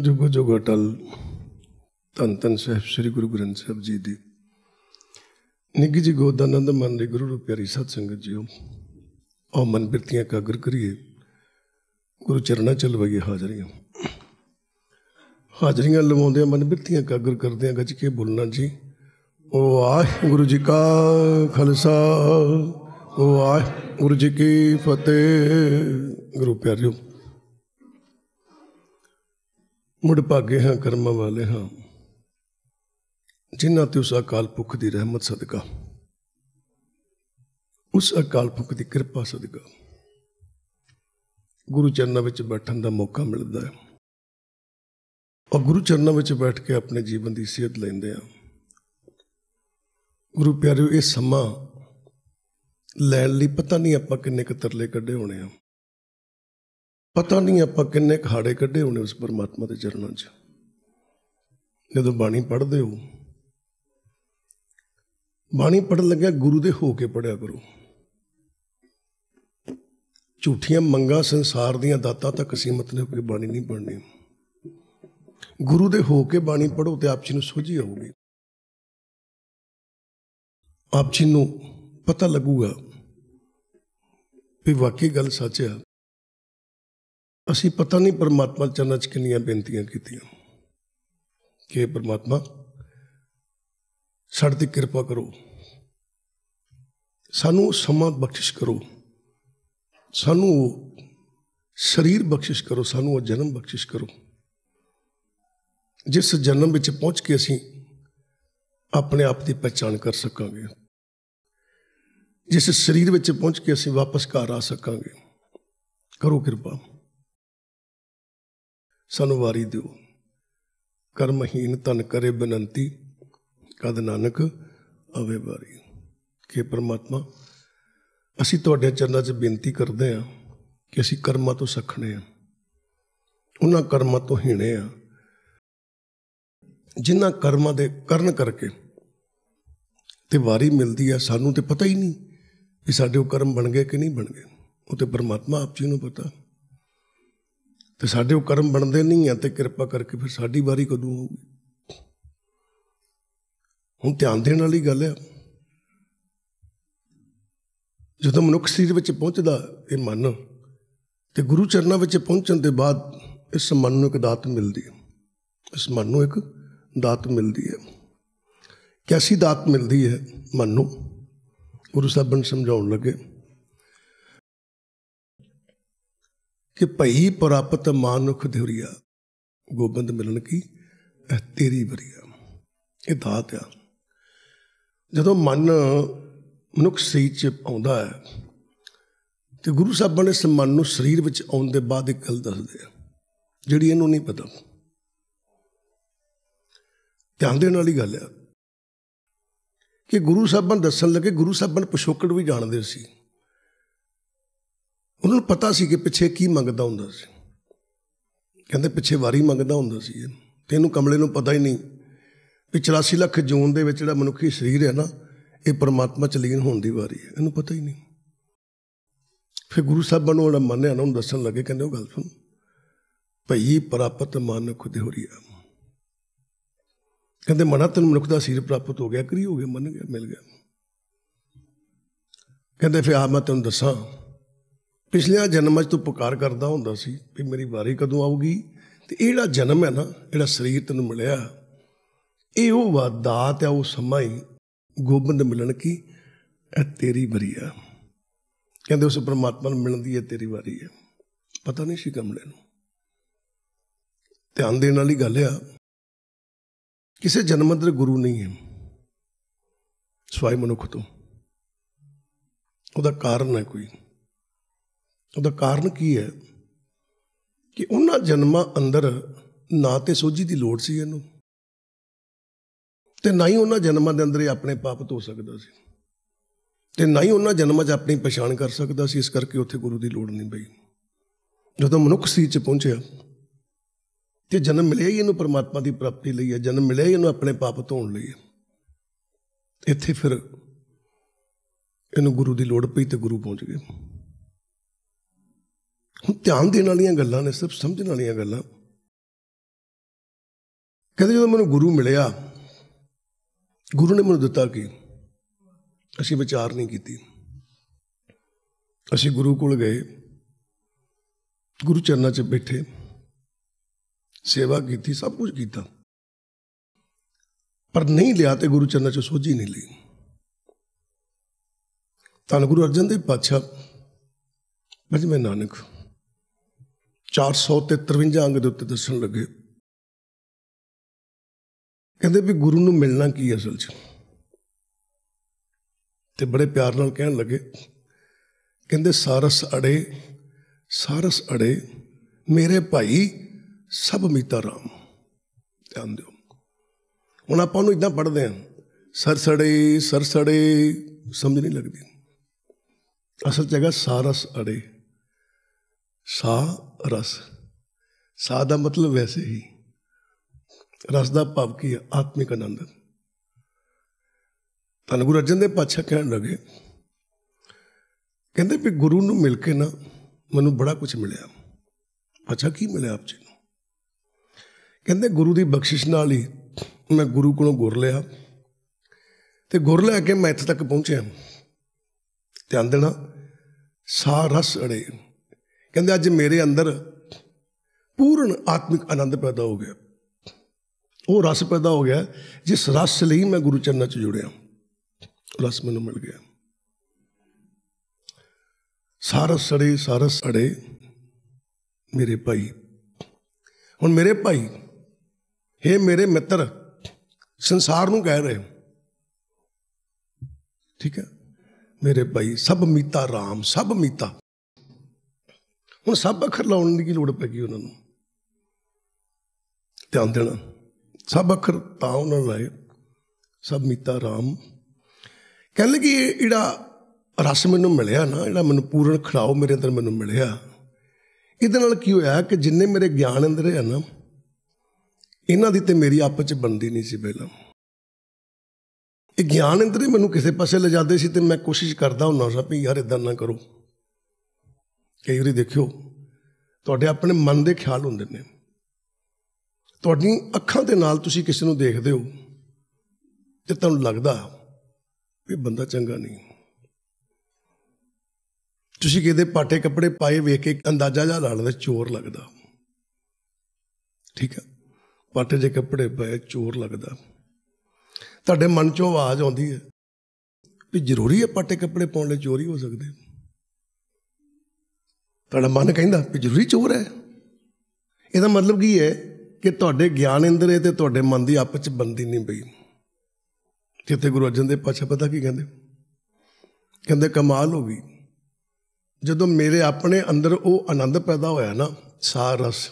ਜੁਗੋ ਜੁਗ ਟਲ ਤਨ ਤਨ ਸਹਿਬ ਸ੍ਰੀ ਗੁਰੂ ਗ੍ਰੰਥ ਸਾਹਿਬ ਜੀ ਦੀ ਨਿੱਗ ਜੀ ਗੋਦਾਨੰਦ ਮਨ ਦੇ ਗੁਰੂ ਰੂਪ ਪਿਆਰੀ ਸਤ ਸੰਗਤ ਜੀਓ ਉਹ ਮਨ ਬਿਰਤੀਆਂ ਕਾਗਰ ਕਰੀਏ ਗੁਰੂ ਚਰਨਾਂ ਚਲ ਲਵਾਈਏ ਹਾਜ਼ਰੀਆਂ ਹਾਜ਼ਰੀਆਂ ਲਵਾਉਂਦੇ ਮਨ ਬਿਰਤੀਆਂ ਕਾਗਰ ਕਰਦੇ ਆ ਗੱਜ ਕੇ ਬੋਲਣਾ ਜੀ ਓ ਵਾਹਿਗੁਰੂ ਜੀ ਕਾ ਖਾਲਸਾ ਉਹ ਵਾਹਿਗੁਰੂ ਜੀ ਕੀ ਫਤਿਹ ਗੁਰੂ ਪਿਆਰਿਓ ਮੁੜ ਭਾਗੇ ਹਾਂ ਕਰਮਾਂ ਵਾਲੇ ਹਾਂ ਜਿਨ੍ਹਾਂ ਤੇ ਉਸ ਅਕਾਲ ਪੁਰਖ ਦੀ ਰਹਿਮਤ ਸਦਕਾ ਉਸ ਅਕਾਲ ਪੁਰਖ ਦੀ ਕਿਰਪਾ ਸਦਕਾ ਗੁਰੂ ਚਰਨਾਂ ਵਿੱਚ ਬੈਠਣ ਦਾ ਮੌਕਾ ਮਿਲਦਾ ਹੈ ਔਰ ਗੁਰੂ ਚਰਨਾਂ ਵਿੱਚ ਬੈਠ ਕੇ ਆਪਣੇ ਜੀਵਨ ਦੀ ਸਿਹਤ ਲੈਂਦੇ ਆ ਗੁਰੂ ਪਿਆਰਿਓ ਇਹ ਸਮਾਂ ਲੈਣ ਲਈ ਪਤਾ ਨਹੀਂ ਆਪਾਂ ਕਿੰਨੇ ਕਤਰਲੇ ਕੱਢੇ ਹੋਣੇ ਆ ਪਤਾ ਨਹੀਂ ਆਪਾਂ ਕਿੰਨੇ ਖਾੜੇ ਕੱਢੇ ਹੋਣੇ ਉਸ ਪਰਮਾਤਮਾ ਦੇ ਚਰਨਾਂ 'ਚ ਜਦੋਂ ਬਾਣੀ ਪੜ੍ਹਦੇ ਹੋ ਬਾਣੀ ਪੜਨ ਲੱਗਿਆ ਗੁਰੂ ਦੇ ਹੋ ਕੇ ਪੜਿਆ ਕਰੋ ਝੂਠੀਆਂ ਮੰਗਾ ਸੰਸਾਰ ਦੀਆਂ ਦਾਤਾਂ ਤੱਕ ਸੀਮਤ ਨੇ ਕੋਈ ਬਾਣੀ ਨਹੀਂ ਪੜ੍ਹਨੀ ਗੁਰੂ ਦੇ ਹੋ ਕੇ ਬਾਣੀ ਪੜੋ ਤੇ ਆਪ ਜੀ ਨੂੰ ਸੋਝੀ ਆਉਗੀ ਆਪ ਜੀ ਨੂੰ ਪਤਾ ਲੱਗੂਗਾ ਵੀ ਵਾਕਈ ਗੱਲ ਸੱਚ ਹੈ ਅਸੀਂ ਪਤਾ ਨਹੀਂ ਪਰਮਾਤਮਾ ਚਰਨਾਂ 'ਚ ਕਿੰਨੀਆਂ ਬੇਨਤੀਆਂ ਕੀਤੀਆਂ ਕਿ ਪਰਮਾਤਮਾ ਸਾਡੇ ਤੇ ਕਿਰਪਾ ਕਰੋ ਸਾਨੂੰ ਸਮਾਂ ਬਖਸ਼ਿਸ਼ ਕਰੋ ਸਾਨੂੰ ਸਰੀਰ ਬਖਸ਼ਿਸ਼ ਕਰੋ ਸਾਨੂੰ ਉਹ ਜਨਮ ਬਖਸ਼ਿਸ਼ ਕਰੋ ਜਿਸ ਜਨਮ ਵਿੱਚ ਪਹੁੰਚ ਕੇ ਅਸੀਂ ਆਪਣੇ ਆਪ ਦੀ ਪਛਾਣ ਕਰ ਸਕਾਂਗੇ ਜਿਸ ਸਰੀਰ ਵਿੱਚ ਪਹੁੰਚ ਕੇ ਅਸੀਂ ਵਾਪਸ ਘਰ ਆ ਸਕਾਂਗੇ ਕਰੋ ਕਿਰਪਾ ਸਾਨੂੰ ਵਾਰੀ ਦਿਓ ਕਰਮਹੀਨ ਤਨ ਕਰੇ ਬੇਨਤੀ ਕਦ ਨਾਨਕ ਅਵੇ ਵਾਰੀ ਕਿ ਪ੍ਰਮਾਤਮਾ ਅਸੀਂ ਤੁਹਾਡੇ ਚਰਨਾਂ 'ਚ ਬੇਨਤੀ ਕਰਦੇ ਹਾਂ ਕਿ ਅਸੀਂ ਕਰਮਾਂ ਤੋਂ ਸਖਣੇ ਆਂ ਉਹਨਾਂ ਕਰਮਾਂ ਤੋਂ ਹੀਣੇ ਆਂ ਜਿਨ੍ਹਾਂ ਕਰਮਾਂ ਦੇ ਕਰਨ ਕਰਕੇ ਤੇ ਵਾਰੀ ਮਿਲਦੀ ਆ ਸਾਨੂੰ ਤੇ ਪਤਾ ਹੀ ਨਹੀਂ ਕਿ ਸਾਡੇ ਉਹ ਕਰਮ ਬਣ ਗਏ ਕਿ ਨਹੀਂ ਬਣ ਗਏ ਉਹ ਤੇ ਪਰਮਾਤਮਾ ਆਪ ਜੀ ਨੂੰ ਪਤਾ ਤੇ ਸਾਡੇ ਉਹ ਕਰਮ ਬਣਦੇ ਨਹੀਂ ਆ ਤੇ ਕਿਰਪਾ ਕਰਕੇ ਫਿਰ ਸਾਡੀ ਵਾਰੀ ਕਦੋਂ ਹੋਊਗੀ ਹੁਣ ਧਿਆਨ ਦੇਣ ਵਾਲੀ ਗੱਲ ਆ ਜਦੋਂ ਮਨੁੱਖ ਸਰੀਰ ਵਿੱਚ ਪਹੁੰਚਦਾ ਇਹ ਮਨ ਤੇ ਗੁਰੂ ਚਰਨਾਂ ਵਿੱਚ ਪਹੁੰਚਣ ਦੇ ਬਾਅਦ ਇਸ ਮਨ ਨੂੰ ਇੱਕ ਦਾਤ ਮਿਲਦੀ ਹੈ ਇਸ ਮਨ ਨੂੰ ਇੱਕ ਦਾਤ ਮਿਲਦੀ ਹੈ ਕੈਸੀ ਦਾਤ ਮਿਲਦੀ ਹੈ ਮਨ ਨੂੰ ਗੁਰੂ ਸਾਹਿਬ ਨੇ ਸਮਝਾਉਣ ਲੱਗੇ ਕਿ ਭਈ ਪ੍ਰਾਪਤ ਮਾਨੁਖ ਧੁਰਿਆ ਗੋਬਿੰਦ ਮਿਲਣ ਕੀ ਇਹ ਤੇਰੀ ਬਰੀਆ ਇਹ ਦਾਤ ਆ ਜਦੋਂ ਮਨ ਮਨੁੱਖ ਸਰੀਰ ਚ ਆਉਂਦਾ ਹੈ ਤੇ ਗੁਰੂ ਸਾਹਿਬਾਂ ਨੇ ਇਸ ਮਨ ਨੂੰ ਸਰੀਰ ਵਿੱਚ ਆਉਣ ਦੇ ਬਾਅਦ ਇੱਕ ਗੱਲ ਦੱਸਦੇ ਆ ਜਿਹੜੀ ਇਹਨੂੰ ਨਹੀਂ ਪਤਾ ਧਿਆਨ ਦੇਣ ਵਾਲੀ ਗੱਲ ਆ ਕਿ ਗੁਰੂ ਸਾਹਿਬਾਂ ਦੱਸਣ ਲੱਗੇ ਗੁਰੂ ਸਾਹਿਬਾਂ ਪਿਛੋਕੜ ਵੀ ਜਾਣਦੇ ਸੀ ਉਹਨਾਂ ਨੂੰ ਪਤਾ ਸੀ ਕਿ ਪਿੱਛੇ ਕੀ ਮੰਗਦਾ ਹੁੰਦਾ ਸੀ ਕਹਿੰਦੇ ਪਿੱਛੇ ਵਾਰੀ ਮੰਗਦਾ ਹੁੰਦਾ ਸੀ ਤੇ ਇਹਨੂੰ ਕਮਲੇ ਨੂੰ ਪਤਾ ਹੀ ਨਹੀਂ ਵੀ 84 ਲੱਖ ਜੂਨ ਦੇ ਵਿੱਚ ਜਿਹੜਾ ਮਨੁੱਖੀ ਸਰੀਰ ਹੈ ਨਾ ਇਹ ਪਰਮਾਤਮਾ ਚ ਲੀਨ ਹੋਣ ਦੀ ਵਾਰੀ ਹੈ ਇਹਨੂੰ ਪਤਾ ਹੀ ਨਹੀਂ ਫਿਰ ਗੁਰੂ ਸਾਹਿਬ ਨੂੰ ਜਿਹੜਾ ਮੰਨਿਆ ਨਾ ਉਹਨੂੰ ਦੱਸਣ ਲੱਗੇ ਕਹਿੰਦੇ ਉਹ ਗੱਲ ਸੁਣ ਭਈ ਪ੍ਰਾਪਤ ਮਨ ਖੁਦ ਹੋਰੀਆ ਕਹਿੰਦੇ ਮਨਾ ਤਨ ਮਨੁੱਖ ਦਾ ਸਰੀਰ ਪ੍ਰਾਪਤ ਹੋ ਗਿਆ ਕਰੀ ਹੋ ਗਿਆ ਮੰਨ ਗਿਆ ਮਿਲ ਗਿਆ ਕਹਿੰਦੇ ਫਿਰ ਆ ਮੈਂ ਤੈਨੂੰ ਦੱਸਾਂ ਪਿਛਲੇ ਜਨਮਾਂ 'ਚ ਤੂੰ ਪੁਕਾਰ ਕਰਦਾ ਹੁੰਦਾ ਸੀ ਵੀ ਮੇਰੀ ਵਾਰੀ ਕਦੋਂ ਆਊਗੀ ਤੇ ਇਹ ਜਿਹੜਾ ਜਨਮ ਹੈ ਨਾ ਜਿਹੜਾ ਸਰੀਰ ਤੈਨੂੰ ਮਿਲਿਆ ਇਹ ਉਹ ਵਾਦਾਤ ਹੈ ਉਹ ਸਮਾਂ ਹੀ ਗੋਬਿੰਦ ਮਿਲਣ ਕੀ ਇਹ ਤੇਰੀ ਵਾਰੀ ਆ ਕਹਿੰਦੇ ਉਸ ਪਰਮਾਤਮਾ ਨੂੰ ਮਿਲਣ ਦੀ ਇਹ ਤੇਰੀ ਵਾਰੀ ਹੈ ਪਤਾ ਨਹੀਂ ਸੀ ਕਮਲੇ ਨੂੰ ਧਿਆਨ ਦੇਣ ਵਾਲੀ ਗੱਲ ਆ ਕਿਸੇ ਜਨਮ ਅੰਦਰ ਗੁਰੂ ਨਹੀਂ ਹੈ ਸਵਾਈ ਮਨੁੱਖ ਤੋਂ ਉਹਦਾ ਕਾਰਨ ਹੈ ਕੋਈ ਉਹਦਾ ਕਾਰਨ ਕੀ ਹੈ ਕਿ ਉਹਨਾਂ ਜਨਮਾਂ ਅੰਦਰ ਨਾ ਤੇ ਸੋਝੀ ਦੀ ਲੋੜ ਸੀ ਇਹਨੂੰ ਤੇ ਨਾ ਹੀ ਉਹਨਾਂ ਜਨਮਾਂ ਦੇ ਅੰਦਰ ਇਹ ਆਪਣੇ ਪਾਪ ਧੋ ਸਕਦਾ ਸੀ ਤੇ ਨਾ ਹੀ ਉਹਨਾਂ ਜਨਮਾਂ 'ਚ ਆਪਣੀ ਪਛਾਣ ਕਰ ਸਕਦਾ ਸੀ ਇਸ ਕਰਕੇ ਉੱਥੇ ਗੁਰੂ ਦੀ ਲੋੜ ਨਹੀਂ ਪਈ ਜਦੋਂ ਮਨੁੱਖ ਸੀ 'ਚ ਪਹੁੰਚਿਆ ਤੇ ਜਨਮ ਮਿਲਿਆ ਹੀ ਇਹਨੂੰ ਪਰਮਾਤਮਾ ਦੀ ਪ੍ਰਾਪਤੀ ਲਈ ਹੈ ਜਨਮ ਮਿਲਿਆ ਹੀ ਇਹਨੂੰ ਆਪਣੇ ਪਾਪ ਧੋਣ ਲਈ ਹੈ ਇੱਥੇ ਫਿਰ ਇਹਨੂੰ ਗੁਰੂ ਦੀ ਲੋੜ ਪਈ ਤੇ ਗੁਰੂ ਪਹੁੰਚ ਗਏ ਧਿਆਨ ਦੇਣ ਵਾਲੀਆਂ ਗੱਲਾਂ ਨੇ ਸਿਰਫ ਸਮਝਣ ਵਾਲੀਆਂ ਗੱਲਾਂ ਕਦੇ ਜਦੋਂ ਮੈਨੂੰ ਗੁਰੂ ਮਿਲਿਆ ਗੁਰੂ ਨੇ ਮੈਨੂੰ ਦਿੱਤਾ ਕਿ ਅਸੀਂ ਵਿਚਾਰ ਨਹੀਂ ਕੀਤੀ ਅਸੀਂ ਗੁਰੂ ਕੋਲ ਗਏ ਗੁਰੂ ਚਰਨਾਂ 'ਚ ਬੈਠੇ ਸੇਵਾ ਕੀਤੀ ਸਭ ਕੁਝ ਕੀਤਾ ਪਰ ਨਹੀਂ ਲਿਆ ਤੇ ਗੁਰੂ ਚਰਨਾਂ 'ਚ ਸੋਝੀ ਨਹੀਂ ਲਈ ਤਾਂ ਗੁਰੂ ਅਰਜਨ ਦੇਵ ਪਾਤਸ਼ਾਹ ਮੈਂ ਨਾਨਕ 453 ਤੇ 53 ਅੰਗ ਦੇ ਉੱਤੇ ਦੱਸਣ ਲੱਗੇ ਕਹਿੰਦੇ ਵੀ ਗੁਰੂ ਨੂੰ ਮਿਲਣਾ ਕੀ ਅਸਲ 'ਚ ਤੇ ਬੜੇ ਪਿਆਰ ਨਾਲ ਕਹਿਣ ਲੱਗੇ ਕਹਿੰਦੇ ਸਾਰਸ ਅੜੇ ਸਾਰਸ ਅੜੇ ਮੇਰੇ ਭਾਈ ਸਭ ਮੀਤਾ ਰਾਮ ਧਿਆਨ ਦਿਓ ਹੁਣ ਆਪਾਂ ਨੂੰ ਇਦਾਂ ਪੜਦੇ ਆ ਸਰਸੜੇ ਸਰਸੜੇ ਸਮਝ ਨਹੀਂ ਲੱਗਦੀ ਅਸਲ ਜਗ੍ਹਾ ਸਾਰਸ ਅੜੇ ਸਾ ਰਸ सा ਦਾ ਮਤਲਬ ਵੈਸੇ ਹੀ ਰਸ ਦਾ ਭਾਵ ਕੀ ਹੈ ਆਤਮਿਕ ਆਨੰਦ ਤਨ ਗੁਰੂ ਅਰਜਨ ਦੇਵ ਪਾਛਾ ਕਹਿਣ ਲੱਗੇ ਕਹਿੰਦੇ ਵੀ ਗੁਰੂ ਨੂੰ ਮਿਲ ਕੇ ਨਾ ਮੈਨੂੰ ਬੜਾ ਕੁਝ ਮਿਲਿਆ ਅੱਛਾ ਕੀ ਮਿਲਿਆ ਆਪ ਜੀ ਨੂੰ ਕਹਿੰਦੇ ਗੁਰੂ ਦੀ ਬਖਸ਼ਿਸ਼ ਨਾਲ ਹੀ ਮੈਂ ਗੁਰੂ ਕੋਲੋਂ ਗੁਰ ਲਿਆ ਤੇ ਗੁਰ ਲੈ ਕੇ ਮੈਂ ਇੱਥੇ ਤੱਕ ਪਹੁੰਚਿਆ ਧਿਆਨ ਦੇਣਾ ਸਾ ਰਸ ਅੜੇ ਕਹਿੰਦੇ ਅੱਜ ਮੇਰੇ ਅੰਦਰ ਪੂਰਨ ਆਤਮਿਕ ਆਨੰਦ ਪੈਦਾ ਹੋ ਗਿਆ ਉਹ ਰਸ ਪੈਦਾ ਹੋ ਗਿਆ ਜਿਸ ਰਸ ਲਈ ਮੈਂ ਗੁਰੂ ਚਰਨਾਂ 'ਚ ਜੁੜਿਆ ਰਸ ਮੈਨੂੰ ਮਿਲ ਗਿਆ ਸਾਰਸ ਸੜੇ ਸਾਰਸ ਸੜੇ ਮੇਰੇ ਭਾਈ ਹੁਣ ਮੇਰੇ ਭਾਈ हे ਮੇਰੇ ਮਿੱਤਰ ਸੰਸਾਰ ਨੂੰ ਕਹਿ ਰਹੇ ਠੀਕ ਹੈ ਮੇਰੇ ਭਾਈ ਸਭ ਮੀਤਾ RAM ਸਭ ਮੀਤਾ ਹੁਣ ਸਭ ਅੱਖਰ ਲਾਉਣ ਦੀ ਕੀ ਲੋੜ ਪੈ ਗਈ ਉਹਨਾਂ ਨੂੰ ਧਿਆਨ ਦੇਣਾ ਸਭ ਅੱਖਰ ਤਾਂ ਉਹਨਾਂ ਲਾਏ ਸਭ ਮੀਤਾ ਰਾਮ ਕਹਿੰਦੇ ਕਿ ਜਿਹੜਾ ਰਸ ਮੈਨੂੰ ਮਿਲਿਆ ਨਾ ਜਿਹੜਾ ਮੈਨੂੰ ਪੂਰਨ ਖੜਾਓ ਮੇਰੇ ਅੰਦਰ ਮੈਨੂੰ ਮਿਲਿਆ ਇਹਦੇ ਨਾਲ ਕੀ ਹੋਇਆ ਕਿ ਜਿੰਨੇ ਮੇਰੇ ਗਿਆਨ ਅੰਦਰ ਹੈ ਨਾ ਇਹਨਾਂ ਦੀ ਤੇ ਮੇਰੀ ਆਪਸ ਵਿੱਚ ਬੰਦੀ ਨਹੀਂ ਸੀ ਪਹਿਲਾਂ ਇਹ ਗਿਆਨ ਅੰਦਰ ਮੈਨੂੰ ਕਿਸੇ ਪਾਸੇ ਲਿਜਾਦੇ ਸੀ ਤੇ ਮੈਂ ਕੋਸ਼ਿਸ਼ ਕਰਦਾ ਹੁੰਦਾ ਸੀ ਵੀ ਯਾਰ ਇਦਾਂ ਨਾ ਕਰੋ ਕਈ ਵਾਰੀ ਦੇਖਿਓ ਤੁਹਾਡੇ ਆਪਣੇ ਮਨ ਦੇ ਖਿਆਲ ਹੁੰਦੇ ਨੇ ਤੁਹਾਡੀ ਅੱਖਾਂ ਦੇ ਨਾਲ ਤੁਸੀਂ ਕਿਸੇ ਨੂੰ ਦੇਖਦੇ ਹੋ ਤੇ ਤੁਹਾਨੂੰ ਲੱਗਦਾ ਵੀ ਬੰਦਾ ਚੰਗਾ ਨਹੀਂ ਤੁਸੀਂ ਕਿਤੇ ਪਾਟੇ ਕੱਪੜੇ ਪਾਏ ਵੇਖ ਕੇ ਅੰਦਾਜ਼ਾ ਜਾ ਲਾ ਲੈਂਦੇ ਚੋਰ ਲੱਗਦਾ ਠੀਕ ਹੈ ਪਾਟੇ ਦੇ ਕੱਪੜੇ ਪਾਏ ਚੋਰ ਲੱਗਦਾ ਤੁਹਾਡੇ ਮਨ ਚੋਂ ਆਵਾਜ਼ ਆਉਂਦੀ ਹੈ ਵੀ ਜ਼ਰੂਰੀ ਹੈ ਪਾਟੇ ਕੱਪੜੇ ਪਾਉਣ ਲਈ ਚੋਰੀ ਹੋ ਸਕਦੇ ਤੁਹਾਡਾ ਮਨ ਕਹਿੰਦਾ ਵੀ ਜ਼ਰੂਰੀ ਚੋਰ ਹੈ ਇਹਦਾ ਮਤਲਬ ਕੀ ਹੈ ਕਿ ਤੁਹਾਡੇ ਗਿਆਨ ਇੰਦਰੇ ਹੈ ਤੇ ਤੁਹਾਡੇ ਮਨ ਦੀ ਆਪਸ ਵਿੱਚ ਬੰਦੀ ਨਹੀਂ ਪਈ ਜਿੱਥੇ ਗੁਰੂ ਅਰਜਨ ਦੇ ਪਾਛਾ ਪਤਾ ਕੀ ਕਹਿੰਦੇ ਕਹਿੰਦੇ ਕਮਾਲ ਹੋ ਗਈ ਜਦੋਂ ਮੇਰੇ ਆਪਣੇ ਅੰਦਰ ਉਹ ਆਨੰਦ ਪੈਦਾ ਹੋਇਆ ਨਾ ਸਾਰ ਰਸ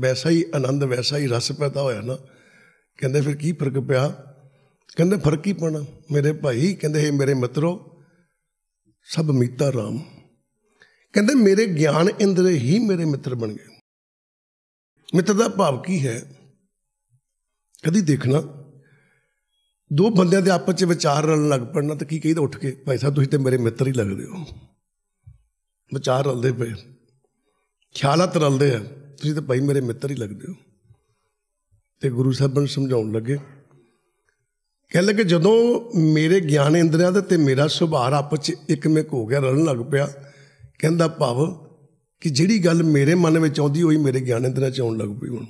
ਵੈਸਾ ਹੀ ਆਨੰਦ ਵੈਸਾ ਹੀ ਰਸ ਪੈਦਾ ਹੋਇਆ ਨਾ ਕਹਿੰਦੇ ਫਿਰ ਕੀ ਫਰਕ ਪਿਆ ਕਹਿੰਦੇ ਫਰਕ ਹੀ ਪਣਾ ਮੇਰੇ ਭਾਈ ਕਹਿੰਦੇ ਹੈ ਮੇਰੇ ਮਿੱਤਰੋ ਸਭ ਮੀਤਾ ਰਾਮ ਕਹਿੰਦੇ ਮੇਰੇ ਗਿਆਨ ਇੰਦਰ ਹੀ ਮੇਰੇ ਮਿੱਤਰ ਬਣ ਗਏ ਮਿੱਤਰ ਦਾ ਭਾਵ ਕੀ ਹੈ ਕਦੀ ਦੇਖਣਾ ਦੋ ਬੰਦਿਆਂ ਦੇ ਆਪਸ ਵਿੱਚ ਵਿਚਾਰ ਰਲਣ ਲੱਗ ਪੜਨਾ ਤਾਂ ਕੀ ਕਹੀਦਾ ਉੱਠ ਕੇ ਭਾਈ ਸਾਹਿਬ ਤੁਸੀਂ ਤੇ ਮੇਰੇ ਮਿੱਤਰ ਹੀ ਲੱਗਦੇ ਹੋ ਵਿਚਾਰ ਰਲਦੇ ਪਏ ਖਿਆਲਤ ਰਲਦੇ ਆ ਤੁਸੀਂ ਤਾਂ ਭਾਈ ਮੇਰੇ ਮਿੱਤਰ ਹੀ ਲੱਗਦੇ ਹੋ ਤੇ ਗੁਰੂ ਸਾਹਿਬ ਨੂੰ ਸਮਝਾਉਣ ਲੱਗੇ ਕਹਿ ਲੱਗੇ ਜਦੋਂ ਮੇਰੇ ਗਿਆਨ ਇੰਦਰੀਆਂ ਦਾ ਤੇ ਮੇਰਾ ਸੁਭਾਅ ਆਪਸ ਵਿੱਚ ਇੱਕਮਿਕ ਹੋ ਗਿਆ ਰਲਣ ਲੱਗ ਪਿਆ ਕਹਿੰਦਾ ਭਾਵ ਕਿ ਜਿਹੜੀ ਗੱਲ ਮੇਰੇ ਮਨ ਵਿੱਚ ਆਉਂਦੀ ਹੋਈ ਮੇਰੇ ਗਿਆਨੇਂਦਰਾਂ ਚ ਆਉਣ ਲੱਗ ਪਈ ਹੁਣ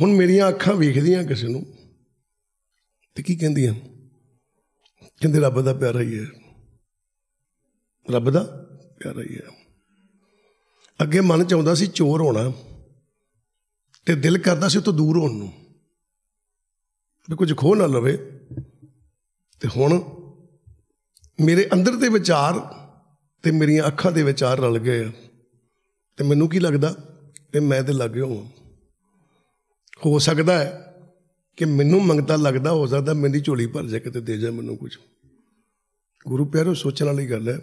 ਹੁਣ ਮੇਰੀਆਂ ਅੱਖਾਂ ਵੇਖਦੀਆਂ ਕਿਸੇ ਨੂੰ ਤੇ ਕੀ ਕਹਿੰਦੀਆਂ ਕਹਿੰਦੇ ਰੱਬ ਦਾ ਪਿਆਰਾ ਹੀ ਹੈ ਰੱਬ ਦਾ ਪਿਆਰਾ ਹੀ ਹੈ ਅੱਗੇ ਮਨ ਚ ਆਉਂਦਾ ਸੀ ਚੋਰ ਹੋਣਾ ਤੇ ਦਿਲ ਕਰਦਾ ਸੀ ਉਹ ਤੋਂ ਦੂਰ ਹੋਣ ਨੂੰ ਵੀ ਕੁਝ ਖੋ ਨਾ ਲਵੇ ਤੇ ਹੁਣ ਮੇਰੇ ਅੰਦਰ ਦੇ ਵਿਚਾਰ ਤੇ ਮੇਰੀਆਂ ਅੱਖਾਂ ਦੇ ਵਿੱਚ ਆਰ ਰਲ ਗਏ ਤੇ ਮੈਨੂੰ ਕੀ ਲੱਗਦਾ ਕਿ ਮੈਂ ਤੇ ਲੱਗ ਗਿਆ ਹੋ ਸਕਦਾ ਹੈ ਕਿ ਮੈਨੂੰ ਮੰਗਤਾ ਲੱਗਦਾ ਹੋ ਸਕਦਾ ਮੇਰੀ ਝੋਲੀ ਭਰ ਜਾ ਕਿਤੇ ਦੇ ਜਾ ਮੈਨੂੰ ਕੁਝ ਗੁਰੂ ਪਿਆਰੋ ਸੋਚਣ ਵਾਲੀ ਗੱਲ ਹੈ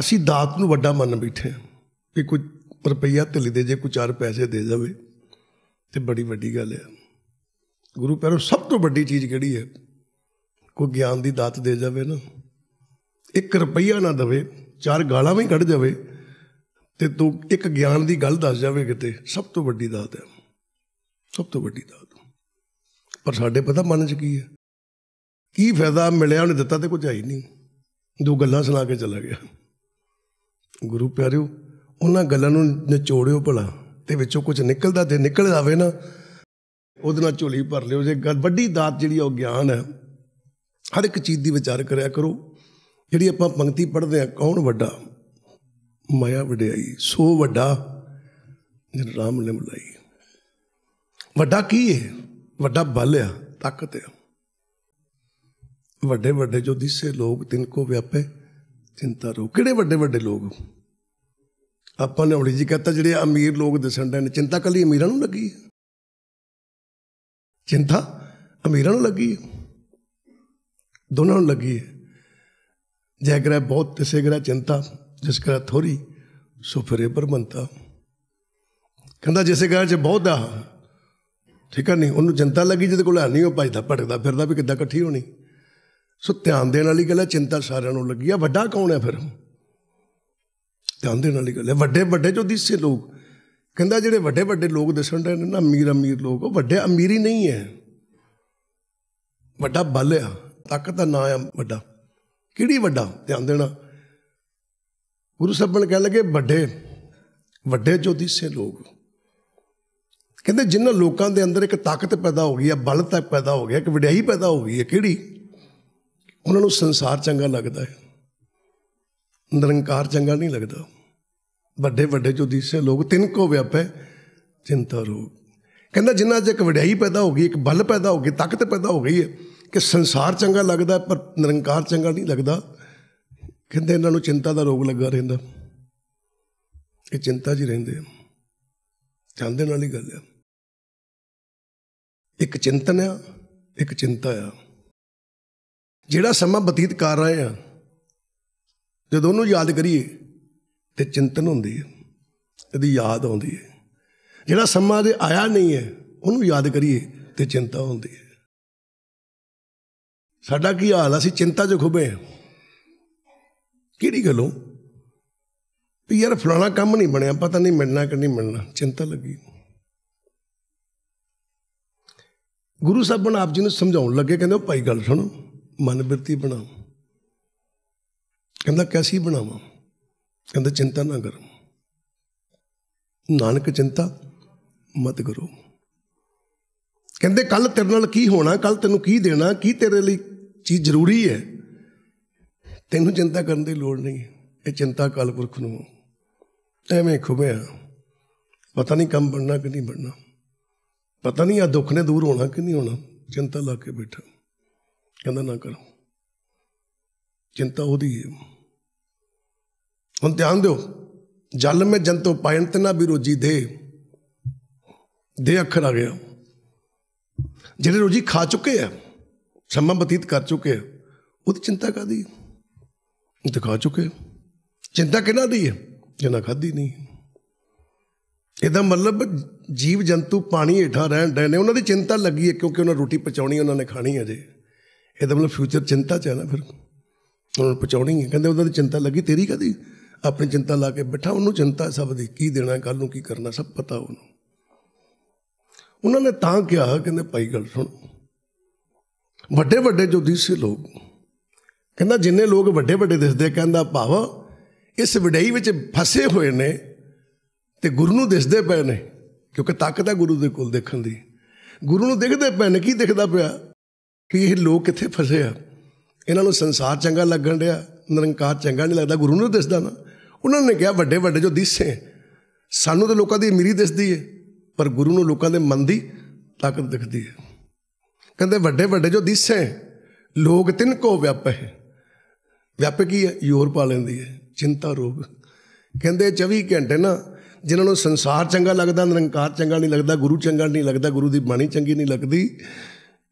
ਅਸੀਂ ਦਾਤ ਨੂੰ ਵੱਡਾ ਮੰਨ ਬੈਠੇ ਹਾਂ ਕਿ ਕੋਈ ਰੁਪਈਆ ਢਿੱਲੀ ਦੇ ਜੇ ਕੋਈ ਚਾਰ ਪੈਸੇ ਦੇ ਜਾਵੇ ਤੇ ਬੜੀ ਵੱਡੀ ਗੱਲ ਹੈ ਗੁਰੂ ਪਿਆਰੋ ਸਭ ਤੋਂ ਵੱਡੀ ਚੀਜ਼ ਕਿਹੜੀ ਹੈ ਕੋਈ ਗਿਆਨ ਦੀ ਦਾਤ ਦੇ ਜਾਵੇ ਨਾ ਇੱਕ ਰੁਪਈਆ ਨਾ ਦਵੇ ਚਾਰ ਗਾਲਾਂ ਵੀ ਕੱਢ ਜਾਵੇ ਤੇ ਤੂੰ ਇੱਕ ਗਿਆਨ ਦੀ ਗੱਲ ਦੱਸ ਜਾਵੇ ਕਿਤੇ ਸਭ ਤੋਂ ਵੱਡੀ ਦਾਤ ਹੈ ਸਭ ਤੋਂ ਵੱਡੀ ਦਾਤ ਪਰ ਸਾਡੇ ਪਤਾ ਮਨ 'ਚ ਕੀ ਹੈ ਕੀ ਫਾਇਦਾ ਮਿਲਿਆ ਉਹਨੇ ਦਿੱਤਾ ਤੇ ਕੁਝ ਆਈ ਨਹੀਂ ਦੋ ਗੱਲਾਂ ਸੁਣਾ ਕੇ ਚਲਾ ਗਿਆ ਗੁਰੂ ਪਿਆਰਿਓ ਉਹਨਾਂ ਗੱਲਾਂ ਨੂੰ ਨਿਚੋੜਿਓ ਭਲਾ ਤੇ ਵਿੱਚੋਂ ਕੁਝ ਨਿਕਲਦਾ ਤੇ ਨਿਕਲ ਜਾਵੇ ਨਾ ਉਹਦੇ ਨਾਲ ਝੋਲੀ ਭਰ ਲਿਓ ਜੇ ਵੱਡੀ ਦਾਤ ਜਿਹੜੀ ਉਹ ਗਿਆਨ ਹੈ ਹਰ ਇੱਕ ਚੀਜ਼ ਦੀ ਵਿਚਾਰ ਕਰਿਆ ਕਰੋ ਜਿਹੜੀ ਆਪਾਂ ਪੰਕਤੀ ਪੜ੍ਹਦੇ ਆ ਕੌਣ ਵੱਡਾ ਮਾਇਆ ਵਡਿਆਈ ਸੋ ਵੱਡਾ ਜਨ ਰਾਮ ਨੇ ਬੁਲਾਈ ਵੱਡਾ ਕੀ ਹੈ ਵੱਡਾ ਬਲ ਆ ਤਾਕਤ ਆ ਵੱਡੇ ਵੱਡੇ ਜੋ ਦਿਸੇ ਲੋਕ ਤਿੰਨ ਕੋ ਵਿਆਪੇ ਚਿੰਤਾ ਰੋ ਕਿਹੜੇ ਵੱਡੇ ਵੱਡੇ ਲੋਕ ਆਪਾਂ ਨੇ ਹੌਲੀ ਜੀ ਕਹਤਾ ਜਿਹੜੇ ਅਮੀਰ ਲੋਕ ਦਿਸਣ ਦੇ ਨੇ ਚਿੰਤਾ ਕੱਲੀ ਅਮੀਰਾਂ ਨੂੰ ਲੱਗੀ ਚਿੰਤਾ ਅਮੀਰਾਂ ਨੂੰ ਲੱਗੀ ਦੋਨਾਂ ਨੂੰ ਲੱਗੀ ਹੈ ਗ੍ਰਹਿ ਬਹੁਤ ਤਿਸੇ ਗ੍ਰਹਿ ਚਿੰਤਾ ਜਿਸ ਕਾ ਥੋੜੀ ਸੋ ਫਿਰੇ ਪਰਮੰਤਾ ਕਹਿੰਦਾ ਜਿਸੇ ਗ੍ਰਹਿ ਚ ਬਹੁਤ ਆ ਠੀਕ ਨਹੀਂ ਉਹਨੂੰ ਜਨਤਾ ਲੱਗੀ ਜਿਹਦੇ ਕੋਲ ਨਹੀਂ ਉਹ ਭਜਦਾ ਭਟਕਦਾ ਫਿਰਦਾ ਵੀ ਕਿੱਦਾਂ ਇਕੱਠੀ ਹੋਣੀ ਸੋ ਧਿਆਨ ਦੇਣ ਵਾਲੀ ਗੱਲ ਹੈ ਚਿੰਤਾ ਸਾਰਿਆਂ ਨੂੰ ਲੱਗੀ ਆ ਵੱਡਾ ਕੌਣ ਹੈ ਫਿਰ ਧਿਆਨ ਦੇਣ ਵਾਲੀ ਗੱਲ ਹੈ ਵੱਡੇ ਵੱਡੇ ਜੋ ਦਿਸੇ ਲੋਕ ਕਹਿੰਦਾ ਜਿਹੜੇ ਵੱਡੇ ਵੱਡੇ ਲੋਕ ਦਿਸਣ ਰਹੇ ਨੇ ਨਾ ਅਮੀਰ ਅਮੀਰ ਲੋਕ ਉਹ ਵੱਡੇ ਅਮੀਰੀ ਨਹੀਂ ਹੈ ਵੱਡਾ ਬਲ ਆ ਤਾਕਤ ਦਾ ਨਾ ਆ ਵੱਡਾ ਕਿਹੜੀ ਵੱਡਾ ਧਿਆਨ ਦੇਣਾ ਗੁਰੂ ਸਾਹਿਬਾਨ ਕਹਿ ਲਗੇ ਵੱਡੇ ਵੱਡੇ ਜੋਦੀਸੇ ਲੋਕ ਕਹਿੰਦੇ ਜਿਨ੍ਹਾਂ ਲੋਕਾਂ ਦੇ ਅੰਦਰ ਇੱਕ ਤਾਕਤ ਪੈਦਾ ਹੋ ਗਈ ਹੈ ਬਲ ਤਾਂ ਪੈਦਾ ਹੋ ਗਿਆ ਇੱਕ ਵਿੜਾਈ ਪੈਦਾ ਹੋ ਗਈ ਹੈ ਕਿਹੜੀ ਉਹਨਾਂ ਨੂੰ ਸੰਸਾਰ ਚੰਗਾ ਲੱਗਦਾ ਹੈ ਨਿਰੰਕਾਰ ਚੰਗਾ ਨਹੀਂ ਲੱਗਦਾ ਵੱਡੇ ਵੱਡੇ ਜੋ ਦੀਸੇ ਲੋਕ ਤਿੰਨ ਕੋ ਵਿਆਪੈ ਚਿੰਤਾ ਰੂਪ ਕਹਿੰਦਾ ਜਿੰਨਾ ਚ ਇੱਕ ਵਿੜਾਈ ਪੈਦਾ ਹੋ ਗਈ ਇੱਕ ਬਲ ਪੈਦਾ ਹੋ ਗਈ ਤਾਕਤ ਪੈਦਾ ਹੋ ਗਈ ਹੈ ਕਿ ਸੰਸਾਰ ਚੰਗਾ ਲੱਗਦਾ ਪਰ ਨਿਰੰਕਾਰ ਚੰਗਾ ਨਹੀਂ ਲੱਗਦਾ ਕਹਿੰਦੇ ਇਹਨਾਂ ਨੂੰ ਚਿੰਤਾ ਦਾ ਰੋਗ ਲੱਗਾ ਰਹਿੰਦਾ ਇਹ ਚਿੰਤਾ 'ਚ ਰਹਿੰਦੇ ਆ ਚਾਹੁੰਦੇ ਨਾਲ ਹੀ ਗੱਲ ਆ ਇੱਕ ਚਿੰਤਨ ਆ ਇੱਕ ਚਿੰਤਾ ਆ ਜਿਹੜਾ ਸਮਾਂ ਬਤੀਤ ਕਰ ਰਹੇ ਆ ਜਦੋਂ ਉਹਨੂੰ ਯਾਦ ਕਰੀਏ ਤੇ ਚਿੰਤਨ ਹੁੰਦੀ ਹੈ ਇਹਦੀ ਯਾਦ ਆਉਂਦੀ ਹੈ ਜਿਹੜਾ ਸਮਾਂ ਦੇ ਆਇਆ ਨਹੀਂ ਹੈ ਉਹਨੂੰ ਯਾਦ ਕਰੀਏ ਤੇ ਚਿੰਤਾ ਹੁੰਦੀ ਹੈ ਸਾਡਾ ਕੀ ਹਾਲ ਅਸੀਂ ਚਿੰਤਾ 'ਚ ਖੁਬੇ ਹਾਂ ਕਿਹੜੀ ਗੱਲੋਂ ਵੀ ਯਾਰ ਫਲਾਣਾ ਕੰਮ ਨਹੀਂ ਬਣਿਆ ਪਤਾ ਨਹੀਂ ਮਿਲਣਾ ਕਿ ਨਹੀਂ ਮਿਲਣਾ ਚਿੰਤਾ ਲੱਗੀ ਗੁਰੂ ਬਣ ਆਪ ਜੀ ਨੂੰ ਸਮਝਾਉਣ ਲੱਗੇ ਕਹਿੰਦੇ ਉਹ ਭਾਈ ਗੱਲ ਸੁਣੋ ਮਨ ਬਿਰਤੀ ਬਣਾਓ ਕਹਿੰਦਾ ਕੈਸੀ ਬਣਾਵਾਂ ਕਹਿੰਦਾ ਚਿੰਤਾ ਨਾ ਕਰ ਨਾਨਕ ਚਿੰਤਾ ਮਤ ਕਰੋ ਕਹਿੰਦੇ ਕੱਲ ਤੇਰੇ ਨਾਲ ਕੀ ਹੋਣਾ ਕੱਲ ਤੈਨੂੰ ਕੀ ਦੇਣਾ ਕੀ ਤੇਰੇ ਲਈ ਚੀਜ਼ ਜ਼ਰੂਰੀ ਹੈ ਤੈਨੂੰ ਚਿੰਤਾ ਕਰਨ ਦੀ ਲੋੜ ਨਹੀਂ ਇਹ ਚਿੰਤਾ ਕਾਲਪੁਰਖ ਨੂੰ ਐਵੇਂ ਖੁਬਿਆ ਪਤਾ ਨਹੀਂ ਕੰਮ ਬਣਨਾ ਕਿ ਨਹੀਂ ਬਣਨਾ ਪਤਾ ਨਹੀਂ ਆ ਦੁੱਖ ਨੇ ਦੂਰ ਹੋਣਾ ਕਿ ਨਹੀਂ ਹੋਣਾ ਚਿੰਤਾ ਲਾ ਕੇ ਬੈਠਾ ਕਹਿੰਦਾ ਨਾ ਕਰੋ ਚਿੰਤਾ ਉਹਦੀ ਹੈ ਹੁਣ ਧਿਆਨ ਦਿਓ ਜਲ ਮੇ ਜੰਤੋ ਪਾਇਨ ਤਨਾ ਵੀ ਰੋਜੀ ਦੇ ਦੇ ਅੱਖਰ ਆ ਗਿਆ ਜਿਹੜੇ ਰੋਜੀ ਖਾ ਚੁੱਕੇ ਆ ਸਮਾਂ ਬਤੀਤ ਕਰ ਚੁੱਕੇ ਉਹਦੀ ਚਿੰਤਾ ਕਾਦੀ ਦਿਖਾ ਚੁੱਕੇ ਚਿੰਤਾ ਕਿਹਨਾਂ ਦੀ ਹੈ ਜਿਹਨਾਂ ਖਾਦੀ ਨਹੀਂ ਇਹਦਾ ਮਤਲਬ ਜੀਵ ਜੰਤੂ ਪਾਣੀ ਹੇਠਾਂ ਰਹਿਣ ਡੇ ਨੇ ਉਹਨਾਂ ਦੀ ਚਿੰਤਾ ਲੱਗੀ ਹੈ ਕਿਉਂਕਿ ਉਹਨਾਂ ਰੋਟੀ ਪਚਾਉਣੀ ਉਹਨਾਂ ਨੇ ਖਾਣੀ ਹੈ ਜੇ ਇਹਦਾ ਮਤਲਬ ਫਿਊਚਰ ਚਿੰਤਾ ਚ ਹੈ ਨਾ ਫਿਰ ਉਹਨਾਂ ਨੂੰ ਪਚਾਉਣੀ ਹੈ ਕਹਿੰਦੇ ਉਹਨਾਂ ਦੀ ਚਿੰਤਾ ਲੱਗੀ ਤੇਰੀ ਕਾਦੀ ਆਪਣੀ ਚਿੰਤਾ ਲਾ ਕੇ ਬੈਠਾ ਉਹਨੂੰ ਚਿੰਤਾ ਸਭ ਦੀ ਕੀ ਦੇਣਾ ਕੱਲ ਨੂੰ ਕੀ ਕਰਨਾ ਸਭ ਪਤਾ ਉਹਨੂੰ ਉਹਨਾਂ ਨੇ ਤਾਂ ਕਿਹਾ ਕਹਿੰਦੇ ਭਾਈ ਗੱਲ ਸੁਣ ਵੱਡੇ ਵੱਡੇ ਜੋ ਲੋਕ ਕਹਿੰਦਾ ਜਿੰਨੇ ਲੋਕ ਵੱਡੇ ਵੱਡੇ ਦਿਸਦੇ ਕਹਿੰਦਾ ਭਾਵ ਇਸ ਵਿਡਈ ਵਿੱਚ ਫਸੇ ਹੋਏ ਨੇ ਤੇ ਗੁਰੂ ਨੂੰ ਦਿਸਦੇ ਪਏ ਨੇ ਕਿਉਂਕਿ ਤਾਕਤ ਹੈ ਗੁਰੂ ਦੇ ਕੋਲ ਦੇਖਣ ਦੀ ਗੁਰੂ ਨੂੰ ਦੇਖਦੇ ਪਏ ਨੇ ਕੀ ਦਿਖਦਾ ਪਿਆ ਕਿ ਇਹ ਲੋਕ ਕਿੱਥੇ ਫਸੇ ਆ ਇਹਨਾਂ ਨੂੰ ਸੰਸਾਰ ਚੰਗਾ ਲੱਗਣ ਰਿਹਾ ਨਿਰੰਕਾਰ ਚੰਗਾ ਨਹੀਂ ਲੱਗਦਾ ਗੁਰੂ ਨੂੰ ਦਿਸਦਾ ਨਾ ਉਹਨਾਂ ਨੇ ਕਿਹਾ ਵੱਡੇ ਵੱਡੇ ਜੋ ਦਿਸੇ ਸਾਨੂੰ ਤੇ ਲੋਕਾਂ ਦੀ ਅਮੀਰੀ ਦਿਸਦੀ ਏ ਪਰ ਗੁਰੂ ਨੂੰ ਲੋਕਾਂ ਦੇ ਮਨ ਦੀ ਤਾਕਤ ਦਿਖਦੀ ਏ ਕਹਿੰਦੇ ਵੱਡੇ ਵੱਡੇ ਜੋ ਦਿਸੇ ਲੋਕ ਤਿੰਨ ਕੋ ਵਿਆਪੇ ਵਿਆਪੇ ਕੀ ਹੈ ਯੋਰ ਪਾ ਲੈਂਦੀ ਹੈ ਚਿੰਤਾ ਰੋਗ ਕਹਿੰਦੇ 24 ਘੰਟੇ ਨਾ ਜਿਨ੍ਹਾਂ ਨੂੰ ਸੰਸਾਰ ਚੰਗਾ ਲੱਗਦਾ ਨਿਰੰਕਾਰ ਚੰਗਾ ਨਹੀਂ ਲੱਗਦਾ ਗੁਰੂ ਚੰਗਾ ਨਹੀਂ ਲੱਗਦਾ ਗੁਰੂ ਦੀ ਬਾਣੀ ਚੰਗੀ ਨਹੀਂ ਲੱਗਦੀ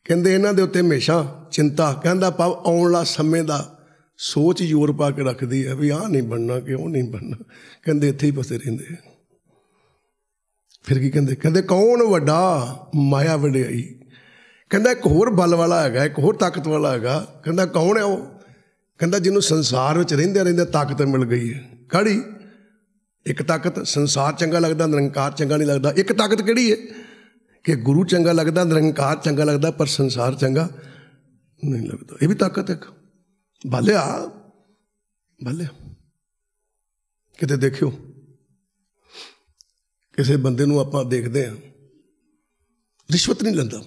ਕਹਿੰਦੇ ਇਹਨਾਂ ਦੇ ਉੱਤੇ ਹਮੇਸ਼ਾ ਚਿੰਤਾ ਕਹਿੰਦਾ ਆਉਣ ਆਉਣਲਾ ਸਮੇਂ ਦਾ ਸੋਚ ਯੋਰ ਪਾ ਕੇ ਰੱਖਦੀ ਹੈ ਵੀ ਆਹ ਨਹੀਂ ਬਣਨਾ ਕਿਉਂ ਨਹੀਂ ਬਣਨਾ ਕਹਿੰਦੇ ਇੱਥੇ ਹੀ ਫਸੇ ਰਹਿੰਦੇ ਫਿਰ ਕੀ ਕਹਿੰਦੇ ਕਹਿੰਦੇ ਕੌਣ ਵੱਡਾ ਮਾਇਆ ਵਡਿਆਈ ਕਹਿੰਦਾ ਇੱਕ ਹੋਰ ਬਲ ਵਾਲਾ ਹੈਗਾ ਇੱਕ ਹੋਰ ਤਾਕਤ ਵਾਲਾ ਹੈਗਾ ਕਹਿੰਦਾ ਕੌਣ ਹੈ ਉਹ ਕਹਿੰਦਾ ਜਿਹਨੂੰ ਸੰਸਾਰ ਵਿੱਚ ਰਹਿੰਦੇ ਰਹਿੰਦੇ ਤਾਕਤ ਮਿਲ ਗਈ ਹੈ ਕਾੜੀ ਇੱਕ ਤਾਕਤ ਸੰਸਾਰ ਚੰਗਾ ਲੱਗਦਾ ਨਿਰੰਕਾਰ ਚੰਗਾ ਨਹੀਂ ਲੱਗਦਾ ਇੱਕ ਤਾਕਤ ਕਿਹੜੀ ਹੈ ਕਿ ਗੁਰੂ ਚੰਗਾ ਲੱਗਦਾ ਨਿਰੰਕਾਰ ਚੰਗਾ ਲੱਗਦਾ ਪਰ ਸੰਸਾਰ ਚੰਗਾ ਨਹੀਂ ਲੱਗਦਾ ਇਹ ਵੀ ਤਾਕਤ ਹੈ ਭਲਿਆ ਭਲਿਆ ਕਿਤੇ ਦੇਖਿਓ ਕਿਸੇ ਬੰਦੇ ਨੂੰ ਆਪਾਂ ਦੇਖਦੇ ਆ ਰਿਸ਼ਵਤ ਨਹੀਂ ਲੈਂਦਾ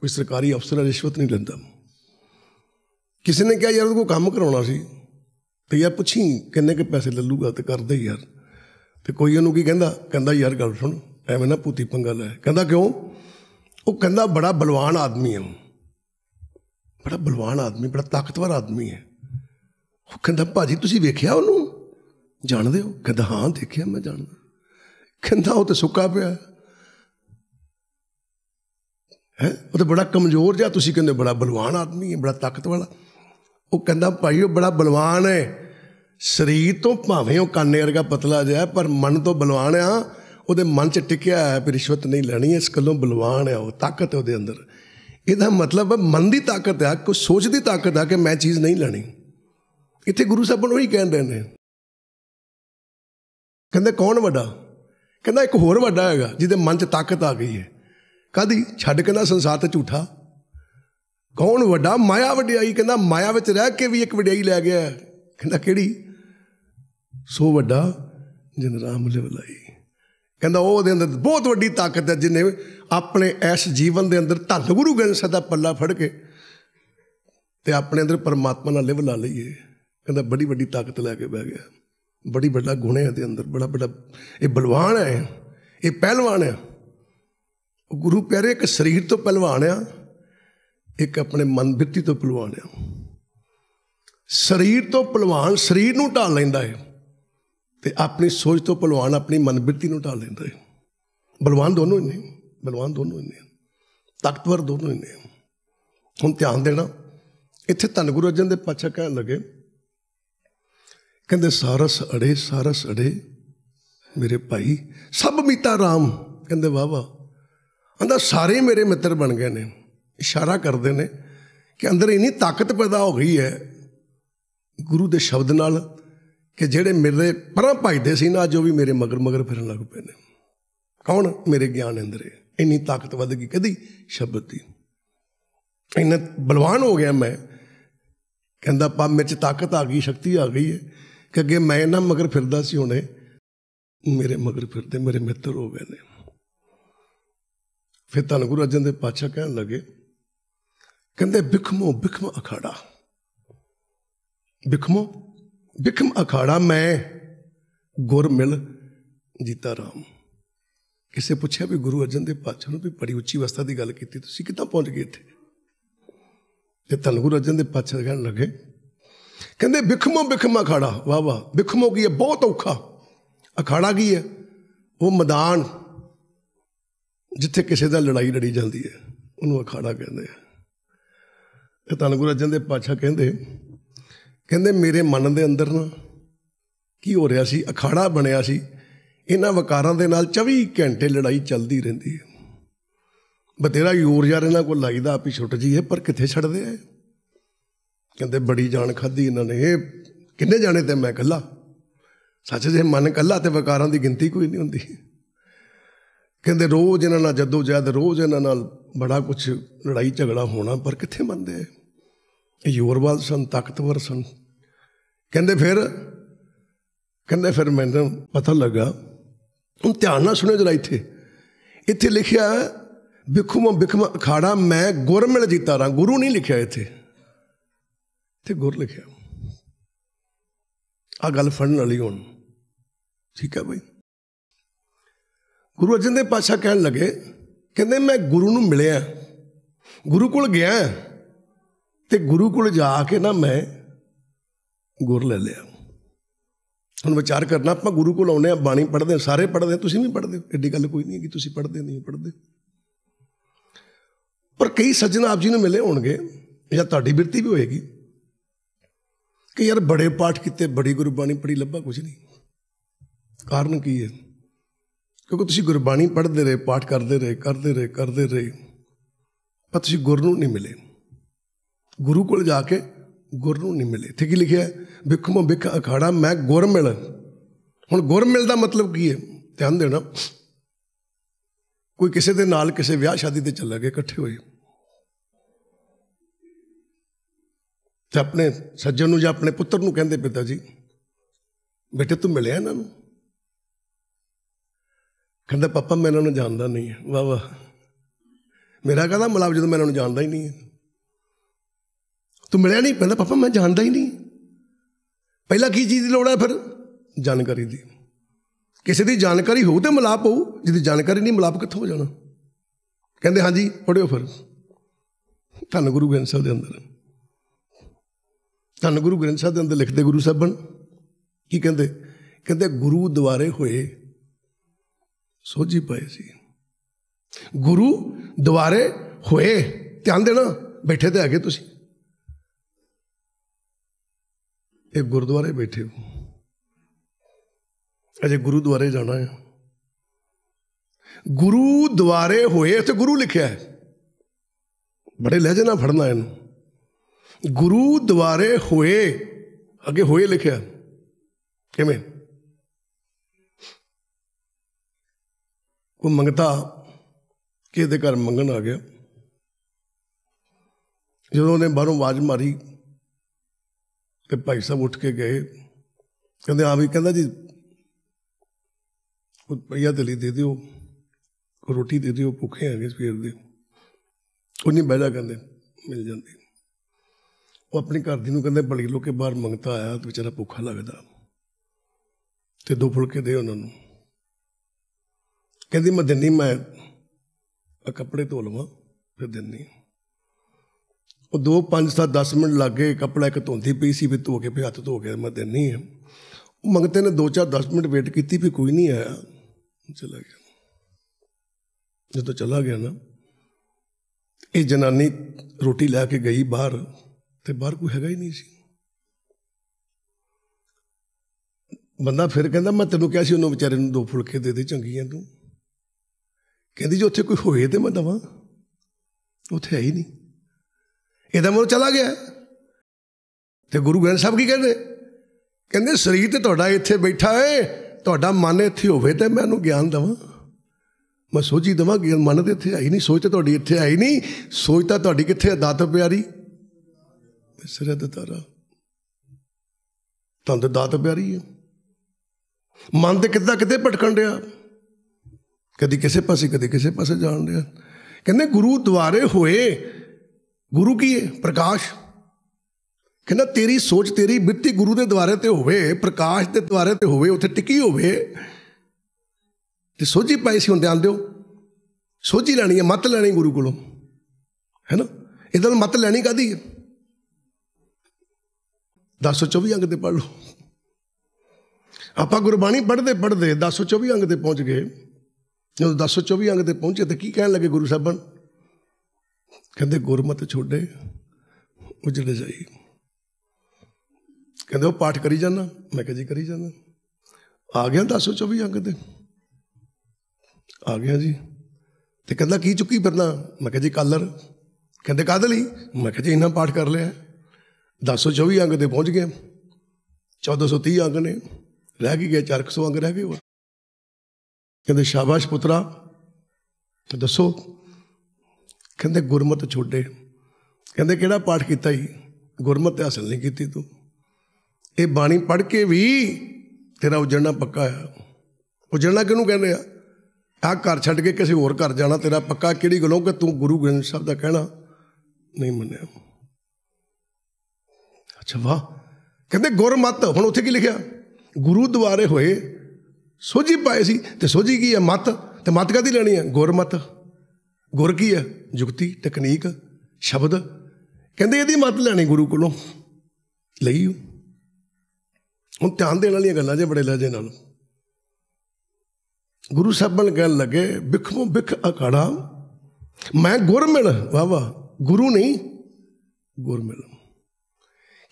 ਕੋਈ ਸਰਕਾਰੀ ਅਫਸਰ ਰਿਸ਼ਵਤ ਨਹੀਂ ਲੈਂਦਾ ਕਿਸੇ ਨੇ ਕਿਹਾ ਯਾਰ ਉਹ ਕੰਮ ਕਰਾਉਣਾ ਸੀ ਤੇ ਯਾਰ ਪੁੱਛੀ ਕਿੰਨੇ ਕੇ ਪੈਸੇ ਲੱਲੂਗਾ ਤੇ ਕਰਦਾ ਯਾਰ ਤੇ ਕੋਈ ਉਹਨੂੰ ਕੀ ਕਹਿੰਦਾ ਕਹਿੰਦਾ ਯਾਰ ਗੱਲ ਸੁਣ ਐਵੇਂ ਨਾ ਪੂਤੀ ਪੰਗਾ ਲੈ ਕਹਿੰਦਾ ਕਿਉਂ ਉਹ ਕਹਿੰਦਾ ਬੜਾ ਬਲਵਾਨ ਆਦਮੀ ਹੈ ਬੜਾ ਬਲਵਾਨ ਆਦਮੀ ਬੜਾ ਤਾਕਤਵਰ ਆਦਮੀ ਹੈ ਉਹ ਕਹਿੰਦਾ ਭਾਜੀ ਤੁਸੀਂ ਵੇਖਿਆ ਉਹਨੂੰ ਜਾਣਦੇ ਹੋ ਕਹਿੰਦਾ ਹਾਂ ਦੇਖਿਆ ਮੈਂ ਜਾਣਦਾ ਕਹਿੰਦਾ ਉਹ ਤੇ ਸੁੱਕਾ ਪਿਆ ਹੈ ਉਹ ਤਾਂ ਬੜਾ ਕਮਜ਼ੋਰ ਜਿਹਾ ਤੁਸੀਂ ਕਹਿੰਦੇ ਬੜਾ ਬਲਵਾਨ ਆਦਮੀ ਹੈ ਬੜਾ ਤਾਕਤ ਵਾਲਾ ਉਹ ਕਹਿੰਦਾ ਭਾਈ ਉਹ ਬੜਾ ਬਲਵਾਨ ਹੈ ਸਰੀਰ ਤੋਂ ਭਾਵੇਂ ਉਹ ਕੰਨੇ ਵਰਗਾ ਪਤਲਾ ਜਿਹਾ ਪਰ ਮਨ ਤੋਂ ਬਲਵਾਨ ਆ ਉਹਦੇ ਮਨ 'ਚ ਟਿਕਿਆ ਹੈ ਕਿ ਰਿਸ਼ਵਤ ਨਹੀਂ ਲੈਣੀ ਇਸ ਕੱਲੋਂ ਬਲਵਾਨ ਹੈ ਉਹ ਤਾਕਤ ਹੈ ਉਹਦੇ ਅੰਦਰ ਇਹਦਾ ਮਤਲਬ ਹੈ ਮਨ ਦੀ ਤਾਕਤ ਹੈ ਕੋਈ ਸੋਚ ਦੀ ਤਾਕਤ ਹੈ ਕਿ ਮੈਂ ਚੀਜ਼ ਨਹੀਂ ਲੈਣੀ ਇੱਥੇ ਗੁਰੂ ਸਾਹਿਬ ਉਹੀ ਕਹਿੰਦੇ ਨੇ ਕਹਿੰਦੇ ਕੌਣ ਵੱਡਾ ਕਹਿੰਦਾ ਇੱਕ ਹੋਰ ਵੱਡਾ ਹੈਗਾ ਜਿਹਦੇ ਮਨ 'ਚ ਤਾਕਤ ਆ ਗਈ ਹੈ ਕਦੀ ਛੱਡ ਕੇ ਨਾ ਸੰਸਾਰ ਤੇ ਝੂਠਾ ਕੌਣ ਵੱਡਾ ਮਾਇਆ ਵਡਿਆਈ ਕਹਿੰਦਾ ਮਾਇਆ ਵਿੱਚ ਰਹਿ ਕੇ ਵੀ ਇੱਕ ਵਡਿਆਈ ਲੈ ਗਿਆ ਕਹਿੰਦਾ ਕਿਹੜੀ ਸੋ ਵੱਡਾ ਜਿਨ ਰਾਮ ਲਿਵਲਾਈ ਕਹਿੰਦਾ ਉਹ ਉਹਦੇ ਅੰਦਰ ਬਹੁਤ ਵੱਡੀ ਤਾਕਤ ਹੈ ਜਿਨੇ ਆਪਣੇ ਇਸ ਜੀਵਨ ਦੇ ਅੰਦਰ ਧੰਨ ਗੁਰੂ ਗ੍ਰੰਥ ਸਾਹਿਬ ਦਾ ਪੱਲਾ ਫੜ ਕੇ ਤੇ ਆਪਣੇ ਅੰਦਰ ਪਰਮਾਤਮਾ ਨਾਲ ਲਿਵ ਲਾ ਲਈਏ ਕਹਿੰਦਾ ਬੜੀ ਵੱਡੀ ਤਾਕਤ ਲੈ ਕੇ ਬਹਿ ਗਿਆ ਬੜੀ ਵੱਡਾ ਗੁਣ ਹੈ ਇਹਦੇ ਅੰਦਰ ਬੜਾ ਬੜਾ ਇਹ ਬਲਵਾਨ ਹੈ ਇਹ ਪਹਿਲਵਾਨ ਹੈ ਗੁਰੂ ਪਿਆਰੇ ਇੱਕ ਸਰੀਰ ਤੋਂ ਪਹਿਲਵਾਨ ਆ ਇੱਕ ਆਪਣੇ ਮਨ ਬਿੱਤੀ ਤੋਂ ਪਹਿਲਵਾਨ ਆ ਸਰੀਰ ਤੋਂ ਪਹਿਲਵਾਨ ਸਰੀਰ ਨੂੰ ਢਾਲ ਲੈਂਦਾ ਹੈ ਤੇ ਆਪਣੀ ਸੋਚ ਤੋਂ ਪਹਿਲਵਾਨ ਆਪਣੀ ਮਨ ਬਿੱਤੀ ਨੂੰ ਢਾਲ ਲੈਂਦਾ ਹੈ ਬਲਵਾਨ ਦੋਨੋਂ ਹੀ ਨੇ ਬਲਵਾਨ ਦੋਨੋਂ ਹੀ ਨੇ ਤਾਕਤਵਰ ਦੋਨੋਂ ਹੀ ਨੇ ਹੁਣ ਧਿਆਨ ਦੇਣਾ ਇੱਥੇ ਧੰਨ ਗੁਰੂ ਅਰਜਨ ਦੇ ਪਾਛਾ ਕਹਿਣ ਲੱਗੇ ਕਹਿੰਦੇ ਸਾਰਸ ਅੜੇ ਸਾਰਸ ਅੜੇ ਮੇਰੇ ਭਾਈ ਸਭ ਮੀਤਾ RAM ਕਹਿੰਦੇ ਵਾਵਾ ਕਹਿੰਦਾ ਸਾਰੇ ਮੇਰੇ ਮਿੱਤਰ ਬਣ ਗਏ ਨੇ ਇਸ਼ਾਰਾ ਕਰਦੇ ਨੇ ਕਿ ਅੰਦਰ ਇਨੀ ਤਾਕਤ ਪੈਦਾ ਹੋ ਗਈ ਹੈ ਗੁਰੂ ਦੇ ਸ਼ਬਦ ਨਾਲ ਕਿ ਜਿਹੜੇ ਮੇਰੇ ਪਰਾਂ ਭਜਦੇ ਸੀ ਨਾ ਜੋ ਵੀ ਮੇਰੇ ਮਗਰ ਮਗਰ ਫਿਰਨ ਲੱਗ ਪਏ ਨੇ ਕੌਣ ਮੇਰੇ ਗਿਆਨ ਅੰਦਰ ਇੰਨੀ ਤਾਕਤ ਵੱਧ ਗਈ ਕਦੀ ਸ਼ਬਦ ਦੀ ਇਹਨਾਂ ਬਲਵਾਨ ਹੋ ਗਿਆ ਮੈਂ ਕਹਿੰਦਾ ਪਾ ਮੇਰੇ ਚ ਤਾਕਤ ਆ ਗਈ ਸ਼ਕਤੀ ਆ ਗਈ ਹੈ ਕਿ ਅੱਗੇ ਮੈਂ ਨਾ ਮਗਰ ਫਿਰਦਾ ਸੀ ਹੁਣੇ ਮੇਰੇ ਮਗਰ ਫਿਰਦੇ ਮੇਰੇ ਮਿੱਤਰ ਹੋ ਗਏ ਨੇ ਫਿਰ ਧੰਨ ਗੁਰੂ ਅਰਜਨ ਦੇ ਪਾਤਸ਼ਾਹ ਕਹਿਣ ਲੱਗੇ ਕਹਿੰਦੇ ਬਿਖਮੋ ਬਿਖਮ ਅਖਾੜਾ ਬਿਖਮੋ ਬਿਖਮ ਅਖਾੜਾ ਮੈਂ ਗੁਰ ਮਿਲ ਜੀਤਾ ਰਾਮ ਕਿਸੇ ਪੁੱਛਿਆ ਵੀ ਗੁਰੂ ਅਰਜਨ ਦੇ ਪਾਤਸ਼ਾਹ ਨੂੰ ਵੀ ਬੜੀ ਉੱਚੀ ਅਵਸਥਾ ਦੀ ਗੱਲ ਕੀਤੀ ਤੁਸੀਂ ਕਿੱਥੋਂ ਪਹੁੰਚ ਗਏ ਇੱਥੇ ਤੇ ਧੰਨ ਗੁਰੂ ਅਰਜਨ ਦੇ ਪਾਤਸ਼ਾਹ ਕਹਿਣ ਲੱਗੇ ਕਹਿੰਦੇ ਬਿਖਮੋ ਬਿਖਮ ਅਖਾੜਾ ਵਾ ਵਾ ਬਿਖਮੋ ਕੀ ਹੈ ਬਹੁਤ ਔਖਾ ਅਖਾੜਾ ਕੀ ਹੈ ਉਹ ਮੈਦਾਨ ਜਿੱਥੇ ਕਿਸੇ ਦਾ ਲੜਾਈ ਲੜੀ ਜਾਂਦੀ ਹੈ ਉਹਨੂੰ ਅਖਾੜਾ ਕਹਿੰਦੇ ਆ ਇਹ ਧੰਨ ਗੁਰੂ ਅਰਜਨ ਦੇ ਪਾਤਸ਼ਾਹ ਕਹਿੰਦੇ ਕਹਿੰਦੇ ਮੇਰੇ ਮਨ ਦੇ ਅੰਦਰ ਨਾ ਕੀ ਹੋ ਰਿਹਾ ਸੀ ਅਖਾੜਾ ਬਣਿਆ ਸੀ ਇਹਨਾਂ ਵਕਾਰਾਂ ਦੇ ਨਾਲ 24 ਘੰਟੇ ਲੜਾਈ ਚੱਲਦੀ ਰਹਿੰਦੀ ਹੈ ਬਤੇਰਾ ਯੂਰ ਜਾ ਰਹਿਣਾ ਕੋ ਲਾਈਦਾ ਆਪੀ ਛੁੱਟ ਜੀਏ ਪਰ ਕਿੱਥੇ ਛੱਡਦੇ ਆ ਕਹਿੰਦੇ ਬੜੀ ਜਾਨ ਖਾਦੀ ਇਹਨਾਂ ਨੇ ਕਿੰਨੇ ਜਾਣੇ ਤੇ ਮੈਂ ਇਕੱਲਾ ਸੱਚ ਜੇ ਮਨ ਇਕੱਲਾ ਤੇ ਵਕਾਰਾਂ ਦੀ ਗਿਣਤੀ ਕੋਈ ਨਹੀਂ ਹੁੰਦੀ ਕਹਿੰਦੇ ਰੋਜ਼ ਇਹਨਾਂ ਨਾਲ ਜੱਦੋ ਜਦ ਰੋਜ਼ ਇਹਨਾਂ ਨਾਲ ਬੜਾ ਕੁਝ ਲੜਾਈ ਝਗੜਾ ਹੋਣਾ ਪਰ ਕਿੱਥੇ ਮੰਨਦੇ ਇਹ ਯੋਰਵਾਲ ਸਨ ਤਾਕਤਵਰ ਸਨ ਕਹਿੰਦੇ ਫਿਰ ਕਹਿੰਦੇ ਫਿਰ ਮੈਨੂੰ ਪਤਾ ਲੱਗਾ ਹੁਣ ਧਿਆਨ ਨਾਲ ਸੁਣਿਓ ਜਰਾ ਇੱਥੇ ਇੱਥੇ ਲਿਖਿਆ ਬਿਖਮ ਬਿਖਮ ਅਖਾੜਾ ਮੈਂ ਗੁਰਮਿਲ ਜੀਤਾ ਰਾਂ ਗੁਰੂ ਨਹੀਂ ਲਿਖਿਆ ਇੱਥੇ ਇੱਥੇ ਗੁਰ ਲਿਖਿਆ ਆ ਗੱਲ ਫੜਨ ਵਾਲੀ ਹੁਣ ਠੀਕ ਹੈ ਬਈ ਗੁਰੂ ਅਰਜਨ ਦੇਵ ਪਾਤਸ਼ਾਹ ਕਹਿਣ ਲੱਗੇ ਕਹਿੰਦੇ ਮੈਂ ਗੁਰੂ ਨੂੰ ਮਿਲਿਆ ਗੁਰੂ ਕੋਲ ਗਿਆ ਤੇ ਗੁਰੂ ਕੋਲ ਜਾ ਕੇ ਨਾ ਮੈਂ ਗੁਰ ਲੈ ਲਿਆ ਹੁਣ ਵਿਚਾਰ ਕਰਨਾ ਆਪਾਂ ਗੁਰੂ ਕੋਲ ਆਉਨੇ ਆ ਬਾਣੀ ਪੜ੍ਹਦੇ ਸਾਰੇ ਪੜ੍ਹਦੇ ਤੁਸੀਂ ਵੀ ਪੜ੍ਹਦੇ ਐਡੀ ਗੱਲ ਕੋਈ ਨਹੀਂ ਕਿ ਤੁਸੀਂ ਪੜ੍ਹਦੇ ਨਹੀਂ ਪੜ੍ਹਦੇ ਪਰ ਕਈ ਸੱਜਣ ਆਪ ਜੀ ਨੂੰ ਮਿਲੇ ਹੋਣਗੇ ਜਾਂ ਤੁਹਾਡੀ ਬਿਰਤੀ ਵੀ ਹੋਏਗੀ ਕਿ ਯਾਰ ਬੜੇ ਪਾਠ ਕੀਤੇ ਬੜੀ ਗੁਰਬਾਣੀ ਪੜ੍ਹੀ ਲੱਭਾ ਕੁਝ ਨਹੀਂ ਕਾਰਨ ਕੀ ਹੈ ਕਿਉਂਕਿ ਤੁਸੀਂ ਗੁਰਬਾਣੀ ਪੜ੍ਹਦੇ ਰਹੇ ਪਾਠ ਕਰਦੇ ਰਹੇ ਕਰਦੇ ਰਹੇ ਕਰਦੇ ਰਹੇ ਪਰ ਤੁਸੀਂ ਗੁਰੂ ਨੂੰ ਨਹੀਂ ਮਿਲੇ ਗੁਰੂ ਕੋਲ ਜਾ ਕੇ ਗੁਰੂ ਨੂੰ ਨਹੀਂ ਮਿਲੇ ਇੱਥੇ ਕੀ ਲਿਖਿਆ ਬਿਖਮੋ ਬਿਖ ਅਖਾੜਾ ਮੈਂ ਗੁਰ ਮਿਲ ਹੁਣ ਗੁਰ ਮਿਲ ਦਾ ਮਤਲਬ ਕੀ ਹੈ ਧਿਆਨ ਦੇਣਾ ਕੋਈ ਕਿਸੇ ਦੇ ਨਾਲ ਕਿਸੇ ਵਿਆਹ ਸ਼ਾਦੀ ਤੇ ਚੱਲ ਗਏ ਇਕੱਠੇ ਹੋਏ ਤੇ ਆਪਣੇ ਸੱਜਣ ਨੂੰ ਜਾਂ ਆਪਣੇ ਪੁੱਤਰ ਨੂੰ ਕਹਿੰਦੇ ਪਿਤਾ ਜੀ ਬੇਟੇ ਤੂੰ ਮਿਲਿਆ ਇਹਨਾਂ ਨੂੰ ਕਹਿੰਦਾ ਪਾਪਾ ਮੈਂ ਇਹਨਾਂ ਨੂੰ ਜਾਣਦਾ ਨਹੀਂ ਵਾ ਵਾ ਮੇਰਾ ਕਹਦਾ ਮਲਾਬ ਜਦੋਂ ਮੈਂ ਇਹਨਾਂ ਨੂੰ ਜਾਣਦਾ ਹੀ ਨਹੀਂ ਤੂੰ ਮਿਲਿਆ ਨਹੀਂ ਪਹਿਲਾਂ ਪਾਪਾ ਮੈਂ ਜਾਣਦਾ ਹੀ ਨਹੀਂ ਪਹਿਲਾਂ ਕੀ ਚੀਜ਼ ਦੀ ਲੋੜ ਹੈ ਫਿਰ ਜਾਣਕਾਰੀ ਦੀ ਕਿਸੇ ਦੀ ਜਾਣਕਾਰੀ ਹੋਊ ਤੇ ਮਲਾਪ ਹੋਊ ਜਿਹਦੀ ਜਾਣਕਾਰੀ ਨਹੀਂ ਮਲਾਪ ਕਿੱਥੋਂ ਹੋ ਜਾਣਾ ਕਹਿੰਦੇ ਹਾਂਜੀ ਪੜਿਓ ਫਿਰ ਧੰਨ ਗੁਰੂ ਗ੍ਰੰਥ ਸਾਹਿਬ ਦੇ ਅੰਦਰ ਧੰਨ ਗੁਰੂ ਗ੍ਰੰਥ ਸਾਹਿਬ ਦੇ ਅੰਦਰ ਲਿਖਦੇ ਗੁਰੂ ਸਾਹਿਬਨ ਕੀ ਕਹਿੰਦੇ ਕਹਿੰਦੇ ਗੁਰੂ ਦੁਆਰੇ ਹੋਏ ਸੋਝੀ ਪਏ ਸੀ ਗੁਰੂ ਦੁਆਰੇ ਹੋਏ ਧਿਆਨ ਦੇਣਾ ਬੈਠੇ ਤੇ ਆਗੇ ਤੁਸੀਂ ਇਹ ਗੁਰਦੁਆਰੇ ਬੈਠੇ ਹੋ ਅਜੇ ਗੁਰੂ ਦੁਆਰੇ ਜਾਣਾ ਹੈ ਗੁਰੂ ਦੁਆਰੇ ਹੋਏ ਤੇ ਗੁਰੂ ਲਿਖਿਆ ਹੈ ਬੜੇ ਲਹਿਜੇ ਨਾਲ ਫੜਨਾ ਇਹਨੂੰ ਗੁਰੂ ਦੁਆਰੇ ਹੋਏ ਅੱਗੇ ਹੋਏ ਲਿਖਿਆ ਕਿਵੇਂ ਉਹ ਮੰਗਤਾ ਕਿਹਦੇ ਘਰ ਮੰਗਣ ਆ ਗਿਆ ਜਦੋਂ ਉਹਨੇ ਬਾਹਰੋਂ ਆਵਾਜ਼ ਮਾਰੀ ਤੇ ਭਾਈ ਸਾਹਿਬ ਉੱਠ ਕੇ ਗਏ ਕਹਿੰਦੇ ਆ ਵੀ ਕਹਿੰਦਾ ਜੀ ਉਹ ਪਈਆ ਤੇ ਲਈ ਦੇ ਦਿਓ ਰੋਟੀ ਦੇ ਦਿਓ ਭੁੱਖੇ ਹੈਗੇ ਸਵੇਰ ਦੇ ਉਹ ਨਹੀਂ ਬੈਠਾ ਕਹਿੰਦੇ ਮਿਲ ਜਾਂਦੀ ਉਹ ਆਪਣੀ ਘਰ ਦੀ ਨੂੰ ਕਹਿੰਦੇ ਬੜੀ ਲੋਕੇ ਬਾਹਰ ਮੰਗਤਾ ਆਇਆ ਤੇ ਵਿਚਾਰਾ ਭੁੱਖਾ ਲੱਗਦਾ ਤੇ ਦੋ ਫੁਲਕੇ ਦੇ ਉਹਨਾਂ ਨੂੰ ਕਹਿੰਦੀ ਮੈਂ ਦਿੰਨੀ ਮੈਂ ਆ ਕੱਪੜੇ ਧੋ ਲਵਾਂ ਫਿਰ ਦਿੰਨੀ ਉਹ 2 5 7 10 ਮਿੰਟ ਲੱਗ ਗਏ ਕੱਪੜਾ ਇੱਕ ਧੋਂਦੀ ਪਈ ਸੀ ਵੀ ਧੋ ਕੇ ਫਿਰ ਹੱਥ ਧੋ ਕੇ ਮੈਂ ਦਿੰਨੀ ਹੈ ਉਹ ਮੰਗਤੇ ਨੇ 2 4 10 ਮਿੰਟ ਵੇਟ ਕੀਤੀ ਵੀ ਕੋਈ ਨਹੀਂ ਆਇਆ ਚਲਾ ਗਿਆ ਜਦੋਂ ਚਲਾ ਗਿਆ ਨਾ ਇਹ ਜਨਾਨੀ ਰੋਟੀ ਲੈ ਕੇ ਗਈ ਬਾਹਰ ਤੇ ਬਾਹਰ ਕੋਈ ਹੈਗਾ ਹੀ ਨਹੀਂ ਸੀ ਬੰਦਾ ਫਿਰ ਕਹਿੰਦਾ ਮੈਂ ਤੈਨੂੰ ਕਿਹਾ ਸੀ ਉਹਨੂੰ ਵਿਚਾਰੇ ਨੂੰ ਦੋ ਫੁਲਕੇ ਦੇ ਦੇ ਚੰਗੀਆਂ ਤੂੰ ਕਹਿੰਦੀ ਜੇ ਉੱਥੇ ਕੋਈ ਹੋਏ ਤੇ ਮੈਂ ਦਵਾਂ ਉੱਥੇ ਹੈ ਹੀ ਨਹੀਂ ਇਹਦਾ ਮਨ ਚਲਾ ਗਿਆ ਤੇ ਗੁਰੂ ਗ੍ਰੰਥ ਸਾਹਿਬ ਕੀ ਕਹਿੰਦੇ ਕਹਿੰਦੇ ਸਰੀਰ ਤੇ ਤੁਹਾਡਾ ਇੱਥੇ ਬੈਠਾ ਹੈ ਤੁਹਾਡਾ ਮਨ ਇੱਥੇ ਹੋਵੇ ਤੇ ਮੈਂ ਉਹਨੂੰ ਗਿਆਨ ਦਵਾਂ ਮੈਂ ਸੋਚੀ ਦਵਾਂ ਕਿ ਮਨ ਤੇ ਇੱਥੇ ਆਈ ਨਹੀਂ ਸੋਚ ਤਾਂ ਤੁਹਾਡੀ ਇੱਥੇ ਆਈ ਨਹੀਂ ਸੋਚ ਤਾਂ ਤੁਹਾਡੀ ਕਿੱਥੇ ਦਾਤ ਪਿਆਰੀ ਸਰਦ ਤਾਰਾ ਤੁਹਾਨੂੰ ਦਾਤ ਪਿਆਰੀ ਹੈ ਮਨ ਤੇ ਕਿੱਦਾਂ ਕਿਤੇ ਭਟਕਣ ਰਿਹਾ ਕਦੀ ਕਿਸੇ ਪਾਸੇ ਕਦੀ ਕਿਸੇ ਪਾਸੇ ਜਾਣ ਰਿਹਾ ਕਹਿੰਦੇ ਗੁਰੂ ਦੁਆਰੇ ਹੋਏ ਗੁਰੂ ਕੀ ਹੈ ਪ੍ਰਕਾਸ਼ ਕਹਿੰਦਾ ਤੇਰੀ ਸੋਚ ਤੇਰੀ ਬਿਰਤੀ ਗੁਰੂ ਦੇ ਦੁਆਰੇ ਤੇ ਹੋਵੇ ਪ੍ਰਕਾਸ਼ ਦੇ ਦੁਆਰੇ ਤੇ ਹੋਵੇ ਉੱਥੇ ਟਿੱਕੀ ਹੋਵੇ ਤੇ ਸੋਝੀ ਪਾਈ ਸੀ ਹੁੰਦੇ ਆਂਦੇ ਦਿਓ ਸੋਝੀ ਲੈਣੀ ਹੈ ਮਤ ਲੈਣੀ ਗੁਰੂ ਕੋਲੋਂ ਹੈ ਨਾ ਇਹਦਾਂ ਮਤ ਲੈਣੀ ਕਾਦੀ ਹੈ 1024 ਅੰਗ ਤੇ ਪੜ ਲਓ ਆਪਾਂ ਗੁਰਬਾਣੀ ਪੜਦੇ ਪੜਦੇ 1024 ਅੰਗ ਤੇ ਪਹੁੰਚ ਗਏ ਜਦੋਂ 224 ਅੰਗ ਤੇ ਪਹੁੰਚੇ ਤਾਂ ਕੀ ਕਹਿਣ ਲੱਗੇ ਗੁਰੂ ਸਾਹਿਬਨ ਕਹਿੰਦੇ ਗੁਰਮਤ ਛੋੜੇ ਉਜੜੇ ਜਾਈ ਕਹਿੰਦੇ ਉਹ ਪਾਠ ਕਰੀ ਜਾਂਦਾ ਮੈਂ ਕਿਹਾ ਜੀ ਕਰੀ ਜਾਂਦਾ ਆ ਗਿਆ 224 ਅੰਗ ਤੇ ਆ ਗਿਆ ਜੀ ਤੇ ਕਹਿੰਦਾ ਕੀ ਚੁੱਕੀ ਫਿਰਨਾ ਮੈਂ ਕਿਹਾ ਜੀ ਕਾਲਰ ਕਹਿੰਦੇ ਕਾਦ ਲਈ ਮੈਂ ਕਿਹਾ ਜੀ ਇੰਨਾ ਪਾਠ ਕਰ ਲਿਆ 224 ਅੰਗ ਤੇ ਪਹੁੰਚ ਗਏ 1430 ਅੰਗ ਨੇ ਰਹਿ ਗਏ 400 ਅੰਗ ਰਹਿ ਗਏ ਕਹਿੰਦੇ ਸ਼ਾਬਾਸ਼ ਪੁੱਤਰਾ ਦੱਸੋ ਕਹਿੰਦੇ ਗੁਰਮਤ ਛੋਡੇ ਕਹਿੰਦੇ ਕਿਹੜਾ ਪਾਠ ਕੀਤਾ ਹੀ ਗੁਰਮਤ ਹਾਸਲ ਨਹੀਂ ਕੀਤੀ ਤੂੰ ਇਹ ਬਾਣੀ ਪੜ੍ਹ ਕੇ ਵੀ ਤੇਰਾ ਉਜੜਨਾ ਪੱਕਾ ਆ ਉਜੜਨਾ ਕਿਹਨੂੰ ਕਹਿੰਦੇ ਆ ਆ ਘਰ ਛੱਡ ਕੇ ਕਿਸੇ ਹੋਰ ਘਰ ਜਾਣਾ ਤੇਰਾ ਪੱਕਾ ਕਿਹੜੀ ਗੱਲੋਂ ਕਿ ਤੂੰ ਗੁਰੂ ਗ੍ਰੰਥ ਸਾਹਿਬ ਦਾ ਕਹਿਣਾ ਨਹੀਂ ਮੰਨਿਆ ਅੱਛਾ ਵਾਹ ਕਹਿੰਦੇ ਗੁਰਮਤ ਹੁਣ ਉੱਥੇ ਕੀ ਲਿਖਿਆ ਗੁਰੂ ਦੁਆਰੇ ਹੋਏ ਸੋਝੀ ਪਾਏ ਸੀ ਤੇ ਸੋਝੀ ਕੀ ਹੈ ਮਤ ਤੇ ਮਤ ਕਾਦੀ ਲੈਣੀ ਹੈ ਗੁਰਮਤ ਗੁਰ ਕੀ ਹੈ ਜੁਗਤੀ ਟੈਕਨੀਕ ਸ਼ਬਦ ਕਹਿੰਦੇ ਇਹਦੀ ਮਤ ਲੈਣੀ ਗੁਰੂ ਕੋਲੋਂ ਲਈ ਹੁਣ ਧਿਆਨ ਦੇਣ ਵਾਲੀਆਂ ਗੱਲਾਂ ਜੇ ਬੜੇ ਲਾਜੇ ਨਾਲ ਗੁਰੂ ਨੇ ਕਹਿਣ ਲੱਗੇ ਬਿਖਮੋ ਬਿਖ ਅਕਾੜਾ ਮੈਂ ਗੁਰਮਿਲ ਮਿਲ ਵਾ ਵਾ ਗੁਰੂ ਨਹੀਂ ਗੁਰਮਿਲ ਮਿਲ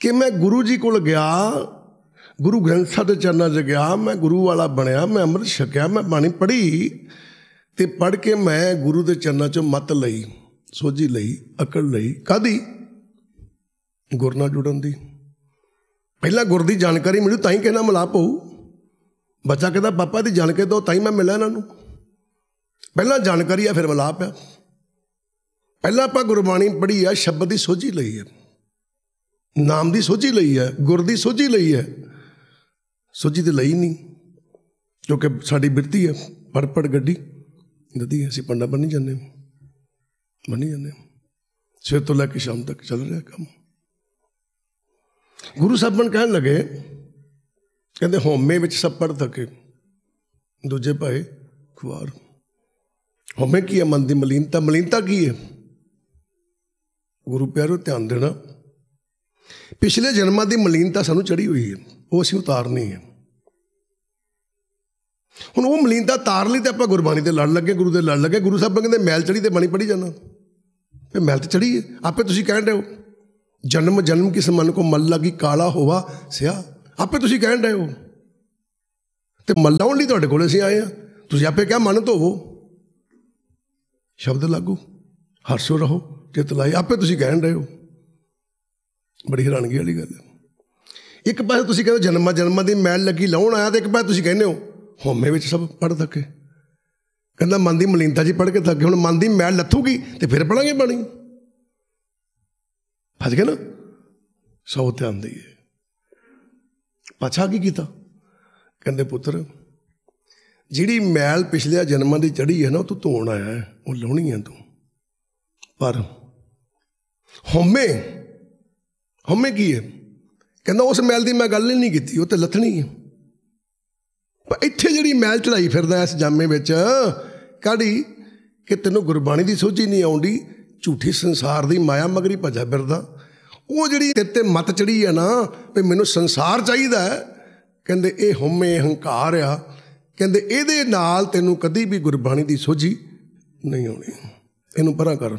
ਕਿ ਮੈਂ ਗੁਰੂ ਜੀ ਕੋਲ ਗਿਆ ਗੁਰੂ ਗ੍ਰੰਥ ਸਾਹਿਬ ਦੇ ਚਰਨਾਂ 'ਚ ਗਿਆ ਮੈਂ ਗੁਰੂ ਵਾਲਾ ਬਣਿਆ ਮੈਂ ਅੰਮ੍ਰਿਤ ਛਕਿਆ ਮੈਂ ਬਾਣੀ ਪੜ੍ਹੀ ਤੇ ਪੜ੍ਹ ਕੇ ਮੈਂ ਗੁਰੂ ਦੇ ਚਰਨਾਂ 'ਚੋਂ ਮਤ ਲਈ ਸੋਝੀ ਲਈ ਅਕਲ ਲਈ ਕਾਦੀ ਗੁਰ ਨਾਲ ਜੁੜਨ ਦੀ ਪਹਿਲਾਂ ਗੁਰ ਦੀ ਜਾਣਕਾਰੀ ਮਿਲੂ ਤਾਂ ਹੀ ਕਿਹਨਾਂ ਮਲਾਪ ਹੋਊ ਬੱਚਾ ਕਹਿੰਦਾ ਪਾਪਾ ਦੀ ਜਾਣ ਕੇ ਦੋ ਤਾਂ ਹੀ ਮੈਂ ਮਿਲਿਆ ਇਹਨਾਂ ਨੂੰ ਪਹਿਲਾਂ ਜਾਣਕਾਰੀ ਆ ਫਿਰ ਮਲਾਪ ਆ ਪਹਿਲਾਂ ਆਪਾਂ ਗੁਰਬਾਣੀ ਪੜ੍ਹੀ ਆ ਸ਼ਬਦ ਦੀ ਸੋਝੀ ਲਈ ਆ ਨਾਮ ਦੀ ਸੋਝੀ ਲਈ ਆ ਗੁਰ ਦੀ ਸੋਝੀ ਲਈ ਆ ਸੋਝੀ ਤੇ ਲਈ ਨਹੀਂ ਕਿਉਂਕਿ ਸਾਡੀ ਬਿਰਤੀ ਹੈ ਪਰਪੜ ਗੱਡੀ ਦਦੀ ਅਸੀਂ ਪੰਡਾ ਨਹੀਂ ਜਾਂਦੇ ਨਹੀਂ ਜਾਂਦੇ ਸਵੇਰ ਤੋਂ ਲੈ ਕੇ ਸ਼ਾਮ ਤੱਕ ਚੱਲ ਰਿਹਾ ਕੰਮ ਗੁਰੂ ਸਾਹਿਬ ਬਣ ਕਹਿਣ ਲੱਗੇ ਕਹਿੰਦੇ ਹੋਮੇ ਵਿੱਚ ਸੱਪੜ ਥਕੇ ਦੂਜੇ ਭਾਈ ਖੁਆਰ ਹੋਮੇ ਕੀ ਹੈ ਮਨ ਦੀ ਮਲੀਨਤਾ ਮਲੀਨਤਾ ਕੀ ਹੈ ਗੁਰੂ ਪਿਆਰੋ ਧਿਆਨ ਦੇਣਾ ਪਿਛਲੇ ਜਨਮਾਂ ਦੀ ਮਲੀਨਤਾ ਸਾਨੂੰ ਚੜੀ ਹੋਈ ਹੈ ਉਹ ਅਸੀਂ ਉਤਾਰਨੀ ਹੈ ਹੁਣ ਉਹ ਮਲਿੰਦਾ ਤਾਰ ਲਈ ਤੇ ਆਪਾਂ ਗੁਰਬਾਣੀ ਤੇ ਲੜ ਲੱਗੇ ਗੁਰੂ ਦੇ ਲੜ ਲੱਗੇ ਗੁਰੂ ਸਾਹਿਬ ਕਹਿੰਦੇ ਮੈਲ ਚੜੀ ਤੇ ਬਣੀ ਪੜੀ ਜਾਣਾ ਤੇ ਮੈਲ ਤੇ ਚੜੀ ਆਪੇ ਤੁਸੀਂ ਕਹਿਣ ਰਹੇ ਹੋ ਜਨਮ ਜਨਮ ਕਿਸ ਮਨ ਕੋ ਮਲ ਲਗੀ ਕਾਲਾ ਹੋਵਾ ਸਿਆ ਆਪੇ ਤੁਸੀਂ ਕਹਿਣ ਰਹੇ ਹੋ ਤੇ ਲਾਉਣ ਲਈ ਤੁਹਾਡੇ ਕੋਲ ਅਸੀਂ ਆਏ ਆ ਤੁਸੀਂ ਆਪੇ ਕਿਹਾ ਮਨ ਧੋਵੋ ਸ਼ਬਦ ਲਾਗੂ ਹਰਸੋ ਰਹੋ ਜਿਤ ਲਾਈ ਆਪੇ ਤੁਸੀਂ ਕਹਿਣ ਰਹੇ ਹੋ ਬੜੀ ਹੈਰਾਨਗੀ ਵਾਲੀ ਗੱਲ ਹੈ ਇੱਕ ਪਾਸੇ ਤੁਸੀਂ ਕਹਿੰਦੇ ਜਨਮ ਜਨਮ ਦੀ ਮੈਲ ਲੱਗੀ ਲਾਉਣ ਆਇਆ ਤੇ ਇੱਕ ਪਾਸੇ ਤੁਸੀਂ ਕਹਿੰਦੇ ਹੋ ਹੋਮੇ ਵਿੱਚ ਸਭ ਪੜ ਥੱਕੇ ਕਹਿੰਦਾ ਮਨ ਦੀ ਮਲਿੰਦਾ ਜੀ ਪੜ ਕੇ ਥੱਕੇ ਹੁਣ ਮਨ ਦੀ ਮੈਲ ਲੱਥੂਗੀ ਤੇ ਫਿਰ ਪੜਾਂਗੇ ਬਾਣੀ ਫਸ ਗਿਆ ਨਾ ਸੌ ਧਿਆਨ ਹੈ ਪਛਾ ਕੀ ਕੀਤਾ ਕਹਿੰਦੇ ਪੁੱਤਰ ਜਿਹੜੀ ਮੈਲ ਪਿਛਲੇ ਜਨਮਾਂ ਦੀ ਚੜੀ ਹੈ ਨਾ ਉਹ ਤੂੰ ਧੋਣ ਆਇਆ ਹੈ ਉਹ ਲਾਉਣੀ ਹੈ ਤੂੰ ਪਰ ਹਮੇ ਹਮੇ ਕੀ ਹੈ ਕਹਿੰਦਾ ਉਸ ਮੈਲ ਦੀ ਮੈਂ ਗੱਲ ਹੀ ਨਹੀਂ ਕੀਤੀ ਉਹ ਤੇ ਲਥਣੀ ਹੈ ਪਰ ਇੱਥੇ ਜਿਹੜੀ ਮੈਲ ਚੜਾਈ ਫਿਰਦਾ ਇਸ ਜਾਮੇ ਵਿੱਚ ਕਾੜੀ ਕਿ ਤੈਨੂੰ ਗੁਰਬਾਣੀ ਦੀ ਸੋਝੀ ਨਹੀਂ ਆਉਂਦੀ ਝੂਠੀ ਸੰਸਾਰ ਦੀ ਮਾਇਆ ਮਗਰੀ ਭਜਾ ਫਿਰਦਾ ਉਹ ਜਿਹੜੀ ਤੇਤੇ ਤੇ ਮਤ ਚੜੀ ਹੈ ਨਾ ਵੀ ਮੈਨੂੰ ਸੰਸਾਰ ਚਾਹੀਦਾ ਕਹਿੰਦੇ ਇਹ ਹਉਮੈ ਹੰਕਾਰ ਆ ਕਹਿੰਦੇ ਇਹਦੇ ਨਾਲ ਤੈਨੂੰ ਕਦੀ ਵੀ ਗੁਰਬਾਣੀ ਦੀ ਸੋਝੀ ਨਹੀਂ ਆਉਣੀ ਇਹਨੂੰ ਪਰਾਂ ਕਰ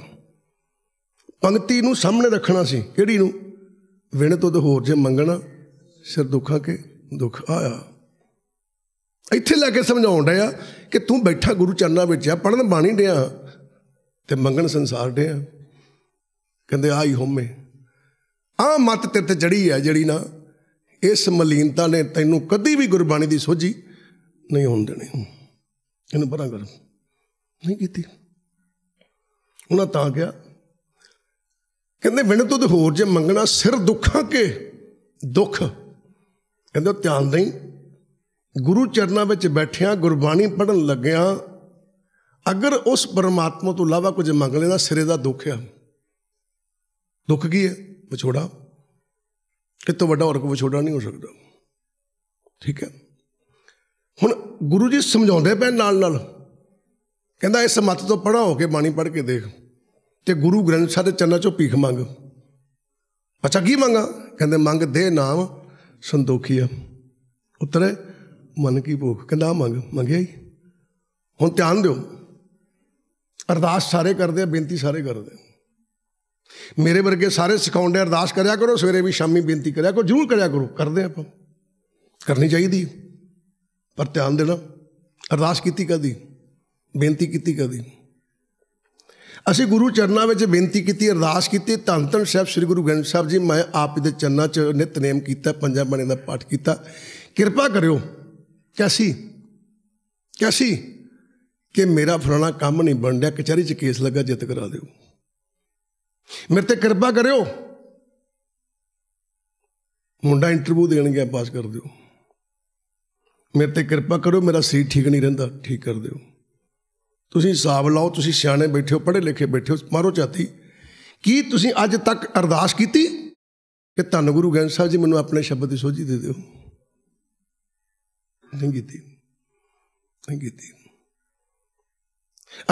ਪੰਕਤੀ ਨੂੰ ਸਾਹਮਣੇ ਰੱਖਣਾ ਸੀ ਕਿਹੜੀ ਨੂੰ ਵਿਣ ਤੋਂ ਹੋਰ ਜੇ ਮੰਗਣਾ ਸਿਰ ਦੁੱਖਾ ਕੇ ਦੁੱਖ ਆਇਆ ਇੱਥੇ ਲੈ ਕੇ ਸਮਝਾਉਣ ਡਿਆ ਕਿ ਤੂੰ ਬੈਠਾ ਗੁਰੂ ਚਰਨਾਂ ਵਿੱਚ ਆ ਪੜਨ ਬਾਣੀ ਡਿਆ ਤੇ ਮੰਗਣ ਸੰਸਾਰ ਡਿਆ ਕਹਿੰਦੇ ਆਈ ਹੋਮੇ ਆ ਮਤ ਤੇ ਤੇ ਜੜੀ ਆ ਜਿਹੜੀ ਨਾ ਇਸ ਮਲੀਨਤਾ ਨੇ ਤੈਨੂੰ ਕਦੀ ਵੀ ਗੁਰਬਾਣੀ ਦੀ ਸੋਝੀ ਨਹੀਂ ਹੋਣ ਦੇਣੀ ਇਹਨੂੰ ਪਰਾਂ ਕਰ ਨਹੀਂ ਕੀਤੀ ਉਹਨਾਂ ਤਾਂ ਕਿਹਾ ਕਹਿੰਦੇ ਮੈਨੂੰ ਤੂੰ ਹੋਰ ਜੇ ਮੰਗਣਾ ਸਿਰ ਦੁੱਖਾਂ ਕੇ ਦੁੱਖ ਕਹਿੰਦੇ ਧਿਆਨ ਦੇਈ ਗੁਰੂ ਚਰਨਾਂ ਵਿੱਚ ਬੈਠਿਆਂ ਗੁਰਬਾਣੀ ਪੜਨ ਲੱਗਿਆਂ ਅਗਰ ਉਸ ਪਰਮਾਤਮਾ ਤੋਂ ਇਲਾਵਾ ਕੁਝ ਮੰਗ ਲੈਣਾ ਸਿਰੇ ਦਾ ਦੁੱਖ ਆ ਦੁੱਖ ਕੀ ਹੈ ਵਿਛੋੜਾ ਕਿਤੋਂ ਵੱਡਾ ਹੋਰ ਕੋ ਵਿਛੋੜਾ ਨਹੀਂ ਹੋ ਸਕਦਾ ਠੀਕ ਹੈ ਹੁਣ ਗੁਰੂ ਜੀ ਸਮਝਾਉਂਦੇ ਪੈਣ ਨਾਲ ਨਾਲ ਕਹਿੰਦਾ ਇਸ ਮਤ ਤੋਂ ਪੜਾ ਹੋ ਕੇ ਬਾਣੀ ਪੜ ਕੇ ਦੇਖ ਤੇ ਗੁਰੂ ਗ੍ਰੰਥ ਸਾਹਿਬ ਦੇ ਚੰਨਾਂ ਚੋਂ ਪੀਖ ਮੰਗ ਅੱਛਾ ਕੀ ਮੰਗਾ ਕਹਿੰਦੇ ਮੰਗ ਦੇ ਨਾਮ ਸੰਦੋਖੀਆ ਉਤਰੇ ਮਨ ਕੀ ਭੋਖ ਕਹਿੰਦਾ ਮੰਗ ਮੰਗਿਆ ਹੀ ਹੁਣ ਧਿਆਨ ਦਿਓ ਅਰਦਾਸ ਸਾਰੇ ਕਰਦੇ ਆ ਬੇਨਤੀ ਸਾਰੇ ਕਰਦੇ ਮੇਰੇ ਵਰਗੇ ਸਾਰੇ ਸਿਖਾਉਂਦੇ ਅਰਦਾਸ ਕਰਿਆ ਕਰੋ ਸਵੇਰੇ ਵੀ ਸ਼ਾਮੀ ਬੇਨਤੀ ਕਰਿਆ ਕਰੋ ਜ਼ਰੂਰ ਕਰਿਆ ਕਰੋ ਕਰਦੇ ਆਪਾਂ ਕਰਨੀ ਚਾਹੀਦੀ ਪਰ ਧਿਆਨ ਦੇਣਾ ਅਰਦਾਸ ਕੀਤੀ ਕਦੀ ਬੇਨਤੀ ਕੀਤੀ ਕਦੀ ਅਸੀਂ ਗੁਰੂ ਚਰਨਾਂ ਵਿੱਚ ਬੇਨਤੀ ਕੀਤੀ ਅਰਦਾਸ ਕੀਤੀ ਧੰਨ ਧੰਨ ਸਾਹਿਬ ਸ੍ਰੀ ਗੁਰੂ ਗ੍ਰੰਥ ਸਾਹਿਬ ਜੀ ਮੈਂ ਆਪ ਦੇ ਚਰਨਾਂ 'ਚ ਨਿਤਨੇਮ ਕੀਤਾ ਪੰਜਾਂ ਬਾਣੀ ਦਾ ਪਾਠ ਕੀਤਾ ਕਿਰਪਾ ਕਰਿਓ ਕੈਸੀ ਕੈਸੀ ਕਿ ਮੇਰਾ ਫਲਾਣਾ ਕੰਮ ਨਹੀਂ ਬਣ ਰਿਹਾ ਕਚਹਿਰੀ 'ਚ ਕੇਸ ਲੱਗਾ ਜਿੱਤ ਕਰਾ ਦਿਓ ਮੇਰੇ ਤੇ ਕਿਰਪਾ ਕਰਿਓ ਮੁੰਡਾ ਇੰਟਰਵਿਊ ਦੇਣ ਗਿਆ ਪਾਸ ਕਰ ਦਿਓ ਮੇਰੇ ਤੇ ਕਿਰਪਾ ਕਰੋ ਮੇਰਾ ਸੀਟ ਠੀਕ ਨਹੀਂ ਰਹਿੰਦਾ ਠੀਕ ਕਰ ਦਿਓ ਤੁਸੀਂ ਹਿਸਾਬ ਲਾਓ ਤੁਸੀਂ ਸਿਆਣੇ ਬੈਠੇ ਹੋ ਪੜ੍ਹੇ ਲਿਖੇ ਬੈਠੇ ਹੋ ਮਾਰੋ ਚਾਤੀ ਕੀ ਤੁਸੀਂ ਅੱਜ ਤੱਕ ਅਰਦਾਸ ਕੀਤੀ ਕਿ ਧੰਨ ਗੁਰੂ ਗ੍ਰੰਥ ਸਾਹਿਬ ਜੀ ਮੈਨੂੰ ਆਪਣੇ ਸ਼ਬਦ ਦੀ ਸੋਝੀ ਦੇ ਦਿਓ ਨਹੀਂ ਕੀਤੀ ਨਹੀਂ ਕੀਤੀ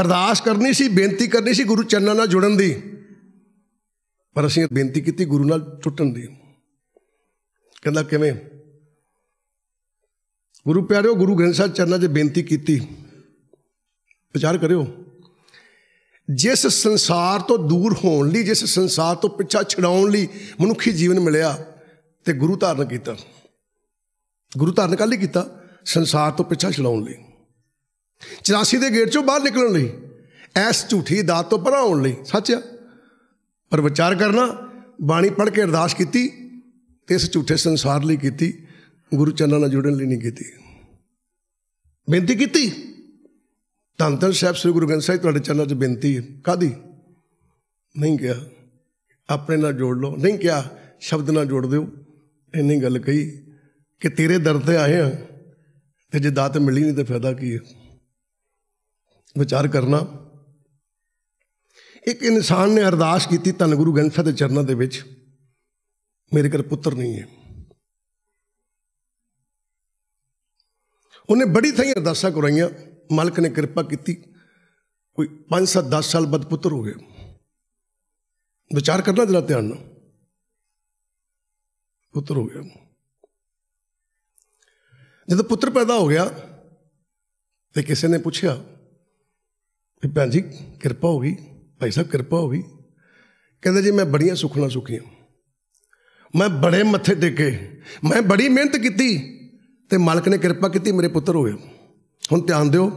ਅਰਦਾਸ ਕਰਨੀ ਸੀ ਬੇਨਤੀ ਕਰਨੀ ਸੀ ਗੁਰੂ ਚੰਨਾਂ ਨਾਲ ਜੁੜਨ ਦੀ ਪਰ ਅਸੀਂ ਬੇਨਤੀ ਕੀਤੀ ਗੁਰੂ ਨਾਲ ਟੁੱਟਣ ਦੀ ਕਹਿੰਦਾ ਕਿਵੇਂ ਗੁਰੂ ਪਿਆਰਿਓ ਗੁਰੂ ਗ੍ਰੰਥ ਸਾਹਿਬ ਚਰਨਾਂ 'ਚ ਬੇਨਤੀ ਕੀਤੀ ਵਿਚਾਰ ਕਰਿਓ ਜਿਸ ਸੰਸਾਰ ਤੋਂ ਦੂਰ ਹੋਣ ਲਈ ਜਿਸ ਸੰਸਾਰ ਤੋਂ ਪਿੱਛਾ ਛਡਾਉਣ ਲਈ ਮਨੁੱਖੀ ਜੀਵਨ ਮਿਲਿਆ ਤੇ ਗੁਰੂ ਧਾਰਨ ਕੀਤਾ ਗੁਰੂ ਧਾਰਨ ਕਾਲੀ ਹੀ ਕੀਤਾ ਸੰਸਾਰ ਤੋਂ ਪਿੱਛਾ ਛਡਾਉਣ ਲਈ 84 ਦੇ ਗੇਟ ਚੋਂ ਬਾਹਰ ਨਿਕਲਣ ਲਈ ਐਸ ਝੂਠੀ ਦਾਤ ਤੋਂ ਭਰਾਉਣ ਲਈ ਸੱਚ ਆ ਪਰ ਵਿਚਾਰ ਕਰਨਾ ਬਾਣੀ ਪੜ੍ਹ ਕੇ ਅਰਦਾਸ ਕੀਤੀ ਤੇ ਇਸ ਝੂਠੇ ਸੰਸਾਰ ਲਈ ਕੀਤੀ ਗੁਰੂ ਚੰਨਾਂ ਨਾਲ ਜੁੜਨ ਲਈ ਨਹੀਂ ਕੀਤੀ ਬੇਨਤੀ ਕੀਤੀ ਧੰਨ ਧੰਨ ਸਾਹਿਬ ਸ੍ਰੀ ਗੁਰੂ ਗ੍ਰੰਥ ਸਾਹਿਬ ਤੁਹਾਡੇ ਚਰਨਾਂ 'ਚ ਬੇਨਤੀ ਹੈ ਕਾਦੀ ਨਹੀਂ ਕਿਹਾ ਆਪਣੇ ਨਾਲ ਜੋੜ ਲਓ ਨਹੀਂ ਕਿਹਾ ਸ਼ਬਦ ਨਾਲ ਜੋੜ ਦਿਓ ਇੰਨੀ ਗੱਲ ਕਹੀ ਕਿ ਤੇਰੇ ਦਰ ਤੇ ਆਏ ਆ ਤੇ ਜੇ ਦਾਤ ਮਿਲੀ ਨਹੀਂ ਤੇ ਫਾਇਦਾ ਕੀ ਹੈ ਵਿਚਾਰ ਕਰਨਾ ਇੱਕ ਇਨਸਾਨ ਨੇ ਅਰਦਾਸ ਕੀਤੀ ਧੰਨ ਗੁਰੂ ਗ੍ਰੰਥ ਸਾਹਿਬ ਦੇ ਚਰਨਾਂ ਦੇ ਵਿੱਚ ਮੇਰੇ ਕੋਲ ਪੁੱਤਰ ਨਹੀਂ ਹੈ ਉਹਨੇ ਬੜੀ ਥਈ ਅਰਦਾਸਾਂ ਕਰਾਈਆਂ ਮਾਲਕ ਨੇ ਕਿਰਪਾ ਕੀਤੀ ਕੋਈ 5-7 10 ਸਾਲ ਬਾਅਦ ਪੁੱਤਰ ਹੋ ਗਏ ਵਿਚਾਰ ਕਰਨਾ ਜਰਾ ਧਿਆਨ ਨਾਲ ਪੁੱਤਰ ਹੋ ਗਿਆ ਜਦੋਂ ਪੁੱਤਰ ਪੈਦਾ ਹੋ ਗਿਆ ਤੇ ਕਿਸੇ ਨੇ ਪੁੱਛਿਆ ਵੀ ਭੈਣ ਜੀ ਕਿਰਪਾ ਹੋ ਗਈ ਭਾਈ ਸਾਹਿਬ ਕਿਰਪਾ ਹੋ ਗਈ ਕਹਿੰਦਾ ਜੀ ਮੈਂ ਬੜੀਆਂ ਸੁਖਣਾ ਸੁਖੀਆਂ ਮੈਂ ਬੜੇ ਮੱਥੇ ਟੇਕੇ ਮੈਂ ਬੜੀ ਮਿਹਨਤ ਕੀਤੀ ਤੇ ਮਾਲਕ ਨੇ ਕਿਰਪਾ ਕੀਤੀ ਮੇਰੇ ਪੁੱਤਰ ਹੋ ਗਿਆ ਹੁਣ ਧਿਆਨ ਦਿਓ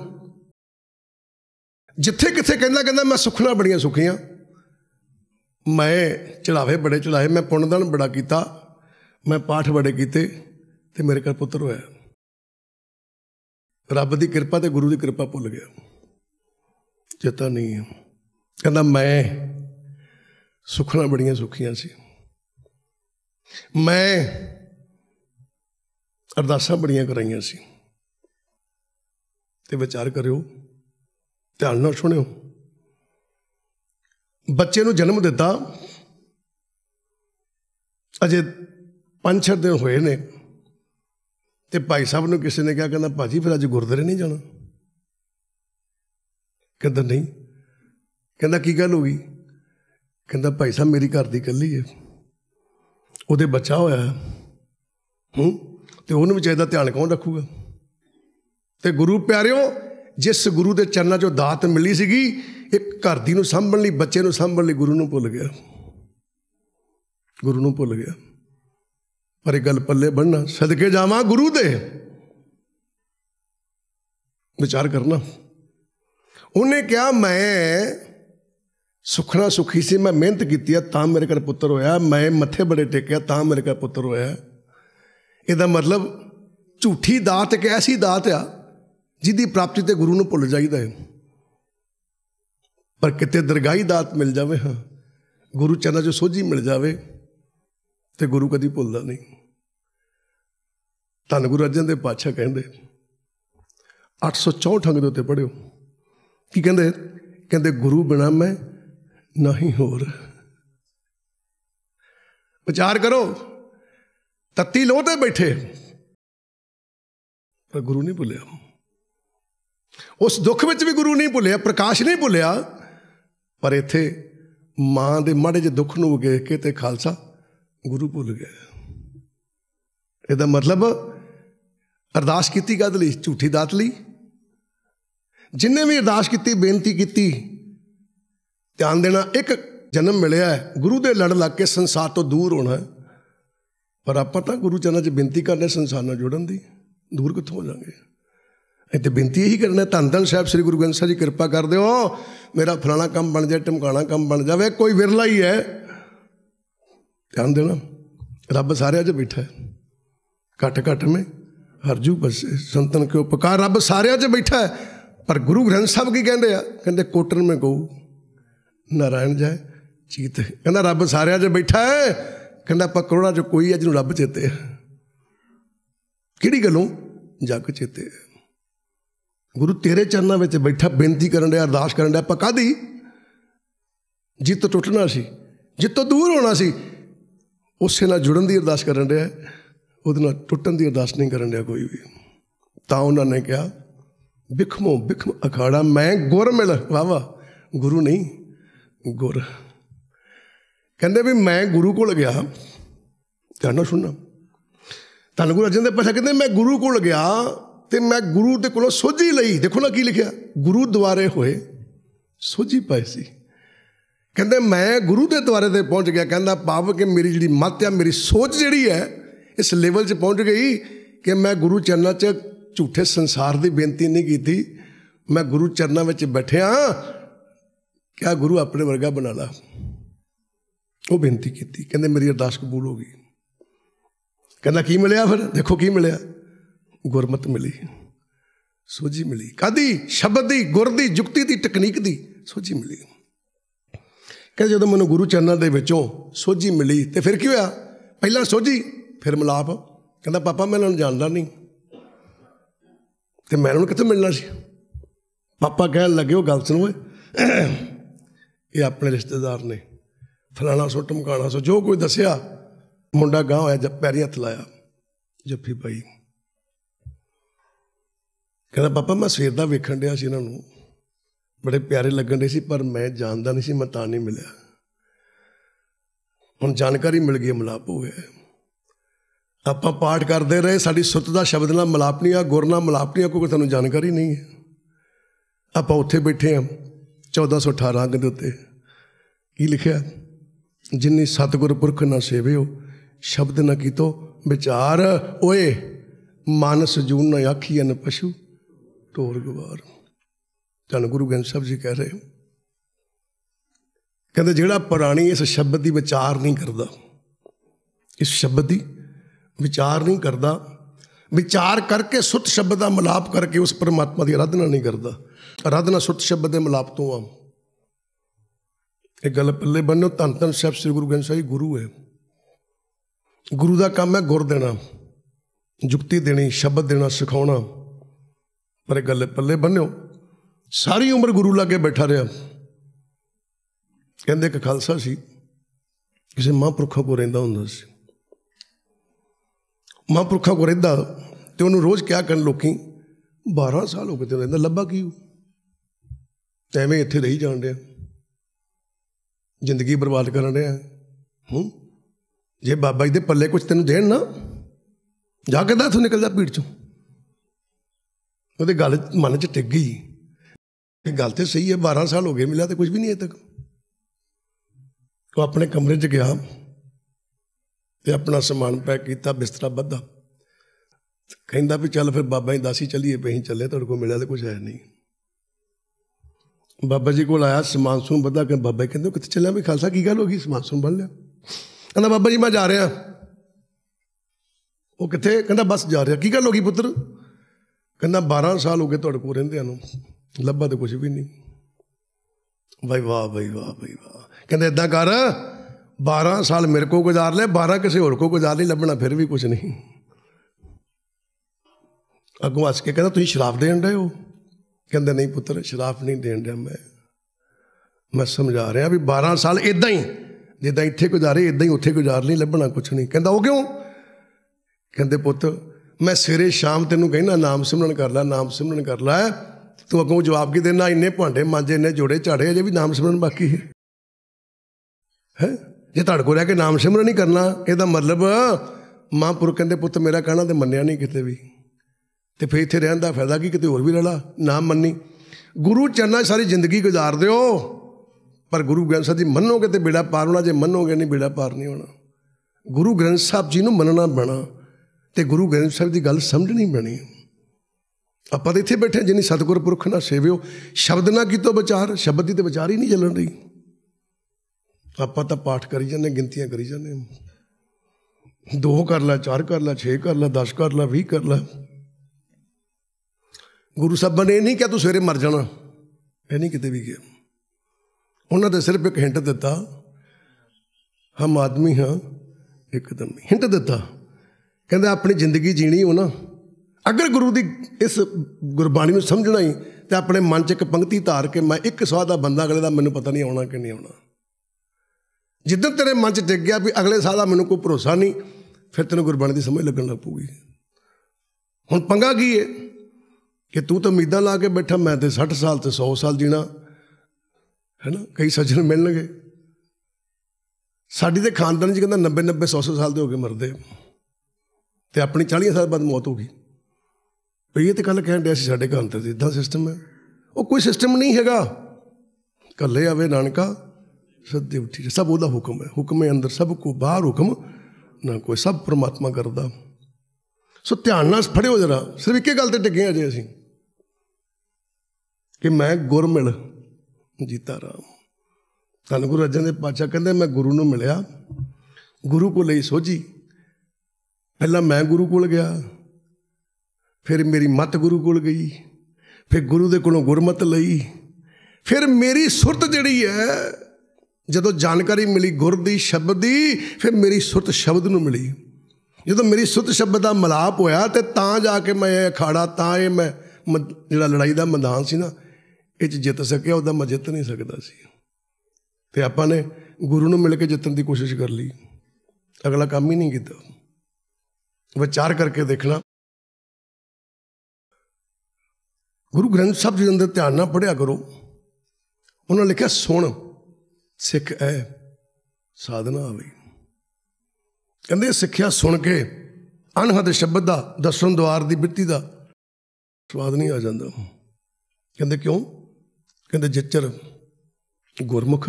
ਜਿੱਥੇ ਕਿਥੇ ਕਹਿੰਦਾ ਕਹਿੰਦਾ ਮੈਂ ਸੁਖਣਾ ਬੜੀਆਂ ਸੁਖੀਆਂ ਮੈਂ ਚੜਾਵੇ ਬੜੇ ਚੜਾਏ ਮੈਂ ਪੁੰਨਦਾਨ ਬੜਾ ਕੀਤਾ ਮੈਂ ਪਾਠ ਬੜੇ ਕੀਤੇ ਤੇ ਮੇਰੇ ਘਰ ਪੁੱਤਰ ਹੋਇਆ ਰੱਬ ਦੀ ਕਿਰਪਾ ਤੇ ਗੁਰੂ ਦੀ ਕਿਰਪਾ ਭੁੱਲ ਗਿਆ ਚੇਤਾ ਨਹੀਂ ਕਹਿੰਦਾ ਮੈਂ ਸੁਖਣਾ ਬੜੀਆਂ ਸੁਖੀਆਂ ਸੀ ਮੈਂ ਅਰਦਾਸਾਂ ਬੜੀਆਂ ਕਰਾਈਆਂ ਸੀ ਤੇ ਵਿਚਾਰ ਕਰਿਓ ਧਿਆਨ ਨਾਲ ਸੁਣਿਓ ਬੱਚੇ ਨੂੰ ਜਨਮ ਦਿੱਤਾ ਅਜੇ ਪੰਜ ਛੇ ਦਿਨ ਹੋਏ ਨੇ ਤੇ ਭਾਈ ਸਾਹਿਬ ਨੂੰ ਕਿਸੇ ਨੇ ਕਿਹਾ ਕਹਿੰਦਾ ਭਾਜੀ ਫਿਰ ਅੱਜ ਗੁਰਦੁਆਰੇ ਨਹੀਂ ਜਾਣਾ ਕਹਿੰਦਾ ਨਹੀਂ ਕਹਿੰਦਾ ਕੀ ਗੱਲ ਹੋ ਗਈ ਕਹਿੰਦਾ ਭਾਈ ਸਾਹਿਬ ਮੇਰੀ ਘਰ ਦੀ ਕੱਲੀ ਹੈ ਉਹਦੇ ਬੱਚਾ ਹੋਇਆ ਹੂੰ ਤੇ ਉਹਨੂੰ ਵੀ ਚਾਹੀਦਾ ਧਿਆਨ ਕੌਣ ਰੱਖੂਗਾ ਤੇ ਗੁਰੂ ਪਿਆਰਿਓ ਜਿਸ ਗੁਰੂ ਦੇ ਚਰਨਾਂ 'ਚੋਂ ਦਾਤ ਮਿਲੀ ਸੀਗੀ ਇੱਕ ਘਰ ਦੀ ਨੂੰ ਸੰਭਣ ਲਈ ਬੱਚੇ ਨੂੰ ਸੰਭਣ ਲਈ ਗੁਰੂ ਨੂੰ ਭੁੱਲ ਗਿਆ ਗੁਰੂ ਨੂੰ ਭੁੱਲ ਗਿਆ ਪਰ ਇਹ ਗੱਲ ਪੱਲੇ ਬੰਨਣਾ ਸਦਕੇ ਜਾਵਾਂ ਗੁਰੂ ਦੇ ਵਿਚਾਰ ਕਰਨਾ ਉਹਨੇ ਕਿਹਾ ਮੈਂ ਸੁਖਣਾ ਸੁਖੀ ਸੀ ਮੈਂ ਮਿਹਨਤ ਕੀਤੀ ਆ ਤਾਂ ਮੇਰੇ ਘਰ ਪੁੱਤਰ ਹੋਇਆ ਮੈਂ ਮੱਥੇ ਬੜੇ ਟੇਕਿਆ ਤਾਂ ਮੇਰੇ ਘਰ ਪੁੱਤਰ ਹੋਇਆ ਇਹਦਾ ਮਤਲਬ ਝੂਠੀ ਦਾਤ ਕਿ ਐਸੀ ਦਾਤ ਆ ਜਿਹਦੀ ਪ੍ਰਾਪਤੀ ਤੇ ਗੁਰੂ ਨੂੰ ਭੁੱਲ ਜਾਈਦਾ ਹੈ ਪਰ ਕਿਤੇ ਦਰਗਾਹੀ ਦਾਤ ਮਿਲ ਜਾਵੇ ਹਾਂ ਗੁਰੂ ਚਰਨਾਂ ਜੋ ਸੋਝੀ ਮਿਲ ਜਾਵੇ ਤੇ ਗੁਰੂ ਕਦੀ ਭੁੱਲਦਾ ਨਹੀਂ ਧੰਨ ਗੁਰੂ ਅਰਜਨ ਦੇ ਪਾਤਸ਼ਾਹ ਕਹਿੰਦੇ 864 ਅੰਗ ਦੇ ਉੱਤੇ ਪੜਿਓ ਕੀ ਕਹਿੰਦੇ ਕਹਿੰਦੇ ਗੁਰੂ ਬਿਨਾ ਮੈਂ ਨਹੀਂ ਹੋਰ ਵਿਚਾਰ ਕਰੋ ਤੱਤੀ ਲੋਹ ਤੇ ਬੈਠੇ ਪਰ ਗੁਰੂ ਨਹੀਂ ਭੁੱਲਿਆ ਉਸ ਦੁੱਖ ਵਿੱਚ ਵੀ ਗੁਰੂ ਨਹੀਂ ਭੁੱਲਿਆ ਪ੍ਰਕਾਸ਼ ਨਹੀਂ ਭੁੱਲਿਆ ਪਰ ਇੱਥੇ ਮਾਂ ਦੇ ਮੜੇ ਜਿਹੇ ਦੁੱਖ ਨੂੰ ਵੇਖ ਕੇ ਤੇ ਖਾਲਸਾ ਗੁਰੂ ਭੁੱਲ ਗਿਆ ਇਹਦਾ ਮਤਲਬ ਅਰਦਾਸ ਕੀਤੀ ਗੱਦ ਲਈ ਝੂਠੀ ਦਾਤ ਲਈ ਜਿੰਨੇ ਵੀ ਅਰਦਾਸ ਕੀਤੀ ਬੇਨਤੀ ਕੀਤੀ ਧਿਆਨ ਦੇਣਾ ਇੱਕ ਜਨਮ ਮਿਲਿਆ ਹੈ ਗੁਰੂ ਦੇ ਲੜ ਲੱਗ ਕੇ ਸੰਸਾਰ ਤੋਂ ਦੂਰ ਹੋਣਾ ਪਰ ਆਪਾਂ ਤਾਂ ਗੁਰੂ ਚਰਨਾਂ 'ਚ ਬੇਨਤੀ ਕਰਨੇ ਸੰਸਾਰ ਨਾਲ ਜੁੜਨ ਦੀ ਦੂਰ ਕਿੱਥੋਂ ਹੋ ਜਾਾਂਗੇ ਇੱਥੇ ਬੇਨਤੀ ਇਹੀ ਕਰਨਾ ਧੰਨ ਧੰਨ ਸਾਹਿਬ ਸ੍ਰੀ ਗੁਰੂ ਗ੍ਰੰਥ ਸਾਹਿਬ ਜੀ ਕਿਰਪਾ ਕਰ ਦਿਓ ਮੇਰਾ ਫਲਾਣਾ ਕੰਮ ਬਣ ਜਾਏ ਟਮਕਾਣਾ ਕੰਮ ਬਣ ਜਾਵੇ ਕੋਈ ਵਿਰਲਾ ਹੀ ਹੈ ਧਿਆਨ ਦੇਣਾ ਰੱਬ ਸਾਰਿਆਂ 'ਚ ਬੈਠਾ ਹੈ ਘਟ ਘਟ ਮੇ ਹਰਜੂ ਬਸ ਸੰਤਨ ਕੇ ਉਪਕਾਰ ਰੱਬ ਸਾਰਿਆਂ 'ਚ ਬੈਠਾ ਹੈ ਪਰ ਗੁਰੂ ਗ੍ਰੰਥ ਸਾਹਿਬ ਕੀ ਕਹਿੰਦੇ ਆ ਕਹਿੰਦੇ ਕੋਟਨ ਮੇ ਗਊ ਨਾਰਾਇਣ ਜਾਏ ਚੀਤ ਕਹਿੰਦਾ ਰੱਬ ਸਾਰਿਆਂ 'ਚ ਬੈਠਾ ਹੈ ਕਹਿੰਦਾ ਪਕੜੋੜਾ ਜੋ ਕੋਈ ਅੱਜ ਨੂੰ ਰੱਬ ਚੇਤੇ ਕਿਹੜੀ ਗੱਲੋਂ ਜੱਗ ਚੇਤੇ ਗੁਰੂ ਤੇਰੇ ਚਰਨਾਂ ਵਿੱਚ ਬੈਠਾ ਬੇਨਤੀ ਕਰਨ ਰਿਹਾ ਅਰਦਾਸ ਕਰਨ ਰਿਹਾ ਆਪਾਂ ਕਾਦੀ ਜਿੱਤ ਟੁੱਟਣਾ ਸੀ ਜਿੱਤੋਂ ਦੂਰ ਹੋਣਾ ਸੀ ਉਸੇ ਨਾਲ ਜੁੜਨ ਦੀ ਅਰਦਾਸ ਕਰਨ ਰਿਹਾ ਉਹਦੇ ਨਾਲ ਟੁੱਟਣ ਦੀ ਅਰਦਾਸ ਨਹੀਂ ਕਰਨ ਰਿਹਾ ਕੋਈ ਵੀ ਤਾਂ ਉਹਨਾਂ ਨੇ ਕਿਹਾ ਬਿਖਮੋ ਬਿਖਮ ਅਖਾੜਾ ਮੈਂ ਗੁਰ ਮਿਲ ਵਾਵਾ ਗੁਰੂ ਨਹੀਂ ਗੁਰ ਕਹਿੰਦੇ ਵੀ ਮੈਂ ਗੁਰੂ ਕੋਲ ਗਿਆ ਧਿਆਨ ਸੁਣਨਾ ਤਾਂ ਗੁਰੂ ਅਰਜਨ ਦੇ ਪਾਸ ਕਹਿੰਦੇ ਮੈਂ ਗੁਰੂ ਕੋਲ ਗਿਆ ਤੇ ਮੈਂ ਗੁਰੂ ਦੇ ਕੋਲੋਂ ਸੋਝੀ ਲਈ ਦੇਖੋ ਨਾ ਕੀ ਲਿਖਿਆ ਗੁਰੂ ਦੁਆਰੇ ਹੋਏ ਸੋਝੀ ਪਾਈ ਸੀ ਕਹਿੰਦੇ ਮੈਂ ਗੁਰੂ ਦੇ ਦੁਆਰੇ ਤੇ ਪਹੁੰਚ ਗਿਆ ਕਹਿੰਦਾ ਪਾਪ ਕਿ ਮੇਰੀ ਜਿਹੜੀ ਮੱਤ ਆ ਮੇਰੀ ਸੋਚ ਜਿਹੜੀ ਹੈ ਇਸ ਲੈਵਲ 'ਚ ਪਹੁੰਚ ਗਈ ਕਿ ਮੈਂ ਗੁਰੂ ਚਰਨਾਂ 'ਚ ਝੂਠੇ ਸੰਸਾਰ ਦੀ ਬੇਨਤੀ ਨਹੀਂ ਕੀਤੀ ਮੈਂ ਗੁਰੂ ਚਰਨਾਂ ਵਿੱਚ ਬੈਠਿਆ ਕਿਆ ਗੁਰੂ ਆਪਣੇ ਵਰਗਾ ਬਣਾ ਲਾ ਉਹ ਬੇਨਤੀ ਕੀਤੀ ਕਹਿੰਦੇ ਮੇਰੀ ਅਰਦਾਸ ਕਬੂਲ ਹੋ ਗਈ ਕਹਿੰਦਾ ਕੀ ਮਿਲਿਆ ਫਿਰ ਦੇਖੋ ਕੀ ਮਿਲਿਆ ਗੁਰਮਤ ਮਿਲੀ ਸੋਝੀ ਮਿਲੀ ਕਾਦੀ ਸ਼ਬਦ ਦੀ ਗੁਰ ਦੀ ਜੁਕਤੀ ਦੀ ਟੈਕਨੀਕ ਦੀ ਸੋਝੀ ਮਿਲੀ ਕਹਿੰਦੇ ਜਦੋਂ ਮੈਨੂੰ ਗੁਰੂ ਚਰਨਾਂ ਦੇ ਵਿੱਚੋਂ ਸੋਝੀ ਮਿਲੀ ਤੇ ਫਿਰ ਕੀ ਹੋਇਆ ਪਹਿਲਾਂ ਸੋਝੀ ਫਿਰ ਮਲਾਪ ਕਹਿੰਦਾ ਪਾਪਾ ਮੈਂ ਇਹਨਾਂ ਨੂੰ ਜਾਣਦਾ ਨਹੀਂ ਤੇ ਮੈਨੂੰ ਕਿੱਥੇ ਕਿੱਥੋਂ ਮਿਲਣਾ ਸੀ ਪਾਪਾ ਕਹਿਣ ਲੱਗੇ ਉਹ ਗੱਲ ਸੁਣੋ ਇਹ ਆਪਣੇ ਰਿਸ਼ਤੇਦਾਰ ਨੇ ਫਲਾਣਾ ਸੋ ਟਮਕਾਣਾ ਸੋ ਜੋ ਕੋਈ ਦੱਸਿਆ ਮੁੰਡਾ ਗਾਂ ਹੋਇਆ ਜੱਪ ਪੈਰੀ ਹੱਥ ਲਾਇਆ ਜੱਫੀ ਪਾਈ ਕਹਿੰਦਾ ਪਾਪਾ ਮੈਂ ਸਵੇਰ ਦਾ ਵੇਖਣ ਡਿਆ ਸੀ ਇਹਨਾਂ ਨੂੰ ਬੜੇ ਪਿਆਰੇ ਲੱਗਣ ਦੇ ਸੀ ਪਰ ਮੈਂ ਜਾਣਦਾ ਨਹੀਂ ਸੀ ਮੈਂ ਤਾਂ ਨਹੀਂ ਮਿਲਿਆ ਹੁਣ ਜਾਣਕਾਰੀ ਮਿਲ ਗਈ ਮਲਾਪ ਹੋ ਗਿਆ ਆਪਾਂ ਪਾਠ ਕਰਦੇ ਰਹੇ ਸਾਡੀ ਸੁੱਤ ਦਾ ਸ਼ਬਦ ਨਾਲ ਮਲਾਪ ਨਹੀਂ ਆ ਗੁਰ ਨਾਲ ਮਲਾਪ ਨਹੀਂ ਆ ਕੋਈ ਤੁਹਾਨੂੰ ਜਾਣਕਾਰੀ ਨਹੀਂ ਹੈ ਆਪਾਂ ਉੱਥੇ ਬੈਠੇ ਆ 1418 ਅੰਗ ਦੇ ਉੱਤੇ ਕੀ ਲਿਖਿਆ ਜਿੰਨੀ ਸਤਗੁਰ ਪੁਰਖ ਨਾ ਸੇਵਿਓ ਸ਼ਬਦ ਨਾ ਕੀਤੋ ਵਿਚਾਰ ਓਏ ਮਨ ਸਜੂਨ ਨਾ ਨ ਪਸ਼ੂ ਤੋਰ ਗਵਾਰ ਧੰਨ ਗੁਰੂ ਗ੍ਰੰਥ ਸਾਹਿਬ ਜੀ ਕਹਿ ਰਹੇ ਕਹਿੰਦੇ ਜਿਹੜਾ ਪ੍ਰਾਣੀ ਇਸ ਸ਼ਬਦ ਦੀ ਵਿਚਾਰ ਨਹੀਂ ਕਰਦਾ ਇਸ ਸ਼ਬਦ ਦੀ ਵਿਚਾਰ ਨਹੀਂ ਕਰਦਾ ਵਿਚਾਰ ਕਰਕੇ ਸੁੱਤ ਸ਼ਬਦ ਦਾ ਮਲਾਪ ਕਰਕੇ ਉਸ ਪਰਮਾਤਮਾ ਦੀ ਅਰਾਧਨਾ ਨਹੀਂ ਕਰਦਾ ਅਰਾਧਨਾ ਸੁੱਤ ਸ਼ਬਦ ਦੇ ਮਲਾਪ ਤੋਂ ਆ ਇਹ ਗੱਲ ਪੱਲੇ ਬੰਨੋ ਧੰਨ ਧੰਨ ਸਾਹਿਬ ਸ੍ਰੀ ਗੁਰੂ ਗ੍ਰੰਥ ਸਾਹਿਬ ਗੁਰੂ ਹੈ ਗੁਰੂ ਦਾ ਕੰਮ ਹੈ ਗੁਰ ਦੇਣਾ ਜੁਕਤੀ ਦੇਣੀ ਸ਼ਬਦ ਦੇਣਾ ਸਿਖਾਉਣਾ ਮੇਰੇ ਗੱਲੇ ਪੱਲੇ ਬੰਨਿਓ ਸਾਰੀ ਉਮਰ ਗੁਰੂ ਲਾਗੇ ਬੈਠਾ ਰਿਹਾ ਕਹਿੰਦੇ ਕਿ ਖਾਲਸਾ ਸੀ ਕਿਸੇ ਮਹਾਂਪੁਰਖਾ ਕੋ ਰਹਿੰਦਾ ਹੁੰਦਾ ਸੀ ਮਹਾਂਪੁਰਖਾ ਕੋ ਰਹਿੰਦਾ ਤੇ ਉਹਨੂੰ ਰੋਜ਼ ਕਿਹਾ ਕਰਨ ਲੋਕੀ 12 ਸਾਲ ਹੋ ਗਏ ਤੇ ਰਹਿੰਦਾ ਲੱਭਾ ਕੀ ਐਵੇਂ ਇੱਥੇ ਰਹੀ ਜਾਣ ਰਿਹਾ ਜ਼ਿੰਦਗੀ ਬਰਬਾਦ ਕਰਨ ਰਿਹਾ ਹੂੰ ਜੇ ਬਾਬਾ ਜੀ ਦੇ ਪੱਲੇ ਕੁਝ ਤੈਨੂੰ ਦੇਣ ਨਾ ਜਾ ਕੇ ਤੂੰ ਨਿਕਲਦਾ ਪੀੜ ਚੋਂ ਉਹਦੇ ਗੱਲ ਮਨ 'ਚ ਟਿਕ ਗਈ ਇਹ ਗੱਲ ਤੇ ਸਹੀ ਹੈ 12 ਸਾਲ ਹੋ ਗਏ ਮਿਲਿਆ ਤੇ ਕੁਝ ਵੀ ਨਹੀਂ ਅਜੇ ਤੱਕ ਉਹ ਆਪਣੇ ਕਮਰੇ 'ਚ ਗਿਆ ਤੇ ਆਪਣਾ ਸਮਾਨ ਪੈਕ ਕੀਤਾ ਬਿਸਤਰਾ ਬੱਧਾ ਕਹਿੰਦਾ ਵੀ ਚੱਲ ਫਿਰ ਬਾਬਾ ਜੀ ਦਾਸੀ ਚੱਲੀਏ ਪਹੀਂ ਚੱਲੇ ਤੁਹਾਡੇ ਕੋਲ ਮਿਲਿਆ ਤੇ ਕੁਝ ਹੈ ਨਹੀਂ ਬਾਬਾ ਜੀ ਕੋਲ ਆਇਆ ਸਮਾਨ ਸੁਣ ਬੱਧਾ ਕਿ ਬਾਬਾ ਕਹਿੰਦੇ ਕਿੱਥੇ ਚੱਲਿਆ ਵੀ ਖਾਲਸਾ ਕੀ ਗੱਲ ਹੋ ਗਈ ਸਮਾਨ ਸੁਣ ਬੰਨ ਲਿਆ ਕਹਿੰਦਾ ਬਾਬਾ ਜੀ ਮੈਂ ਜਾ ਰਿਹਾ ਉਹ ਕਿੱਥੇ ਕਹਿੰਦਾ ਬਸ ਜਾ ਰਿਹਾ ਕੀ ਗੱਲ ਹੋ ਗਈ ਪੁੱਤਰ ਕਹਿੰਦਾ 12 ਸਾਲ ਹੋ ਗਏ ਤੁਹਾਡੇ ਕੋਲ ਰਹਿੰਦਿਆਂ ਨੂੰ ਲੱਭਾ ਤੇ ਕੁਝ ਵੀ ਨਹੀਂ ਬਈ ਵਾਹ ਬਈ ਵਾਹ ਬਈ ਵਾਹ ਕਹਿੰਦਾ ਇਦਾਂ ਕਰ 12 ਸਾਲ ਮੇਰੇ ਕੋ ਗੁਜ਼ਾਰ ਲੈ 12 ਕਿਸੇ ਹੋਰ ਕੋ ਗੁਜ਼ਾਰ ਨਹੀਂ ਲੱਭਣਾ ਫਿਰ ਵੀ ਕੁਝ ਨਹੀਂ ਅੱਗੋਂ ਹੱਸ ਕੇ ਕਹਿੰਦਾ ਤੁਸੀਂ ਸ਼ਰਾਬ ਦੇਣ ਰਹੇ ਹੋ ਕਹਿੰਦੇ ਨਹੀਂ ਪੁੱਤਰ ਸ਼ਰਾਬ ਨਹੀਂ ਦੇਣ ਰਿਹਾ ਮੈਂ ਮੈਂ ਸਮਝਾ ਰਿਹਾ ਵੀ 12 ਸਾਲ ਇਦਾਂ ਹੀ ਜਿੱਦਾਂ ਇੱਥੇ ਗੁਜ਼ਾਰੇ ਇਦਾਂ ਹੀ ਉੱਥੇ ਗੁਜ਼ਾਰ ਨਹੀਂ ਲੱਭਣਾ ਕੁਝ ਨਹੀਂ ਕਹਿੰਦਾ ਉਹ ਕਿਉਂ ਕਹਿੰਦੇ ਪੁੱਤ ਮੈਂ ਸਵੇਰੇ ਸ਼ਾਮ ਤੈਨੂੰ ਕਹਿਣਾ ਨਾਮ ਸਿਮਰਨ ਕਰ ਲੈ ਨਾਮ ਸਿਮਰਨ ਕਰ ਲੈ ਤੂੰ ਅੱਗੋਂ ਜਵਾਬ ਕੀ ਦੇਣਾ ਇੰਨੇ ਭਾਂਡੇ ਮਾਂਜੇ ਨੇ ਜੋੜੇ ਝਾੜੇ ਅਜੇ ਵੀ ਨਾਮ ਸਿਮਰਨ ਬਾਕੀ ਹੈ ਹੈ ਜੇ ਤੁਹਾਡੇ ਕੋਲ ਰਹਿ ਕੇ ਨਾਮ ਸਿਮਰਨ ਹੀ ਕਰਨਾ ਇਹਦਾ ਮਤਲਬ ਮਹਾਂਪੁਰਖ ਕਹਿੰਦੇ ਪੁੱਤ ਮੇਰਾ ਕਹਿਣਾ ਤੇ ਮੰਨਿਆ ਨਹੀਂ ਕਿਤੇ ਵੀ ਤੇ ਫੇਰ ਇੱਥੇ ਰਹਿਣ ਦਾ ਫਾਇਦਾ ਕੀ ਕਿਤੇ ਹੋਰ ਵੀ ਰਹਿਣਾ ਨਾਮ ਮੰਨੀ ਗੁਰੂ ਚੰਨਾ ਸਾਰੀ ਜ਼ਿੰਦਗੀ ਗੁਜ਼ਾਰ ਦਿਓ ਪਰ ਗੁਰੂ ਗ੍ਰੰਥ ਸਾਹਿਬ ਜੀ ਮੰਨੋਗੇ ਤੇ ਬੇੜਾ ਪਾਰ ਹੋਣਾ ਜੇ ਮੰਨੋਗੇ ਨਹੀਂ ਬੇੜਾ ਪਾਰ ਨਹੀਂ ਹੋਣਾ ਗੁਰੂ ਗ੍ਰੰਥ ਸਾਹਿਬ ਜੀ ਨੂੰ ਮੰਨਣਾ ਬਣਾ ਤੇ ਗੁਰੂ ਗ੍ਰੰਥ ਸਾਹਿਬ ਦੀ ਗੱਲ ਸਮਝਣੀ ਬਣੀ ਆਪਾਂ ਤਾਂ ਇੱਥੇ ਬੈਠੇ ਜਿਨੀ ਸਤਿਗੁਰ ਪੁਰਖ ਨਾਲ ਸੇਵਿਓ ਸ਼ਬਦ ਨਾ ਕੀਤੋ ਵਿਚਾਰ ਸ਼ਬਦ ਦੀ ਤੇ ਵਿਚਾਰ ਹੀ ਨਹੀਂ ਚੱਲਣ ਰਹੀ ਆਪਾਂ ਤਾਂ ਪਾਠ ਕਰੀ ਜਾਂਦੇ ਗਿਣਤੀਆਂ ਕਰੀ ਜਾਂਦੇ ਦੋ ਕਰ ਲੈ ਚਾਰ ਕਰ ਲੈ 6 ਕਰ ਲੈ 10 ਕਰ ਲੈ 20 ਕਰ ਲੈ ਗੁਰੂ ਸਾਹਿਬ ਨੇ ਨਹੀਂ ਕਿਹਾ ਤੂੰ ਸਵੇਰੇ ਮਰ ਜਾਣਾ ਇਹ ਨਹੀਂ ਕਿਤੇ ਵੀ ਗਿਆ ਉਹਨਾਂ ਦੇ ਸਿਰਫ ਇੱਕ ਹਿੰਟ ਦਿੱਤਾ ਹਮ ਆਦਮੀ ਹਾਂ ਇੱਕਦਮ ਹਿੰਟ ਦਿੱਤਾ ਕਹਿੰਦਾ ਆਪਣੀ ਜ਼ਿੰਦਗੀ ਜੀਣੀ ਹੋ ਨਾ ਅਗਰ ਗੁਰੂ ਦੀ ਇਸ ਗੁਰਬਾਣੀ ਨੂੰ ਸਮਝਣਾ ਹੀ ਤੇ ਆਪਣੇ ਮਨ 'ਚ ਇੱਕ ਪੰਕਤੀ ਧਾਰ ਕੇ ਮੈਂ ਇੱਕ ਸਵਾਹ ਦਾ ਬੰਦਾ ਅਗਲੇ ਦਾ ਮੈਨੂੰ ਪਤਾ ਨਹੀਂ ਆਉਣਾ ਕਿ ਨਹੀਂ ਆਉਣਾ ਜਿੱਦਾਂ ਤੇਰੇ ਮਨ 'ਚ ਡਿੱਗ ਗਿਆ ਵੀ ਅਗਲੇ ਸਾਲ ਦਾ ਮੈਨੂੰ ਕੋਈ ਭਰੋਸਾ ਨਹੀਂ ਫਿਰ ਤੈਨੂੰ ਗੁਰਬਾਣੀ ਦੀ ਸਮਝ ਲੱਗਣ ਲੱਗ ਪੂਗੀ ਹੁਣ ਪੰਗਾ ਕੀ ਏ ਕਿ ਤੂੰ ਤਾਂ ਉਮੀਦਾਂ ਲਾ ਕੇ ਬੈਠਾ ਮੈਂ ਤੇ 60 ਸਾਲ ਤੇ 100 ਸਾਲ ਜੀਣਾ ਹੈ ਨਾ ਕਈ ਸੱਜਣ ਮਿਲਣਗੇ ਸਾਡੀ ਤੇ ਖਾਨਦਾਨ ਜੀ ਕਹਿੰਦਾ 90 90 100 100 ਸਾਲ ਦੇ ਹੋ ਕੇ ਮਰਦੇ ਆ ਤੇ ਆਪਣੀ 40 ਸਾਲ ਬਾਅਦ ਮੌਤ ਹੋ ਗਈ ਪਰ ਇਹ ਤੇ ਕੱਲ ਕਹਿਣ ਡਿਆ ਸੀ ਸਾਡੇ ਘਰ ਤੇ ਇਦਾਂ ਸਿਸਟਮ ਹੈ ਉਹ ਕੋਈ ਸਿਸਟਮ ਨਹੀਂ ਹੈਗਾ ਕੱਲੇ ਆਵੇ ਨਾਨਕਾ ਸੱਦੇ ਉੱਠੀ ਸਭ ਉਹਦਾ ਹੁਕਮ ਹੈ ਹੁਕਮ ਹੈ ਅੰਦਰ ਸਭ ਕੋ ਬਾਹਰ ਹੁਕਮ ਨਾ ਕੋਈ ਸਭ ਪ੍ਰਮਾਤਮਾ ਕਰਦਾ ਸੋ ਧਿਆਨ ਨਾਲ ਫੜਿਓ ਜਰਾ ਸਿਰਫ ਇੱਕੇ ਗੱਲ ਤੇ ਟਿਕੇ ਅਜੇ ਅਸੀਂ ਕਿ ਮੈਂ ਗੁਰ ਮਿਲ ਜੀਤਾ ਰਾਮ ਤਨ ਗੁਰੂ ਅਰਜਨ ਦੇ ਪਾਚਾ ਕਹਿੰਦੇ ਮੈਂ ਗੁਰੂ ਨੂੰ ਮਿਲਿਆ ਗੁਰੂ ਕੋ ਲਈ ਸੋਝੀ ਪਹਿਲਾਂ ਮੈਂ ਗੁਰੂ ਕੋਲ ਗਿਆ ਫਿਰ ਮੇਰੀ ਮਤ ਗੁਰੂ ਕੋਲ ਗਈ ਫਿਰ ਗੁਰੂ ਦੇ ਕੋਲੋਂ ਗੁਰਮਤ ਲਈ ਫਿਰ ਮੇਰੀ ਸੁਰਤ ਜਿਹੜੀ ਹੈ ਜਦੋਂ ਜਾਣਕਾਰੀ ਮਿਲੀ ਗੁਰ ਦੀ ਸ਼ਬਦ ਦੀ ਫਿਰ ਮੇਰੀ ਸੁਰਤ ਸ਼ਬਦ ਨੂੰ ਮਿਲੀ ਜਦੋਂ ਮੇਰੀ ਸੁਰਤ ਸ਼ਬਦ ਦਾ ਮਲਾਪ ਹੋਇਆ ਤੇ ਤਾਂ ਜਾ ਕੇ ਮੈਂ ਅਖਾੜਾ ਤਾਂ ਇਹ ਮੈਂ ਜਿਹੜਾ ਲੜਾਈ ਦਾ ਮੈਦਾਨ ਸੀ ਨਾ ਇਹ ਚ ਜਿੱਤ ਸਕਿਆ ਉਹਦਾ ਮੈਂ ਜਿੱਤ ਨਹੀਂ ਸਕਦਾ ਸੀ ਤੇ ਆਪਾਂ ਨੇ ਗੁਰੂ ਨੂੰ ਮਿਲ ਕੇ ਜਿੱਤਣ ਦੀ ਕੋਸ਼ਿਸ਼ ਕਰ ਲਈ ਅਗਲਾ ਕੰਮ ਹੀ ਨਹੀਂ ਕੀਤਾ ਵਿਚਾਰ ਕਰਕੇ ਦੇਖਣਾ ਗੁਰੂ ਗ੍ਰੰਥ ਸਾਹਿਬ ਜੀ ਦੇ ਅੰਦਰ ਧਿਆਨ ਨਾਲ ਪੜਿਆ ਕਰੋ ਉਹਨਾਂ ਲਿਖਿਆ ਸੁਣ ਸਿੱਖ ਐ ਸਾਧਨਾ ਆਵੇ ਕਹਿੰਦੇ ਸਿੱਖਿਆ ਸੁਣ ਕੇ ਅਨਹਦ ਸ਼ਬਦ ਦਾ ਦਸਨ ਦਵਾਰ ਦੀ ਬਿੱਤੀ ਦਾ ਸਵਾਦ ਨਹੀਂ ਆ ਜਾਂਦਾ ਕਹਿੰਦੇ ਕਿਉਂ ਕਹਿੰਦੇ ਜਿੱਚਰ ਗੁਰਮੁਖ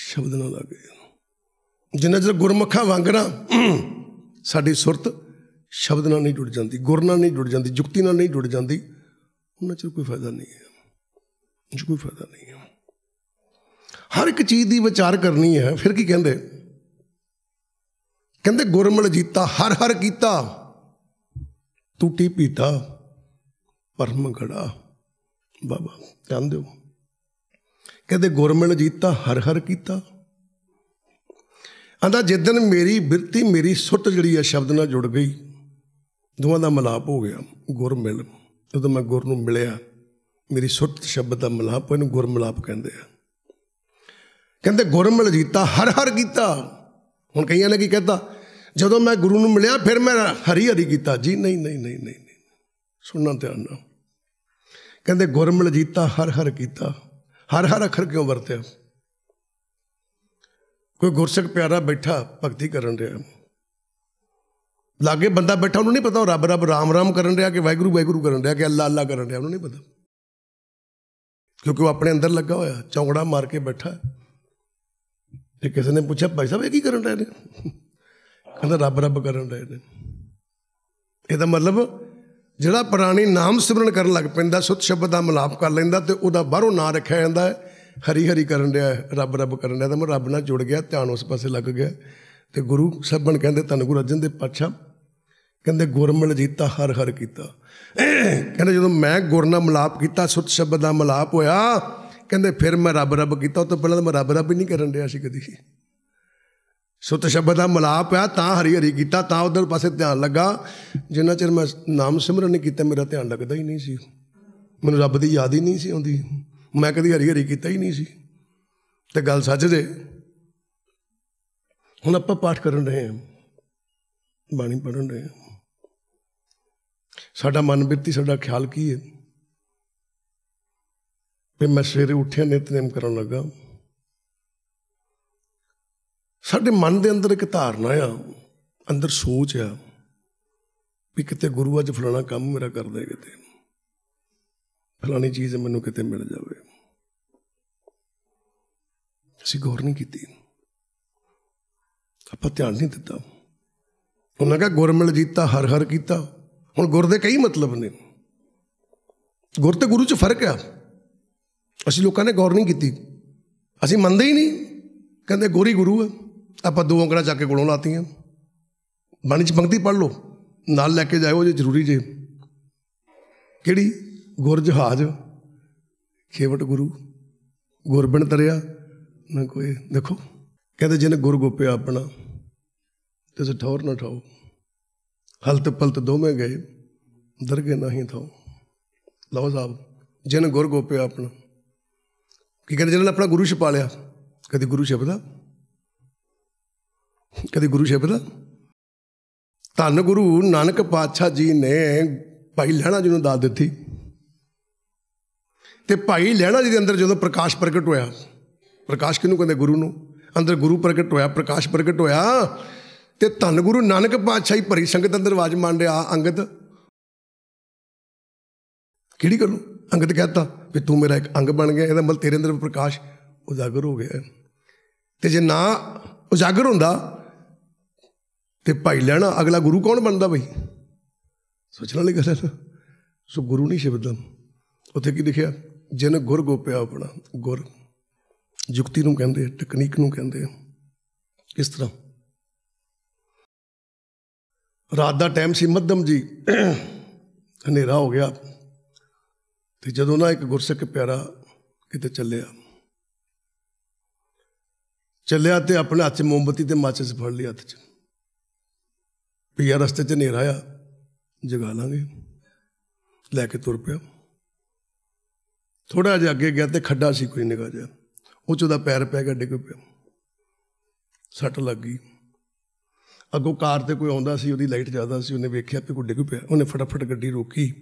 ਸ਼ਬਦ ਨਾਲ ਲੱਗੇ ਜਿੰਨਾ ਚਿਰ ਗੁਰਮੁਖਾ ਵਾਂਗਣਾ ਸਾਡੀ ਸੁਰਤ ਸ਼ਬਦ ਨਾਲ ਨਹੀਂ ਜੁੜ ਜਾਂਦੀ ਗੁਰ ਨਾਲ ਨਹੀਂ ਜੁੜ ਜਾਂਦੀ ਜੁਕਤੀ ਨਾਲ ਨਹੀਂ ਜੁੜ ਜਾਂਦੀ ਉਹਨਾਂ ਚ ਕੋਈ ਫਾਇਦਾ ਨਹੀਂ ਹੈ ਜੀ ਕੋਈ ਫਾਇਦਾ ਨਹੀਂ ਹੈ ਹਰ ਇੱਕ ਚੀਜ਼ ਦੀ ਵਿਚਾਰ ਕਰਨੀ ਹੈ ਫਿਰ ਕੀ ਕਹਿੰਦੇ ਕਹਿੰਦੇ ਗੁਰਮਲ ਜੀਤਾ ਹਰ ਹਰ ਕੀਤਾ ਟੂਟੀ ਪੀਤਾ ਪਰਮ ਘੜਾ ਬਾਬਾ ਕਹਿੰਦੇ ਹੋ ਕਹਿੰਦੇ ਗੁਰਮਲ ਜੀਤਾ ਹਰ ਹਰ ਕੀਤਾ ਆਂਦਾ ਜਿੱਦਨ ਮੇਰੀ ਬਿਰਤੀ ਮੇਰੀ ਸੁੱਟ ਜਿਹੜੀ ਆ ਸ਼ਬਦ ਨਾਲ ਜੁੜ ਗਈ ਦੋਵਾਂ ਦਾ ਮਲਾਪ ਹੋ ਗਿਆ ਗੁਰ ਮਿਲ ਜਦੋਂ ਮੈਂ ਗੁਰ ਨੂੰ ਮਿਲਿਆ ਮੇਰੀ ਸੁਰਤ ਸ਼ਬਦ ਦਾ ਮਲਾਪ ਇਹਨੂੰ ਗੁਰ ਮਲਾਪ ਕਹਿੰਦੇ ਆ ਕਹਿੰਦੇ ਗੁਰ ਮਿਲ ਜੀਤਾ ਹਰ ਹਰ ਕੀਤਾ ਹੁਣ ਕਈਆਂ ਨੇ ਕੀ ਕਹਤਾ ਜਦੋਂ ਮੈਂ ਗੁਰੂ ਨੂੰ ਮਿਲਿਆ ਫਿਰ ਮੈਂ ਹਰੀ ਹਰੀ ਕੀਤਾ ਜੀ ਨਹੀਂ ਨਹੀਂ ਨਹੀਂ ਨਹੀਂ ਸੁਣਨਾ ਧਿਆਨ ਨਾਲ ਕਹਿੰਦੇ ਗੁਰ ਮਿਲ ਜੀਤਾ ਹਰ ਹਰ ਕੀਤਾ ਹਰ ਹਰ ਅੱਖਰ ਕਿਉਂ ਵਰਤਿਆ ਕੋਈ ਗੁਰਸਿੱਖ ਪਿਆਰਾ ਬੈਠਾ ਭਗਤੀ ਕਰਨ ਰਿਹਾ ਲਾਗੇ ਬੰਦਾ ਬੈਠਾ ਉਹਨੂੰ ਨਹੀਂ ਪਤਾ ਉਹ ਰੱਬ ਰੱਬ ਰਾਮ ਰਾਮ ਕਰਨ ਰਿਹਾ ਕਿ ਵਾਹਿਗੁਰੂ ਵਾਹਿਗੁਰੂ ਕਰਨ ਰਿਹਾ ਕਿ ਅੱਲਾ ਅੱਲਾ ਕਰਨ ਰਿਹਾ ਉਹਨੂੰ ਨਹੀਂ ਪਤਾ ਕਿਉਂਕਿ ਉਹ ਆਪਣੇ ਅੰਦਰ ਲੱਗਾ ਹੋਇਆ ਚੌਂਕੜਾ ਮਾਰ ਕੇ ਬੈਠਾ ਤੇ ਕਿਸੇ ਨੇ ਪੁੱਛਿਆ ਭਾਈ ਸਾਹਿਬ ਇਹ ਕੀ ਕਰਨ ਰਹੇ ਨੇ ਕਹਿੰਦਾ ਰੱਬ ਰੱਬ ਕਰਨ ਰਹੇ ਨੇ ਇਹਦਾ ਮਤਲਬ ਜਿਹੜਾ ਪ੍ਰਾਣੀ ਨਾਮ ਸਿਮਰਨ ਕਰਨ ਲੱਗ ਪੈਂਦਾ ਸੁੱਤ ਸ਼ਬਦ ਦਾ ਮਲਾਪ ਕਰ ਲੈਂਦਾ ਤੇ ਉਹਦਾ ਬਾਹਰੋਂ ਨਾਂ ਰੱਖਿਆ ਜਾਂਦਾ ਹੈ ਹਰੀ ਹਰੀ ਕਰਨ ਰਿਹਾ ਰੱਬ ਰੱਬ ਕਰਨ ਰਿਹਾ ਤਾਂ ਮੈਂ ਰੱਬ ਨਾਲ ਜੁੜ ਗਿਆ ਧਿਆਨ ਉਸ ਪਾਸੇ ਲੱਗ ਗਿਆ ਤੇ ਗੁਰੂ ਸਭਨ ਕਹਿੰਦੇ ਤਨ ਗੁਰੂ ਅਰਜਨ ਦੇ ਪਾਤਸ਼ਾਹ ਕਹਿੰਦੇ ਗੁਰਮਿਲ ਜੀਤਾ ਹਰ ਹਰ ਕੀਤਾ ਕਹਿੰਦੇ ਜਦੋਂ ਮੈਂ ਗੁਰ ਨਾਲ ਮਲਾਪ ਕੀਤਾ ਸੁਤ ਸ਼ਬਦ ਦਾ ਮਲਾਪ ਹੋਇਆ ਕਹਿੰਦੇ ਫਿਰ ਮੈਂ ਰੱਬ ਰੱਬ ਕੀਤਾ ਉਹ ਤੋਂ ਪਹਿਲਾਂ ਮੈਂ ਰੱਬ ਰੱਬ ਹੀ ਨਹੀਂ ਕਰਨ ਰਿਹਾ ਸੀ ਕਦੀ ਸੁਤ ਸ਼ਬਦ ਦਾ ਮਲਾਪ ਆ ਤਾਂ ਹਰੀ ਹਰੀ ਕੀਤਾ ਤਾਂ ਉਧਰ ਪਾਸੇ ਧਿਆਨ ਲੱਗਾ ਜਿੰਨਾ ਚਿਰ ਮੈਂ ਨਾਮ ਸਿਮਰਨ ਨਹੀਂ ਕੀਤਾ ਮੇਰਾ ਧਿਆਨ ਲੱਗਦਾ ਹੀ ਨਹੀਂ ਸੀ ਮੈਨੂੰ ਰੱਬ ਦੀ ਯਾਦ ਹੀ ਨਹੀਂ ਸੀ ਆਉਂਦੀ ਮੈਂ ਕਦੀ ਹਰੀ ਹਰੀ ਕੀਤਾ ਹੀ ਨਹੀਂ ਸੀ ਤੇ ਗੱਲ ਸੱਚ ਦੇ ਹੁਣ ਆਪਾਂ ਪਾਠ ਕਰਨ ਰਹੇ ਹਾਂ ਬਾਣੀ ਪੜਨ ਰਹੇ ਹਾਂ ਸਾਡਾ ਮਨ ਬਿਰਤੀ ਸਾਡਾ ਖਿਆਲ ਕੀ ਹੈ ਫਿਰ ਮੈਂ ਸਵੇਰੇ ਉੱਠਿਆ ਨਿਤਨੇਮ ਕਰਨ ਲੱਗਾ ਸਾਡੇ ਮਨ ਦੇ ਅੰਦਰ ਇੱਕ ਧਾਰਨਾ ਆ ਅੰਦਰ ਸੋਚ ਆ ਵੀ ਕਿਤੇ ਗੁਰੂ ਅੱਜ ਫਲਾਣਾ ਕੰਮ ਮੇਰਾ ਕਰ ਦੇ ਕਿਤੇ ਫਲਾਣੀ ਚੀਜ਼ ਮੈਨੂੰ ਕਿਤੇ ਮਿਲ ਜਾਵੇ ਅਸੀਂ ਗੌਰ ਨਹੀਂ ਕੀਤੀ ਆਪਾਂ ਧਿਆਨ ਨਹੀਂ ਦਿੱਤਾ ਉਹਨਾਂ ਕਾ ਗੁਰਮਿਲ ਜੀਤਾ ਹਰ ਹਰ ਕੀਤਾ ਹੁਣ ਗੁਰ ਦੇ ਕਈ ਮਤਲਬ ਨੇ ਗੁਰ ਤੇ ਗੁਰੂ 'ਚ ਫਰਕ ਆ ਅਸੀਂ ਲੋਕਾਂ ਨੇ ਗੌਰ ਨਹੀਂ ਕੀਤੀ ਅਸੀਂ ਮੰਨਦੇ ਹੀ ਨਹੀਂ ਕਹਿੰਦੇ ਗੋਰੀ ਗੁਰੂ ਆ ਆਪਾਂ ਦੋ ਉਂਗਲਾਂ ਚੱਕ ਕੇ ਕੋਲੋਂ ਲਾਤੀਆਂ ਬਾਣੀ 'ਚ ਪੰਕਤੀ ਪੜ ਲਓ ਨਾਲ ਲੈ ਕੇ ਜਾਇਓ ਜੇ ਜ਼ਰੂਰੀ ਜੇ ਕਿਹੜੀ ਗੁਰ ਜਹਾਜ ਖੇਵਟ ਗੁਰੂ ਗੁਰਬਣ ਤਰਿਆ ਨਾ ਕੋਈ ਦੇਖੋ ਕਹਿੰਦੇ ਜਿਹਨੇ ਗੁਰ ਗੋਪਿਆ ਆਪਣਾ ਤੇ ਠੌਰ ਨਾ ਠਾਓ ਹਲਤ ਪਲਤ ਦੋਵੇਂ ਗਏ ਦਰਗੇ ਨਹੀਂ ਥਾਉ ਲਓ ਸਾਹਿਬ ਜਿਨ ਗੁਰ ਗੋਪਿਆ ਆਪਣਾ ਕੀ ਕਹਿੰਦੇ ਜਿਹਨਾਂ ਨੇ ਆਪਣਾ ਗੁਰੂ ਛਪਾ ਲਿਆ ਕਦੀ ਗੁਰੂ ਸ਼ਬਦਾ ਕਦੀ ਗੁਰੂ ਸ਼ਬਦਾ ਧੰਨ ਗੁਰੂ ਨਾਨਕ ਪਾਤਸ਼ਾਹ ਜੀ ਨੇ ਭਾਈ ਲਹਿਣਾ ਜੀ ਨੂੰ ਦਾਤ ਦਿੱਤੀ ਤੇ ਭਾਈ ਲਹਿਣਾ ਜੀ ਦੇ ਅੰਦਰ ਜਦੋਂ ਪ੍ਰਕਾਸ਼ ਪ੍ਰਗਟ ਹੋਇਆ ਪ੍ਰਕਾਸ਼ ਕਿਹਨੂੰ ਕਹਿੰਦੇ ਗੁਰੂ ਨੂੰ ਅੰਦਰ ਗੁਰੂ ਪ੍ਰਗਟ ਹੋਇਆ ਪ੍ਰਕਾਸ਼ ਪ੍ਰਗਟ ਹੋਇਆ ਤੇ ਧੰਨ ਗੁਰੂ ਨਾਨਕ ਪਾਤਸ਼ਾਹੀ ਭਰੀ ਸੰਗਤ ਅੰਦਰ ਆਵਾਜ਼ ਮੰਨ ਰਿਹਾ ਅੰਗਦ ਕਿਹੜੀ ਗੱਲੋਂ ਅੰਗਦ ਕਹਤਾ ਵੀ ਤੂੰ ਮੇਰਾ ਇੱਕ ਅੰਗ ਬਣ ਗਿਆ ਇਹਦਾ ਮਤਲਬ ਤੇਰੇ ਅੰਦਰ ਪ੍ਰਕਾਸ਼ ਉਜਾਗਰ ਹੋ ਗਿਆ ਤੇ ਜੇ ਨਾ ਉਜਾਗਰ ਹੁੰਦਾ ਤੇ ਭਾਈ ਲੈਣਾ ਅਗਲਾ ਗੁਰੂ ਕੌਣ ਬਣਦਾ ਬਈ ਸੋਚਣ ਵਾਲੀ ਗੱਲ ਹੈ ਸੋ ਗੁਰੂ ਨਹੀਂ ਸ਼ਬਦ ਉੱਥੇ ਕੀ ਲਿਖਿਆ ਜਿਨ ਗੁਰ ਗੋਪਿਆ ਆਪਣਾ ਗੁਰ ਯੁਕਤੀ ਨੂੰ ਕਹਿੰਦੇ ਟੈਕਨੀਕ ਨੂੰ ਕਹਿੰਦੇ ਇਸ ਤਰ੍ਹਾਂ ਰਾਤ ਦਾ ਟਾਈਮ ਸੀ ਮੱਧਮ ਜੀ ਹਨੇਰਾ ਹੋ ਗਿਆ ਤੇ ਜਦੋਂ ਨਾ ਇੱਕ ਗੁਰਸਿੱਖ ਪਿਆਰਾ ਕਿਤੇ ਚੱਲਿਆ ਚੱਲਿਆ ਤੇ ਆਪਣੇ ਹੱਥ 'ਚ ਮੋਮਬਤੀ ਤੇ ਮਾਚਿਸ ਫੜ ਲਈ ਹੱਥ 'ਚ ਪਿਆ ਰਸਤੇ 'ਚ ਹਨੇਰਾ ਆ ਜਗਾ ਲਾਂਗੇ ਲੈ ਕੇ ਤੁਰ ਪਿਆ ਥੋੜਾ ਜਿਹਾ ਅੱਗੇ ਗਿਆ ਤੇ ਖੱਡਾ ਸੀ ਕੋਈ ਨਿਕਾ ਜਿਹਾ ਉਹ ਚ ਉਹਦਾ ਪੈਰ ਪੈ ਗਿਆ ਡਿੱਗ ਪਿਆ ਸੱਟ ਲੱਗ ਗਈ ਅੱਗੋਂ ਕਾਰ ਤੇ ਕੋਈ ਆਉਂਦਾ ਸੀ ਉਹਦੀ ਲਾਈਟ ਜ਼ਿਆਦਾ ਸੀ ਉਹਨੇ ਵੇਖਿਆ ਤੇ ਕੋਈ ਡਿੱਗ ਪਿਆ ਉਹਨੇ ਫਟਾਫਟ ਗੱਡੀ ਰੋਕੀ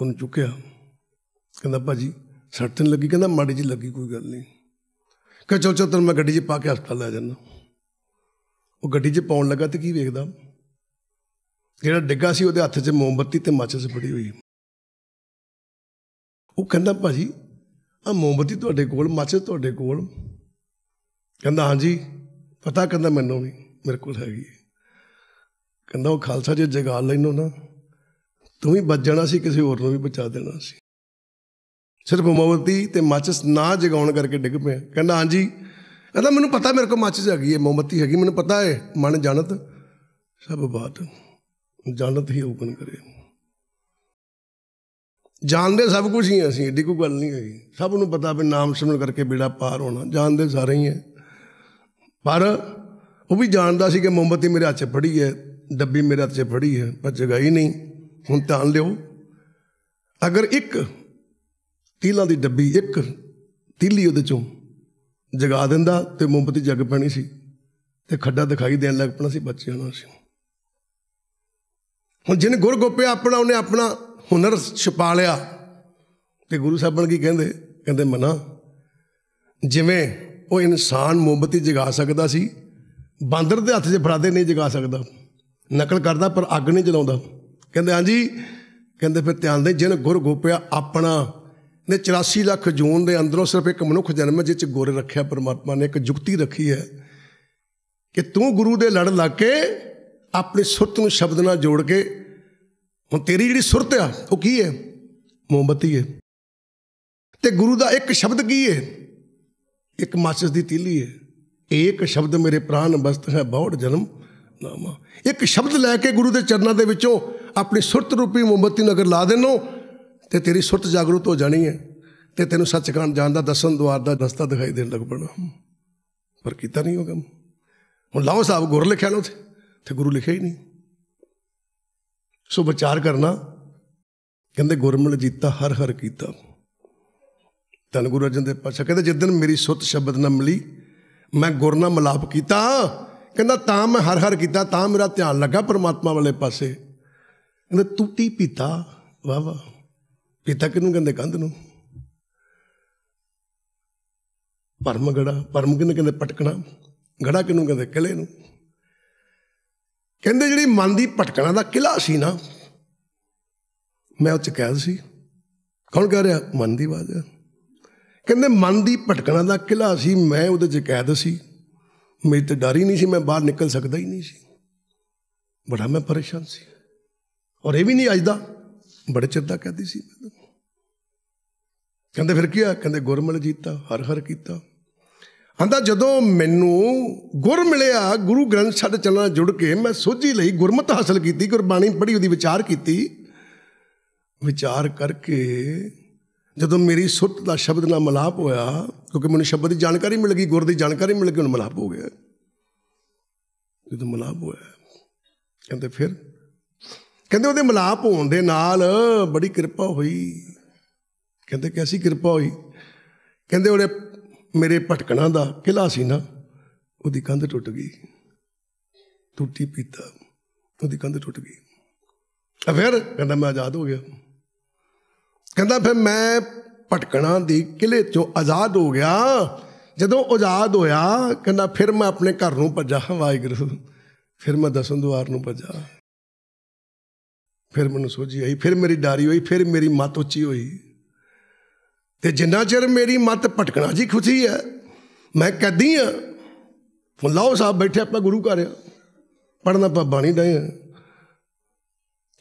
ਉਹਨੂੰ ਚੁੱਕਿਆ ਕਹਿੰਦਾ ਭਾਜੀ ਸੜਤਨ ਲੱਗੀ ਕਹਿੰਦਾ ਮਾੜੀ ਜੀ ਲੱਗੀ ਕੋਈ ਗੱਲ ਨਹੀਂ ਕਹ ਚਲ ਚਲ ਤਨ ਮੈਂ ਗੱਡੀ 'ਚ ਪਾ ਕੇ ਹਸਪਤਾਲ ਲੈ ਜਾਣਾ ਉਹ ਗੱਡੀ 'ਚ ਪਾਉਣ ਲੱਗਾ ਤੇ ਕੀ ਵੇਖਦਾ ਜਿਹੜਾ ਡਿੱਗਾ ਸੀ ਉਹਦੇ ਹੱਥ 'ਚ ਮੋਮਬੱਤੀ ਤੇ ਮਾਚਸ ਫੜੀ ਹੋਈ ਉਹ ਕਹਿੰਦਾ ਭਾਜੀ ਆ ਮੋਮਬੱਤੀ ਤੁਹਾਡੇ ਕੋਲ ਮਾਚਸ ਤੁਹਾਡੇ ਕੋਲ ਕਹਿੰਦਾ ਹਾਂਜੀ ਪਤਾ ਕਹਿੰਦਾ ਮੈਨੂੰ ਵੀ ਮੇਰੇ ਕੋਲ ਹੈਗੀ ਕਹਿੰਦਾ ਉਹ ਖਾਲਸਾ ਜੇ ਜਗਾ ਲੈਨੋ ਨਾ ਤੂੰ ਵੀ ਬਚ ਜਾਣਾ ਸੀ ਕਿਸੇ ਹੋਰ ਨੂੰ ਵੀ ਬਚਾ ਦੇਣਾ ਸੀ ਸਿਰਫ ਮੋਮਬਤੀ ਤੇ ਮਾਚਸ ਨਾ ਜਗਾਉਣ ਕਰਕੇ ਡਿੱਗ ਪਿਆ ਕਹਿੰਦਾ ਹਾਂਜੀ ਕਹਿੰਦਾ ਮੈਨੂੰ ਪਤਾ ਮੇਰੇ ਕੋਲ ਮਾਚਸ ਹੈਗੀ ਹੈ ਮੋਮਬਤੀ ਹੈਗੀ ਮੈਨੂੰ ਪਤਾ ਹੈ ਮਨ ਜਾਣਤ ਸਭ ਬਾਤ ਜਾਣਤ ਹੀ ਓਪਨ ਕਰੇ ਜਾਣਦੇ ਸਭ ਕੁਝ ਹੀ ਅਸੀਂ ਏਡੀ ਕੋਈ ਗੱਲ ਨਹੀਂ ਹੈਗੀ ਸਭ ਨੂੰ ਪਤਾ ਵੀ ਨਾਮ ਸਿਮਰਨ ਕਰਕੇ ਬੇੜਾ ਪਾਰ ਹੋਣਾ ਜਾਣਦੇ ਸਾਰੇ ਹੀ ਹੈ ਪਰ ਉਹ ਵੀ ਜਾਣਦਾ ਸੀ ਕਿ ਮੋਮਬਤੀ ਮੇਰੇ ਹੱਥ 'ਚ ਫੜੀ ਹੈ ਡੱਬੀ ਮੇਰੇ ਹੱਥ 'ਚ ਫੜੀ ਹੈ ਪਰ ਜਗਾਈ ਨਹੀਂ ਹੁਣ ਤਾਂ ਲਿਓ ਅਗਰ ਇੱਕ ਤੀਲਾਂ ਦੀ ਡੱਬੀ ਇੱਕ ਤੀਲੀ ਉਹਦੇ ਚੋਂ ਜਗਾ ਦਿੰਦਾ ਤੇ ਮੋਮਬਤੀ ਜਗ ਪੈਣੀ ਸੀ ਤੇ ਖੱਡਾ ਦਿਖਾਈ ਦੇਣ ਲੱਗ ਪਣਾ ਸੀ ਬੱਚਿਆਂ ਨੂੰ ਸੀ ਹੁਣ ਜਿਹਨੇ ਗੁਰ ਗੋਪਿਆ ਆਪਣਾ ਉਹਨੇ ਆਪਣਾ ਹੁਨਰ ਛਪਾ ਲਿਆ ਤੇ ਗੁਰੂ ਸਾਹਿਬਣ ਕੀ ਕਹਿੰਦੇ ਕਹਿੰਦੇ ਮਨਾ ਜਿਵੇਂ ਉਹ ਇਨਸਾਨ ਮੋਮਬਤੀ ਜਗਾ ਸਕਦਾ ਸੀ ਬਾਂਦਰ ਦੇ ਹੱਥ 'ਚ ਫਰਾਦੇ ਨਹੀਂ ਜਗਾ ਸਕਦਾ ਨਕਲ ਕਰਦਾ ਪਰ ਅੱਗ ਨਹੀਂ ਜਲਾਉਂਦਾ ਕਹਿੰਦੇ ਹਾਂਜੀ ਕਹਿੰਦੇ ਫਿਰ ਧਿਆਨ ਦੇ ਜਿਨ ਗੁਰ ਗੋਪਿਆ ਆਪਣਾ ਨੇ 84 ਲੱਖ ਜੂਨ ਦੇ ਅੰਦਰੋਂ ਸਿਰਫ ਇੱਕ ਮਨੁੱਖ ਜਨਮ ਜਿਹ ਚ ਗੁਰ ਰੱਖਿਆ ਪਰਮਾਤਮਾ ਨੇ ਇੱਕ ਜੁਗਤੀ ਰੱਖੀ ਹੈ ਕਿ ਤੂੰ ਗੁਰੂ ਦੇ ਲੜ ਲੱਗ ਕੇ ਆਪਣੀ ਸੁਰਤ ਨੂੰ ਸ਼ਬਦ ਨਾਲ ਜੋੜ ਕੇ ਹੁਣ ਤੇਰੀ ਜਿਹੜੀ ਸੁਰਤ ਆ ਉਹ ਕੀ ਹੈ ਮੋਮਬਤੀ ਹੈ ਤੇ ਗੁਰੂ ਦਾ ਇੱਕ ਸ਼ਬਦ ਕੀ ਹੈ ਇੱਕ ਮਾਚਸ ਦੀ ਤੀਲੀ ਹੈ ਇੱਕ ਸ਼ਬਦ ਮੇਰੇ ਪ੍ਰਾਨ ਬਸਤ ਹੈ ਬਹੁਤ ਜਨਮ ਨਾਮਾ ਇੱਕ ਸ਼ਬਦ ਲੈ ਕੇ ਗੁਰੂ ਦੇ ਚਰਨਾਂ ਦੇ ਵਿੱਚੋਂ ਆਪਣੀ ਸੁਰਤ ਰੂਪੀ ਮੋਮਬਤੀ ਨਗਰ ਲਾ ਦੇਨੋ ਤੇ ਤੇਰੀ ਸੁਰਤ ਜਾਗਰੂਤ ਹੋ ਜਾਣੀ ਹੈ ਤੇ ਤੈਨੂੰ ਸੱਚਖੰਡ ਜਾਣ ਦਾ ਦਸਨ ਦੁਆਰ ਦਾ ਰਸਤਾ ਦਿਖਾਈ ਦੇਣ ਲੱਗ ਪਣਾ ਪਰ ਕੀਤਾ ਨਹੀਂ ਹੋਗਾ ਹੁਣ ਲਾਓ ਸਾਹਿਬ ਗੁਰ ਲਿਖਿਆ ਲੋ ਤੇ ਤੇ ਗੁਰੂ ਲਿਖਿਆ ਹੀ ਨਹੀਂ ਸੋ ਵਿਚਾਰ ਕਰਨਾ ਕਹਿੰਦੇ ਗੁਰਮਲ ਜੀਤਾ ਹਰ ਹਰ ਕੀਤਾ ਧੰਨ ਗੁਰੂ ਅਰਜਨ ਦੇਵ ਪਾਸ਼ਾ ਕਹਿੰਦੇ ਜਿਸ ਦਿਨ ਮੇਰੀ ਸੁੱਤ ਸ਼ਬਦ ਨਾ ਮਿਲੀ ਮੈਂ ਗੁਰ ਨਾਲ ਮਲਾਪ ਕੀਤਾ ਕਹਿੰਦਾ ਤਾਂ ਮੈਂ ਹਰ ਹਰ ਕੀਤਾ ਤਾਂ ਮੇਰਾ ਧਿਆਨ ਲੱਗਾ ਪਰਮਾਤਮਾ ਵਾਲੇ ਪਾਸੇ ਕਹਿੰਦਾ ਤੂਤੀ ਪੀਤਾ ਵਾ ਵਾ ਪੀਤਾ ਕਿਨੂੰ ਕਹਿੰਦੇ ਕੰਧ ਨੂੰ ਪਰਮ ਗੜਾ ਪਰਮ ਕਿਨੂੰ ਕਹਿੰਦੇ ਪਟਕਣਾ ਗੜਾ ਕਿਨੂੰ ਕਹਿੰਦੇ ਕਿਲੇ ਨੂੰ ਕਹਿੰਦੇ ਜਿਹੜੀ ਮਨ ਦੀ ਪਟਕਣਾ ਦਾ ਕਿਲਾ ਸੀ ਨਾ ਮੈਂ ਉੱਚ ਕਹਿ ਸੀ ਕੌਣ ਕਹਿ ਰਿਹਾ ਮਨ ਦੀ ਬਾਤ ਹੈ ਕਹਿੰਦੇ ਮਨ ਦੀ ਭਟਕਣਾ ਦਾ ਕਿਲਾ ਸੀ ਮੈਂ ਉਹਦੇ 'ਚ ਕੈਦ ਸੀ ਮੇਰੇ ਤੇ ਡਰ ਹੀ ਨਹੀਂ ਸੀ ਮੈਂ ਬਾਹਰ ਨਿਕਲ ਸਕਦਾ ਹੀ ਨਹੀਂ ਸੀ ਬੜਾ ਮੈਂ ਪਰੇਸ਼ਾਨ ਸੀ ਔਰ ਇਹ ਵੀ ਨਹੀਂ ਅੱਜ ਦਾ ਬੜੇ ਚਿਰ ਦਾ ਕਹਦੀ ਸੀ ਮੈਂ ਕਹਿੰਦੇ ਫਿਰ ਕੀ ਆ ਕਹਿੰਦੇ ਗੁਰਮਲ ਜੀਤਾ ਹਰ ਹਰ ਕੀਤਾ ਆਂਦਾ ਜਦੋਂ ਮੈਨੂੰ ਗੁਰ ਮਿਲਿਆ ਗੁਰੂ ਗ੍ਰੰਥ ਸਾਹਿਬ ਚੱਲਣਾ ਜੁੜ ਕੇ ਮੈਂ ਸੋਝੀ ਲਈ ਗੁਰਮਤ ਹਾਸਲ ਕੀਤੀ ਗੁਰਬਾਣੀ ਪੜ੍ਹੀ ਉਹਦੀ ਵਿਚਾਰ ਕੀਤੀ ਵਿਚਾਰ ਕਰਕੇ ਜਦੋਂ ਮੇਰੀ ਸੁਰਤ ਦਾ ਸ਼ਬਦ ਨਾਲ ਮਲਾਪ ਹੋਇਆ ਕਿਉਂਕਿ ਮੈਨੂੰ ਸ਼ਬਦ ਦੀ ਜਾਣਕਾਰੀ ਮਿਲ ਗਈ ਗੁਰ ਦੀ ਜਾਣਕਾਰੀ ਮਿਲ ਗਈ ਹੁਣ ਮਲਾਪ ਹੋ ਗਿਆ ਜਦੋਂ ਮਲਾਪ ਹੋਇਆ ਕਹਿੰਦੇ ਫਿਰ ਕਹਿੰਦੇ ਉਹਦੇ ਮਲਾਪ ਹੋਣ ਦੇ ਨਾਲ ਬੜੀ ਕਿਰਪਾ ਹੋਈ ਕਹਿੰਦੇ ਕੈਸੀ ਕਿਰਪਾ ਹੋਈ ਕਹਿੰਦੇ ਉਹਦੇ ਮੇਰੇ ਭਟਕਣਾ ਦਾ ਕਿਲਾ ਸੀ ਨਾ ਉਹਦੀ ਕੰਧ ਟੁੱਟ ਗਈ ਟੁੱਟੀ ਪੀਤਾ ਉਹਦੀ ਕੰਧ ਟੁੱਟ ਗਈ ਫਿਰ ਕਹਿੰਦਾ ਮੈਂ ਆਜ਼ਾਦ ਹੋ ਗਿਆ ਕਹਿੰਦਾ ਫਿਰ ਮੈਂ ਭਟਕਣਾ ਦੀ ਕਿਲੇ ਚੋਂ ਆਜ਼ਾਦ ਹੋ ਗਿਆ ਜਦੋਂ ਆਜ਼ਾਦ ਹੋਇਆ ਕਹਿੰਦਾ ਫਿਰ ਮੈਂ ਆਪਣੇ ਘਰ ਨੂੰ ਭੱਜਾ ਵਾਹਿਗੁਰੂ ਫਿਰ ਮੈਂ ਦਸਨ ਦੁਆਰ ਨੂੰ ਭੱਜਾ ਫਿਰ ਮੈਨੂੰ ਸੋਝੀ ਆਈ ਫਿਰ ਮੇਰੀ ਡਾਰੀ ਹੋਈ ਫਿਰ ਮੇਰੀ ਮਤ ਉੱਚੀ ਹੋਈ ਤੇ ਜਿੰਨਾ ਚਿਰ ਮੇਰੀ ਮਤ ਭਟਕਣਾ ਜੀ ਖੁਸ਼ੀ ਹੈ ਮੈਂ ਕਦੀ ਆ ਫੁੱਲਾਓ ਸਾਹਿਬ ਬੈਠੇ ਆਪਾਂ ਗੁਰੂ ਘਰ ਆ ਪੜਨਾ ਆਪਾਂ ਬਾਣੀ ਦਾ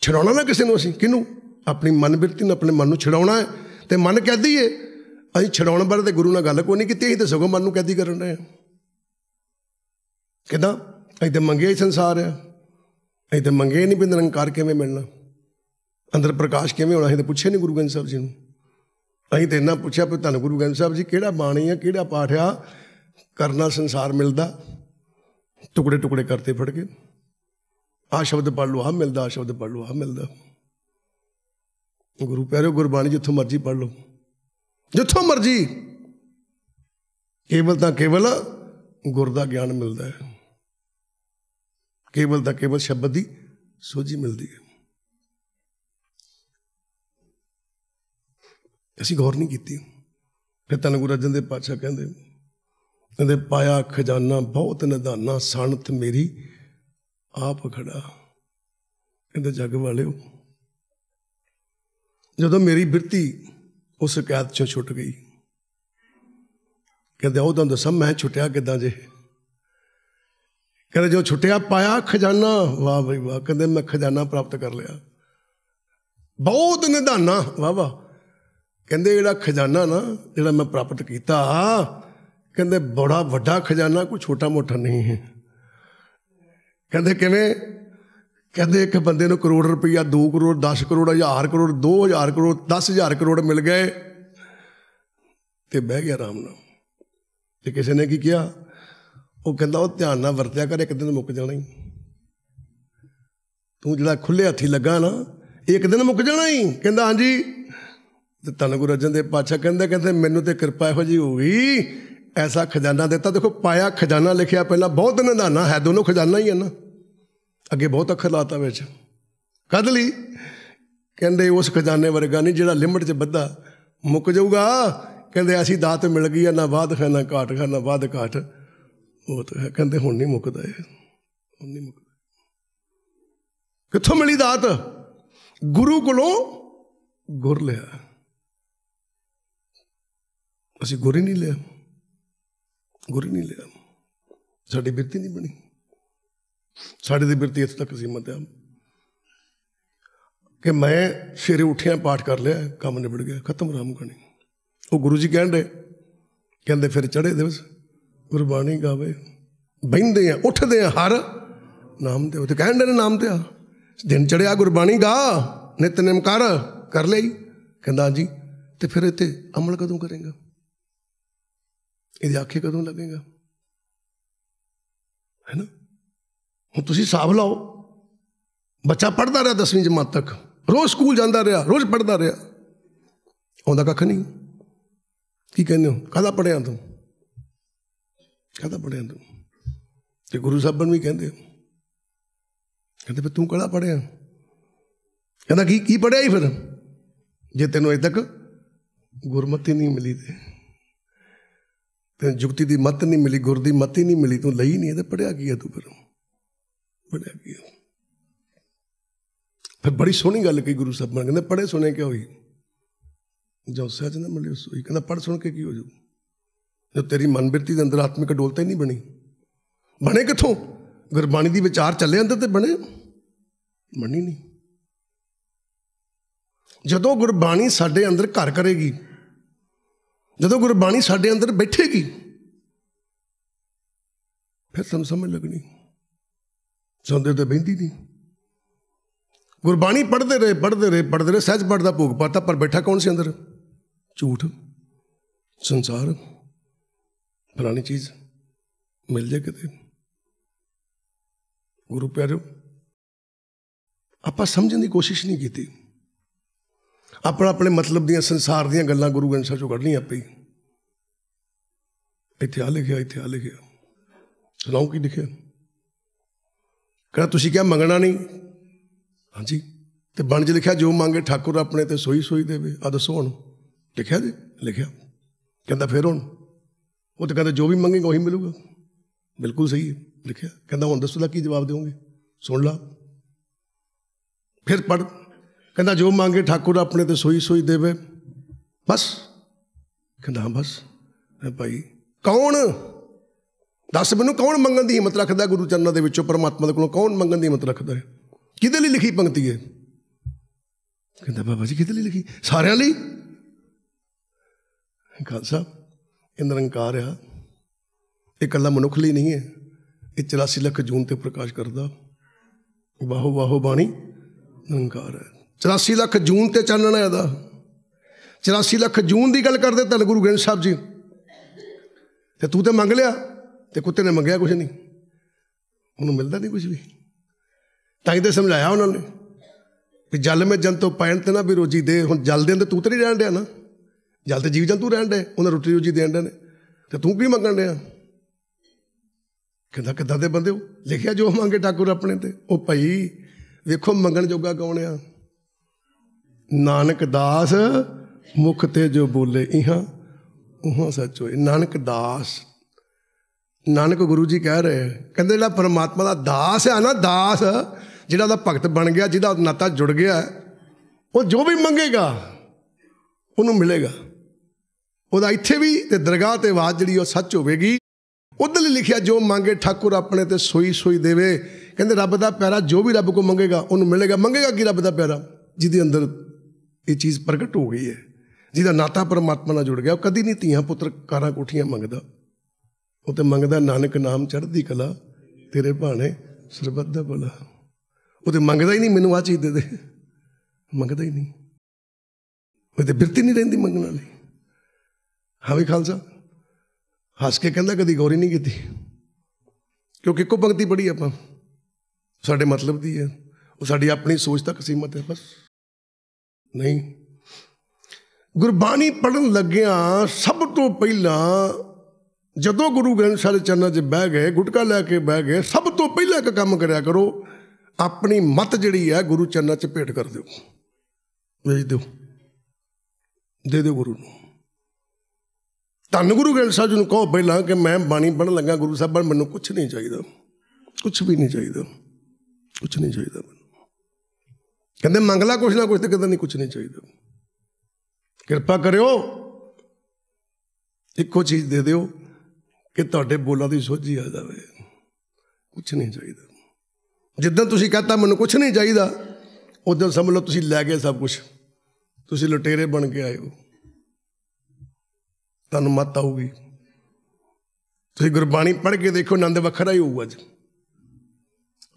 ਛਡਾਉਣਾ ਨਾ ਕਿਸੇ ਨੂੰ ਅਸੀਂ ਕਿਨੂੰ ਆਪਣੀ ਮਨ ਬਿਰਤੀ ਨੂੰ ਆਪਣੇ ਮਨ ਨੂੰ ਛਡਾਉਣਾ ਹੈ ਤੇ ਮਨ ਕਹਦੀ ਏ ਅਸੀਂ ਛਡਾਉਣ ਬਾਰੇ ਤੇ ਗੁਰੂ ਨਾਲ ਗੱਲ ਕੋਈ ਨਹੀਂ ਕੀਤੀ ਅਸੀਂ ਤੇ ਸਗੋਂ ਮਨ ਨੂੰ ਕਹਦੀ ਕਰਨ ਰਹੇ ਹਾਂ ਕਿਦਾਂ ਅਸੀਂ ਤੇ ਮੰਗਿਆ ਹੀ ਸੰਸਾਰ ਆ ਅਸੀਂ ਤੇ ਮੰਗੇ ਨਹੀਂ ਬਿੰਦ ਨਿਰੰਕਾਰ ਕਿਵੇਂ ਮਿਲਣਾ ਅੰਦਰ ਪ੍ਰਕਾਸ਼ ਕਿਵੇਂ ਹੋਣਾ ਅਸੀਂ ਤੇ ਪੁੱਛੇ ਨਹੀਂ ਗੁਰੂ ਗ੍ਰੰਥ ਸਾਹਿਬ ਜੀ ਨੂੰ ਅਸੀਂ ਤੇ ਇਹਨਾਂ ਪੁੱਛਿਆ ਵੀ ਤੁਹਾਨੂੰ ਗੁਰੂ ਗ੍ਰੰਥ ਸਾਹਿਬ ਜੀ ਕਿਹੜਾ ਬਾਣੀ ਆ ਕਿਹੜਾ ਪਾਠ ਆ ਕਰਨਾ ਸੰਸਾਰ ਮਿਲਦਾ ਟੁਕੜੇ ਟੁਕੜੇ ਕਰਤੇ ਫੜ ਕੇ ਆ ਸ਼ਬਦ ਪੜ ਲੋ ਆ ਮਿਲਦਾ ਆ ਸ਼ਬਦ ਪੜ ਲੋ ਆ ਮਿਲਦਾ ਗੁਰੂ ਪਿਆਰਿਓ ਗੁਰਬਾਣੀ ਜਿੱਥੋਂ ਮਰਜ਼ੀ ਪੜ ਲਓ ਜਿੱਥੋਂ ਮਰਜ਼ੀ ਕੇਵਲ ਤਾਂ ਕੇਵਲ ਗੁਰ ਦਾ ਗਿਆਨ ਮਿਲਦਾ ਹੈ ਕੇਵਲ ਤਾਂ ਕੇਵਲ ਸ਼ਬਦ ਦੀ ਸੋਝੀ ਮਿਲਦੀ ਹੈ ਅਸੀਂ ਗੌਰ ਨਹੀਂ ਕੀਤੀ ਫਿਰ ਤਨ ਗੁਰੂ ਅਰਜਨ ਦੇ ਪਾਤਸ਼ਾਹ ਕਹਿੰਦੇ ਕਹਿੰਦੇ ਪਾਇਆ ਖਜ਼ਾਨਾ ਬਹੁਤ ਨਦਾਨਾ ਸਣਤ ਮੇਰੀ ਆਪ ਖੜਾ ਕਹਿੰਦੇ ਜੱਗ ਵਾਲਿਓ ਜਦੋਂ ਮੇਰੀ ਬਿਰਤੀ ਉਸ ਕੈਦ ਚੋਂ ਛੁੱਟ ਗਈ ਕਹਿੰਦੇ ਉਹ ਦਾ ਦੱਸਾਂ ਮੈਂ ਛੁੱਟਿਆ ਕਿਦਾਂ ਜੇ ਕਹਿੰਦੇ ਜੋ ਛੁੱਟਿਆ ਪਾਇਆ ਖਜ਼ਾਨਾ ਵਾਹ ਬਈ ਵਾਹ ਕਹਿੰਦੇ ਮੈਂ ਖਜ਼ਾਨਾ ਪ੍ਰਾਪਤ ਕਰ ਲਿਆ ਬਹੁਤ ਨਿਧਾਨਾ ਵਾਹ ਵਾਹ ਕਹਿੰਦੇ ਜਿਹੜਾ ਖਜ਼ਾਨਾ ਨਾ ਜਿਹੜਾ ਮੈਂ ਪ੍ਰਾਪਤ ਕੀਤਾ ਕਹਿੰਦੇ ਬੜਾ ਵੱਡਾ ਖਜ਼ਾਨਾ ਕੋਈ ਛੋਟਾ ਮੋਟਾ ਨਹੀਂ ਹੈ ਕਹਿੰਦੇ ਕਿਵੇਂ ਕਹਿੰਦੇ ਇੱਕ ਬੰਦੇ ਨੂੰ ਕਰੋੜ ਰੁਪਈਆ 2 ਕਰੋੜ 10 ਕਰੋੜ 1000 ਕਰੋੜ 2000 ਕਰੋੜ 10000 ਕਰੋੜ ਮਿਲ ਗਏ ਤੇ ਬਹਿ ਗਿਆ ਆਰਾਮ ਨਾਲ ਤੇ ਕਿਸੇ ਨੇ ਕੀ ਕਿਹਾ ਉਹ ਕਹਿੰਦਾ ਉਹ ਧਿਆਨ ਨਾਲ ਵਰਤਿਆ ਕਰ ਇੱਕ ਦਿਨ ਮੁੱਕ ਜਾਣਾ ਹੀ ਤੂੰ ਜਿਹੜਾ ਖੁੱਲੇ ਹੱਥੀ ਲੱਗਾ ਨਾ ਇੱਕ ਦਿਨ ਮੁੱਕ ਜਾਣਾ ਹੀ ਕਹਿੰਦਾ ਹਾਂਜੀ ਤੇ ਤਨ ਗੁਰੂ ਅਰਜਨ ਦੇਵ ਪਾਤਸ਼ਾਹ ਕਹਿੰਦੇ ਕਹਿੰਦੇ ਮੈਨੂੰ ਤੇ ਕਿਰਪਾ ਇਹੋ ਜੀ ਹੋ ਗਈ ਐਸਾ ਖਜ਼ਾਨਾ ਦਿੱਤਾ ਦੇਖੋ ਪਾਇਆ ਖਜ਼ਾਨਾ ਲਿਖਿਆ ਪਹਿਲਾਂ ਬਹੁਤ ਨਿਧਾਨਾ ਹੈ ਦੋਨੋਂ ਖਜ਼ਾਨਾ ਹੀ ਹੈ ਨਾ ਅੱਗੇ ਬਹੁਤ ਅੱਖਰ ਲਾਤਾ ਵਿੱਚ ਕਦ ਲਈ ਕਹਿੰਦੇ ਉਸ ਖਜ਼ਾਨੇ ਵਰਗਾ ਨਹੀਂ ਜਿਹੜਾ ਲਿਮਟ 'ਚ ਵੱਧਾ ਮੁੱਕ ਜਾਊਗਾ ਕਹਿੰਦੇ ਅਸੀਂ ਦਾਤ ਮਿਲ ਗਈ ਨਾ ਬਾਦ ਖਾਨਾ ਘਾਟ ਖਾਨਾ ਬਾਦ ਘਾਟ ਉਹ ਤਾਂ ਕਹਿੰਦੇ ਹੁਣ ਨਹੀਂ ਮੁੱਕਦਾ ਇਹ ਹੁਣ ਨਹੀਂ ਮੁੱਕਦਾ ਕਿੱਥੋਂ ਮਿਲੀ ਦਾਤ ਗੁਰੂ ਕੋਲੋਂ ਗੁਰ ਲਿਆ ਅਸੀਂ ਗੁਰ ਹੀ ਨਹੀਂ ਲਿਆ ਗੁਰ ਹੀ ਨਹੀਂ ਲਿਆ ਸਾਡੀ ਬਿਰਤੀ ਨਹੀਂ ਬਣੀ ਸਾਡੇ ਦੀ ਬਿਰਤੀ ਇੱਥੇ ਤੱਕ ਸੀਮਤ ਹੈ ਕਿ ਮੈਂ ਸਵੇਰੇ ਉੱਠਿਆ ਪਾਠ ਕਰ ਲਿਆ ਕੰਮ ਨਿਬੜ ਗਿਆ ਖਤਮ ਰਾਮ ਕਣੀ ਉਹ ਗੁਰੂ ਜੀ ਕਹਿੰਦੇ ਕਹਿੰਦੇ ਫਿਰ ਚੜੇ ਦਿਵਸ ਗੁਰਬਾਣੀ ਗਾਵੇ ਬੈੰਦੇ ਆ ਉੱਠਦੇ ਆ ਹਰ ਨਾਮ ਤੇ ਉਹ ਕਹਿੰਦੇ ਨੇ ਨਾਮ ਤੇ ਆ ਦਿਨ ਚੜਿਆ ਗੁਰਬਾਣੀ ਗਾ ਨਿਤਨੇਮ ਕਰ ਕਰ ਲਈ ਕਹਿੰਦਾ ਜੀ ਤੇ ਫਿਰ ਤੇ ਅਮਲ ਕਦੋਂ ਕਰੇਗਾ ਇਹਦੀ ਆਖੇ ਕਦੋਂ ਲੱਗੇਗਾ ਹੈ ਨਾ ਹੁਣ ਤੁਸੀਂ ਹਿਸਾਬ ਲਾਓ ਬੱਚਾ ਪੜਦਾ ਰਿਹਾ 10ਵੀਂ ਜਮਾਤ ਤੱਕ ਰੋਜ਼ ਸਕੂਲ ਜਾਂਦਾ ਰਿਹਾ ਰੋਜ਼ ਪੜਦਾ ਰਿਹਾ ਆਉਂਦਾ ਕੱਖ ਨਹੀਂ ਕੀ ਕਹਿੰਦੇ ਹੋ ਕਾਹਦਾ ਪੜਿਆ ਤੂੰ ਕਾਹਦਾ ਪੜਿਆ ਤੂੰ ਤੇ ਗੁਰੂ ਸਾਹਿਬਾਨ ਵੀ ਕਹਿੰਦੇ ਕਹਿੰਦੇ ਫੇ ਤੂੰ ਕਾਹਦਾ ਪੜਿਆ ਕਹਿੰਦਾ ਕੀ ਕੀ ਪੜਿਆ ਹੀ ਫਿਰ ਜੇ ਤੈਨੂੰ ਅਜੇ ਤੱਕ ਗੁਰਮਤੀ ਨਹੀਂ ਮਿਲੀ ਤੇ ਤੈਨੂੰ ਜੁਗਤੀ ਦੀ ਮਤ ਨਹੀਂ ਮਿਲੀ ਗੁਰ ਦੀ ਮਤ ਹੀ ਨਹੀਂ ਮਿਲੀ ਤੂੰ ਲਈ ਨਹੀਂ ਇਹਦਾ ਪੜਿਆ ਕੀ ਹੈ ਤੂੰ ਫਿਰ ਵਟਐਵਰ ਵੀ ਫਿਰ ਬੜੀ ਸੋਹਣੀ ਗੱਲ ਕਹੀ ਗੁਰੂ ਸਾਹਿਬ ਨੇ ਕਹਿੰਦੇ ਪੜੇ ਸੁਣੇ ਕਿ ਹੋਈ ਜੋ ਸੱਚ ਨਾ ਉਸ ਸੋਈ ਕਹਿੰਦਾ ਪੜ ਸੁਣ ਕੇ ਕੀ ਹੋ ਜੂ ਜੋ ਤੇਰੀ ਮਨ ਬਿਰਤੀ ਦੇ ਅੰਦਰ ਆਤਮਿਕ ਡੋਲਤਾ ਹੀ ਨਹੀਂ ਬਣੀ ਬਣੇ ਕਿੱਥੋਂ ਗੁਰਬਾਣੀ ਦੀ ਵਿਚਾਰ ਚੱਲੇ ਅੰਦਰ ਤੇ ਬਣੇ ਮੰਨੀ ਨਹੀਂ ਜਦੋਂ ਗੁਰਬਾਣੀ ਸਾਡੇ ਅੰਦਰ ਘਰ ਕਰੇਗੀ ਜਦੋਂ ਗੁਰਬਾਣੀ ਸਾਡੇ ਅੰਦਰ ਬੈਠੇਗੀ ਫਿਰ ਸਮਝ ਲੱਗਣੀ ਸੰਦੇ ਤੇ ਬੈਂਦੀ ਦੀ ਗੁਰਬਾਣੀ ਪੜ੍ਹਦੇ ਰਹੇ ਪੜ੍ਹਦੇ ਰਹੇ ਪੜ੍ਹਦੇ ਰਹੇ ਸੱਚ ਪੜਦਾ ਭੋਗ ਪਾਤਾ ਪਰ ਬੈਠਾ ਕੌਣ ਸੀ ਅੰਦਰ ਝੂਠ ਸੰਸਾਰ ਫਲਾਣੀ ਚੀਜ਼ ਮਿਲ ਜੇ ਕਿਤੇ ਗੁਰੂ ਪਿਆਰਿਓ ਆਪਾਂ ਸਮਝਣ ਦੀ ਕੋਸ਼ਿਸ਼ ਨਹੀਂ ਕੀਤੀ ਆਪਣਾ ਆਪਣੇ ਮਤਲਬ ਦੀਆਂ ਸੰਸਾਰ ਦੀਆਂ ਗੱਲਾਂ ਗੁਰੂ ਗ੍ਰੰਥ ਸਾਹਿਬ ਚੋਂ ਕੱਢ ਲਈਆਂ ਆਪੇ ਇੱਥੇ ਆ ਲਿਖਿਆ ਇੱਥੇ ਆ ਲਿਖਿਆ ਸੁਣਾਉ ਕੀ ਲਿਖਿਆ ਕਹਿੰਦਾ ਤੁਸੀਂ ਕਿਹਾ ਮੰਗਣਾ ਨਹੀਂ ਹਾਂਜੀ ਤੇ ਬਣ ਲਿਖਿਆ ਜੋ ਮੰਗੇ ਠਾਕੁਰ ਆਪਣੇ ਤੇ ਸੋਈ ਸੋਈ ਦੇਵੇ ਆ ਦੱਸੋ ਹੁਣ ਲਿਖਿਆ ਜੀ ਲਿਖਿਆ ਕਹਿੰਦਾ ਫਿਰ ਹੁਣ ਉਹ ਤਾਂ ਕਹਿੰਦਾ ਜੋ ਵੀ ਮੰਗੇਗਾ ਉਹੀ ਮਿਲੂਗਾ ਬਿਲਕੁਲ ਸਹੀ ਹੈ ਲਿਖਿਆ ਕਹਿੰਦਾ ਹੁਣ ਦੱਸੋ ਦਾ ਕੀ ਜਵਾਬ ਦੇਵੋਗੇ ਸੁਣ ਲਾ ਫਿਰ ਪੜ ਕਹਿੰਦਾ ਜੋ ਮੰਗੇ ਠਾਕੁਰ ਆਪਣੇ ਤੇ ਸੋਈ ਸੋਈ ਦੇਵੇ ਬਸ ਕਹਿੰਦਾ ਬਸ ਭਾਈ ਕੌਣ ਦੱਸ ਮੈਨੂੰ ਕੌਣ ਮੰਗਣ ਦੀ ਹਿੰਮਤ ਰੱਖਦਾ ਗੁਰੂ ਚਰਨਾਂ ਦੇ ਵਿੱਚੋਂ ਪਰਮਾਤਮਾ ਦੇ ਕੋਲੋਂ ਕੌਣ ਮੰਗਣ ਦੀ ਹਿੰਮਤ ਰੱਖਦਾ ਹੈ ਕਿਹਦੇ ਲਈ ਲਿਖੀ ਪੰਕਤੀ ਹੈ ਕਹਿੰਦਾ ਬਾਬਾ ਜੀ ਕਿਹਦੇ ਲਈ ਲਿਖੀ ਸਾਰਿਆਂ ਲਈ ਖਾਲਸਾ ਸਾਹਿਬ ਇੰਦਰੰਕਾਰ ਆ ਇਹ ਕੱਲਾ ਮਨੁੱਖ ਲਈ ਨਹੀਂ ਹੈ ਇਹ 84 ਲੱਖ ਜੂਨ ਤੇ ਪ੍ਰਕਾਸ਼ ਕਰਦਾ ਵਾਹੋ ਵਾਹੋ ਬਾਣੀ ਨਿਰੰਕਾਰ ਹੈ 84 ਲੱਖ ਜੂਨ ਤੇ ਚਾਨਣ ਹੈ ਇਹਦਾ 84 ਲੱਖ ਜੂਨ ਦੀ ਗੱਲ ਕਰਦੇ ਤਨ ਗੁਰੂ ਗ੍ਰੰਥ ਸਾਹਿਬ ਜੀ ਤੇ ਤੂੰ ਤੇ ਮੰਗ ਲਿਆ ਤੇ ਕੁੱਤੇ ਨੇ ਮੰਗਿਆ ਕੁਝ ਨਹੀਂ ਉਹਨੂੰ ਮਿਲਦਾ ਨਹੀਂ ਕੁਝ ਵੀ ਤਾਂ ਹੀ ਤੇ ਸਮਝਾਇਆ ਉਹਨਾਂ ਨੇ ਵੀ ਜਲ ਮੇ ਤੋਂ ਪੈਣ ਤੇ ਨਾ ਵੀ ਰੋਜੀ ਦੇ ਹੁਣ ਜਲ ਦੇ ਅੰਦਰ ਤੂੰ ਤੇ ਨਹੀਂ ਰਹਿਣ ਦਿਆ ਨਾ ਜਲ ਤੇ ਜੀਵ ਜੰਤੂ ਰਹਿਣ ਦੇ ਉਹਨਾਂ ਰੋਟੀ ਰੋਜੀ ਦੇਣ ਦੇ ਨੇ ਤੇ ਤੂੰ ਕੀ ਮੰਗਣ ਆ ਕਹਿੰਦਾ ਕਿਦਾਂ ਦੇ ਬੰਦੇ ਹੋ ਲਿਖਿਆ ਜੋ ਮੰਗੇ ਠਾਕੁਰ ਆਪਣੇ ਤੇ ਉਹ ਭਾਈ ਵੇਖੋ ਮੰਗਣ ਜੋਗਾ ਕੌਣ ਆ ਨਾਨਕ ਦਾਸ ਮੁਖ ਤੇ ਜੋ ਬੋਲੇ ਇਹਾਂ ਉਹਾਂ ਸੱਚ ਹੋਏ ਨਾਨਕ ਦਾਸ ਨਾਨਕ ਗੁਰੂ ਜੀ ਕਹਿ ਰਹੇ ਕਹਿੰਦੇ ਜਿਹੜਾ ਪਰਮਾਤਮਾ ਦਾ ਦਾਸ ਹੈ ਨਾ ਦਾਸ ਜਿਹੜਾ ਦਾ ਭਗਤ ਬਣ ਗਿਆ ਜਿਹਦਾ ਨਾਤਾ ਜੁੜ ਗਿਆ ਉਹ ਜੋ ਵੀ ਮੰਗੇਗਾ ਉਹਨੂੰ ਮਿਲੇਗਾ ਉਹਦਾ ਇੱਥੇ ਵੀ ਤੇ ਦਰਗਾਹ ਤੇ ਬਾਤ ਜਿਹੜੀ ਉਹ ਸੱਚ ਹੋਵੇਗੀ ਉਧਰ ਲਿਖਿਆ ਜੋ ਮੰਗੇ ਠਾਕੁਰ ਆਪਣੇ ਤੇ ਸੋਈ ਸੋਈ ਦੇਵੇ ਕਹਿੰਦੇ ਰੱਬ ਦਾ ਪਿਆਰਾ ਜੋ ਵੀ ਰੱਬ ਕੋ ਮੰਗੇਗਾ ਉਹਨੂੰ ਮਿਲੇਗਾ ਮੰਗੇਗਾ ਕੀ ਰੱਬ ਦਾ ਪਿਆਰਾ ਜਿਹਦੇ ਅੰਦਰ ਇਹ ਚੀਜ਼ ਪ੍ਰਗਟ ਹੋ ਗਈ ਹੈ ਜਿਹਦਾ ਨਾਤਾ ਪਰਮਾਤਮਾ ਨਾਲ ਜੁੜ ਗਿਆ ਉਹ ਕਦੀ ਨਹੀਂ ਧੀਆਂ ਪੁੱਤਰ ਕਾਰਾਂ ਕੋਠੀਆਂ ਮੰਗਦਾ ਉਹ ਤੇ ਮੰਗਦਾ ਨਾਨਕ ਨਾਮ ਚੜ੍ਹਦੀ ਕਲਾ ਤੇਰੇ ਭਾਣੇ ਸਰਬੱਤ ਦਾ ਭਲਾ ਉਹ ਤੇ ਮੰਗਦਾ ਹੀ ਨਹੀਂ ਮੈਨੂੰ ਆ ਚੀਜ਼ ਦੇ ਦੇ ਮੰਗਦਾ ਹੀ ਨਹੀਂ ਉਹ ਤੇ ਬਿਰਤੀ ਨਹੀਂ ਰਹਿੰਦੀ ਮੰਗਣ ਵਾਲੀ ਹਾਂ ਵੀ ਖਾਲਸਾ ਹੱਸ ਕੇ ਕਹਿੰਦਾ ਕਦੀ ਗੌਰੀ ਨਹੀਂ ਕੀਤੀ ਕਿਉਂਕਿ ਇੱਕੋ ਪੰਕਤੀ ਪੜੀ ਆਪਾਂ ਸਾਡੇ ਮਤਲਬ ਦੀ ਹੈ ਉਹ ਸਾਡੀ ਆਪਣੀ ਸੋਚ ਤੱਕ ਸੀਮਤ ਹੈ ਬਸ ਨਹੀਂ ਗੁਰਬਾਣੀ ਪੜਨ ਲੱਗਿਆਂ ਸਭ ਤੋਂ ਪਹਿਲਾਂ ਜਦੋਂ ਗੁਰੂ ਗ੍ਰੰਥ ਸਾਹਿਬ ਚਰਨਾਂ 'ਚ ਬਹਿ ਗਏ ਗੁਟਕਾ ਲੈ ਕੇ ਬਹਿ ਗਏ ਸਭ ਤੋਂ ਪਹਿਲਾਂ ਇੱਕ ਕੰਮ ਕਰਿਆ ਕਰੋ ਆਪਣੀ ਮਤ ਜਿਹੜੀ ਹੈ ਗੁਰੂ ਚਰਨਾਂ 'ਚ ਭੇਟ ਕਰ ਦਿਓ ਵੇਚ ਦਿਓ ਦੇ ਦਿਓ ਗੁਰੂ ਨੂੰ ਧੰਨ ਗੁਰੂ ਗ੍ਰੰਥ ਸਾਹਿਬ ਜੀ ਨੂੰ ਕਹੋ ਪਹਿਲਾਂ ਕਿ ਮੈਂ ਬਾਣੀ ਪੜਨ ਲੱਗਾ ਗੁਰੂ ਸਾਹਿਬ ਮੈਨੂੰ ਕੁਝ ਨਹੀਂ ਚਾਹੀਦਾ ਕੁਝ ਵੀ ਨਹੀਂ ਚਾਹੀਦਾ ਕੁਝ ਨਹੀਂ ਚਾਹੀਦਾ ਮੈਨੂੰ ਕਹਿੰਦੇ ਮੰਗਲਾ ਕੁਛ ਨਾ ਕੁਛ ਤੇ ਕਹਿੰਦਾ ਨਹੀਂ ਕੁਝ ਨਹੀਂ ਚਾਹੀਦਾ ਕਿਰਪਾ ਕਰਿਓ ਇੱਕੋ ਚੀਜ਼ ਦੇ ਦਿਓ ਕਿ ਤੁਹਾਡੇ ਬੋਲਾਂ ਦੀ ਸੋਝੀ ਆ ਜਾਵੇ ਕੁਝ ਨਹੀਂ ਚਾਹੀਦਾ ਜਿੱਦਾਂ ਤੁਸੀਂ ਕਹਤਾ ਮੈਨੂੰ ਕੁਝ ਨਹੀਂ ਚਾਹੀਦਾ ਉਦੋਂ ਸਮਝ ਲਓ ਤੁਸੀਂ ਲੈ ਗਏ ਸਭ ਕੁਝ ਤੁਸੀਂ ਲੁਟੇਰੇ ਬਣ ਕੇ ਆਏ ਹੋ ਤੁਹਾਨੂੰ ਮਤ ਆਊਗੀ ਤੁਸੀਂ ਗੁਰਬਾਣੀ ਪੜ੍ਹ ਕੇ ਦੇਖੋ ਆਨੰਦ ਵੱਖਰਾ ਹੀ ਹੋਊ ਅੱਜ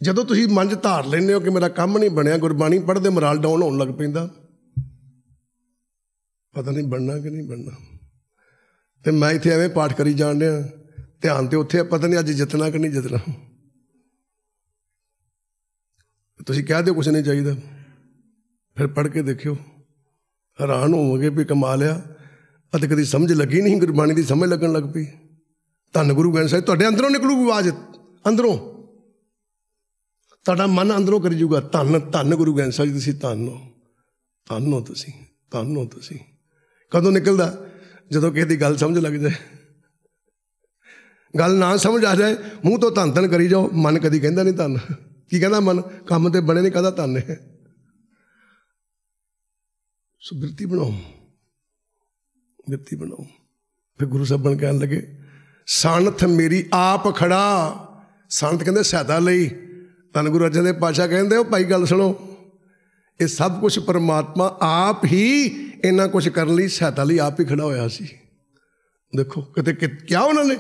ਜਦੋਂ ਤੁਸੀਂ ਮਨ 'ਚ ਧਾਰ ਲੈਂਦੇ ਹੋ ਕਿ ਮੇਰਾ ਕੰਮ ਨਹੀਂ ਬਣਿਆ ਗੁਰਬਾਣੀ ਪੜ੍ਹਦੇ ਮਰਾਲ ਡਾਊਨ ਹੋਣ ਲੱਗ ਪੈਂਦਾ ਪਤਾ ਨਹੀਂ ਬਣਨਾ ਕਿ ਨਹੀਂ ਬਣਨਾ ਤੇ ਮੈਂ ਇੱਥੇ ਐਵੇਂ ਪਾਠ ਕਰੀ ਜਾਣ ਰਿਹਾ ਧਿਆਨ ਤੇ ਉੱਥੇ ਪਤਾ ਨਹੀਂ ਅੱਜ ਜਿੱਤਣਾ ਕਿ ਨਹੀਂ ਜਿੱਤਣਾ ਤੁਸੀਂ ਕਹਿ ਦਿਓ ਕੁਝ ਨਹੀਂ ਚਾਹੀਦਾ ਫਿਰ ਪੜ੍ਹ ਕੇ ਦੇਖਿਓ ਹੈਰਾਨ ਹੋਵੋਗੇ ਵੀ ਕਮਾਲ ਆ ਅਤੇ ਕਦੀ ਸਮਝ ਲੱਗੀ ਨਹੀਂ ਗੁਰਬਾਣੀ ਦੀ ਸਮਝ ਲੱਗਣ ਲੱਗ ਪਈ ਧੰਨ ਗੁਰੂ ਗ੍ਰੰਥ ਸਾਹਿਬ ਤੁਹਾਡੇ ਅੰਦਰੋਂ ਨਿਕਲੂ ਆਵਾਜ਼ ਅੰਦਰੋਂ ਤੁਹਾਡਾ ਮਨ ਅੰਦਰੋਂ ਕਰ ਜੂਗਾ ਧੰਨ ਧੰਨ ਗੁਰੂ ਗ੍ਰੰਥ ਸਾਹਿਬ ਜੀ ਤੁਸੀਂ ਧੰਨ ਹੋ ਧੰਨ ਹੋ ਤੁਸੀਂ ਧੰਨ ਹੋ ਤੁਸੀਂ ਕਦੋਂ ਨਿਕਲਦਾ ਜਦੋਂ ਕਿਸੇ ਦੀ ਗੱਲ ਸਮਝ ਲੱਗ ਜਾਏ ਗੱਲ ਨਾ ਸਮਝ ਆ ਜਾਏ ਮੂੰਹ ਤੋਂ ਧੰਨ ਧੰਨ ਕਰੀ ਜਾਓ ਮਨ ਕਦੀ ਕਹਿੰਦਾ ਨਹੀਂ ਧੰਨ ਕੀ ਕਹਿੰਦਾ ਮਨ ਕੰਮ ਤੇ ਬਣੇ ਨੇ ਕਹਦਾ ਧੰਨ ਹੈ ਸੋ ਬਣਾਓ ਬਿਰਤੀ ਬਣਾਓ ਫਿਰ ਗੁਰੂ ਸਾਹਿਬ ਬਣ ਕਹਿਣ ਲੱਗੇ ਸੰਤ ਮੇਰੀ ਆਪ ਖੜਾ ਸੰਤ ਕਹਿੰਦੇ ਸਹਾਇਤਾ ਲਈ ਤਨ ਗੁਰੂ ਅਰਜਨ ਦੇਵ ਪਾਸ਼ਾ ਕਹਿੰਦੇ ਉਹ ਭਾਈ ਗੱਲ ਸੁਣੋ ਇਹ ਸਭ ਕੁਝ ਪਰਮਾਤਮਾ ਆਪ ਹੀ ਇਹਨਾਂ ਕੁਝ ਕਰਨ ਲਈ ਸਹਾਇਤਾ ਲਈ ਆਪ ਹੀ ਖੜਾ ਹੋਇਆ ਸੀ ਦੇਖੋ ਕਿਤੇ ਕਿਹਾ ਉਹਨਾਂ ਨੇ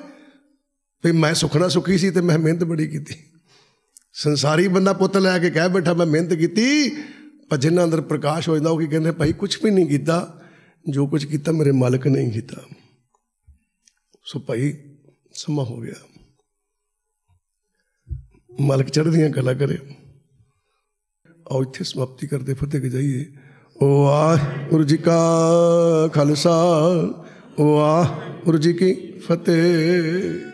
ਵੀ ਮੈਂ ਸੁਖਣਾ ਸੁਖੀ ਸੀ ਤੇ ਮੈਂ ਮਿਹਨਤ ਬੜੀ ਕੀਤੀ ਸੰਸਾਰੀ ਬੰਦਾ ਪੁੱਤ ਲੈ ਕੇ ਕਹਿ ਬੈਠਾ ਮੈਂ ਮਿਹਨਤ ਕੀਤੀ ਪਰ ਜਿੰਨਾ ਅੰਦਰ ਪ੍ਰਕਾਸ਼ ਹੋ ਜਾਂਦਾ ਉਹ ਕੀ ਕਹਿੰਦੇ ਭਾਈ ਕੁਝ ਵੀ ਨਹੀਂ ਕੀਤਾ ਜੋ ਕੁਝ ਕੀਤਾ ਮੇਰੇ ਮਾਲਕ ਨੇ ਹੀ ਕੀਤਾ ਸੋ ਭਾਈ ਸਮਾ ਹੋ ਗਿਆ ਮਾਲਕ ਚੜ੍ਹਦੀਆਂ ਕਲਾ ਕਰੇ ਆਓ ਇੱਥੇ ਸਮਾਪਤੀ ਕਰਦੇ ਫਤਿਹ ਕੇ ਜਾਈਏ ਓ ਗੁਰੂ ਜੀ ਕਾ ਖਾਲਸਾ ਓ ਗੁਰੂ ਜੀ ਕੀ ਫਤਿਹ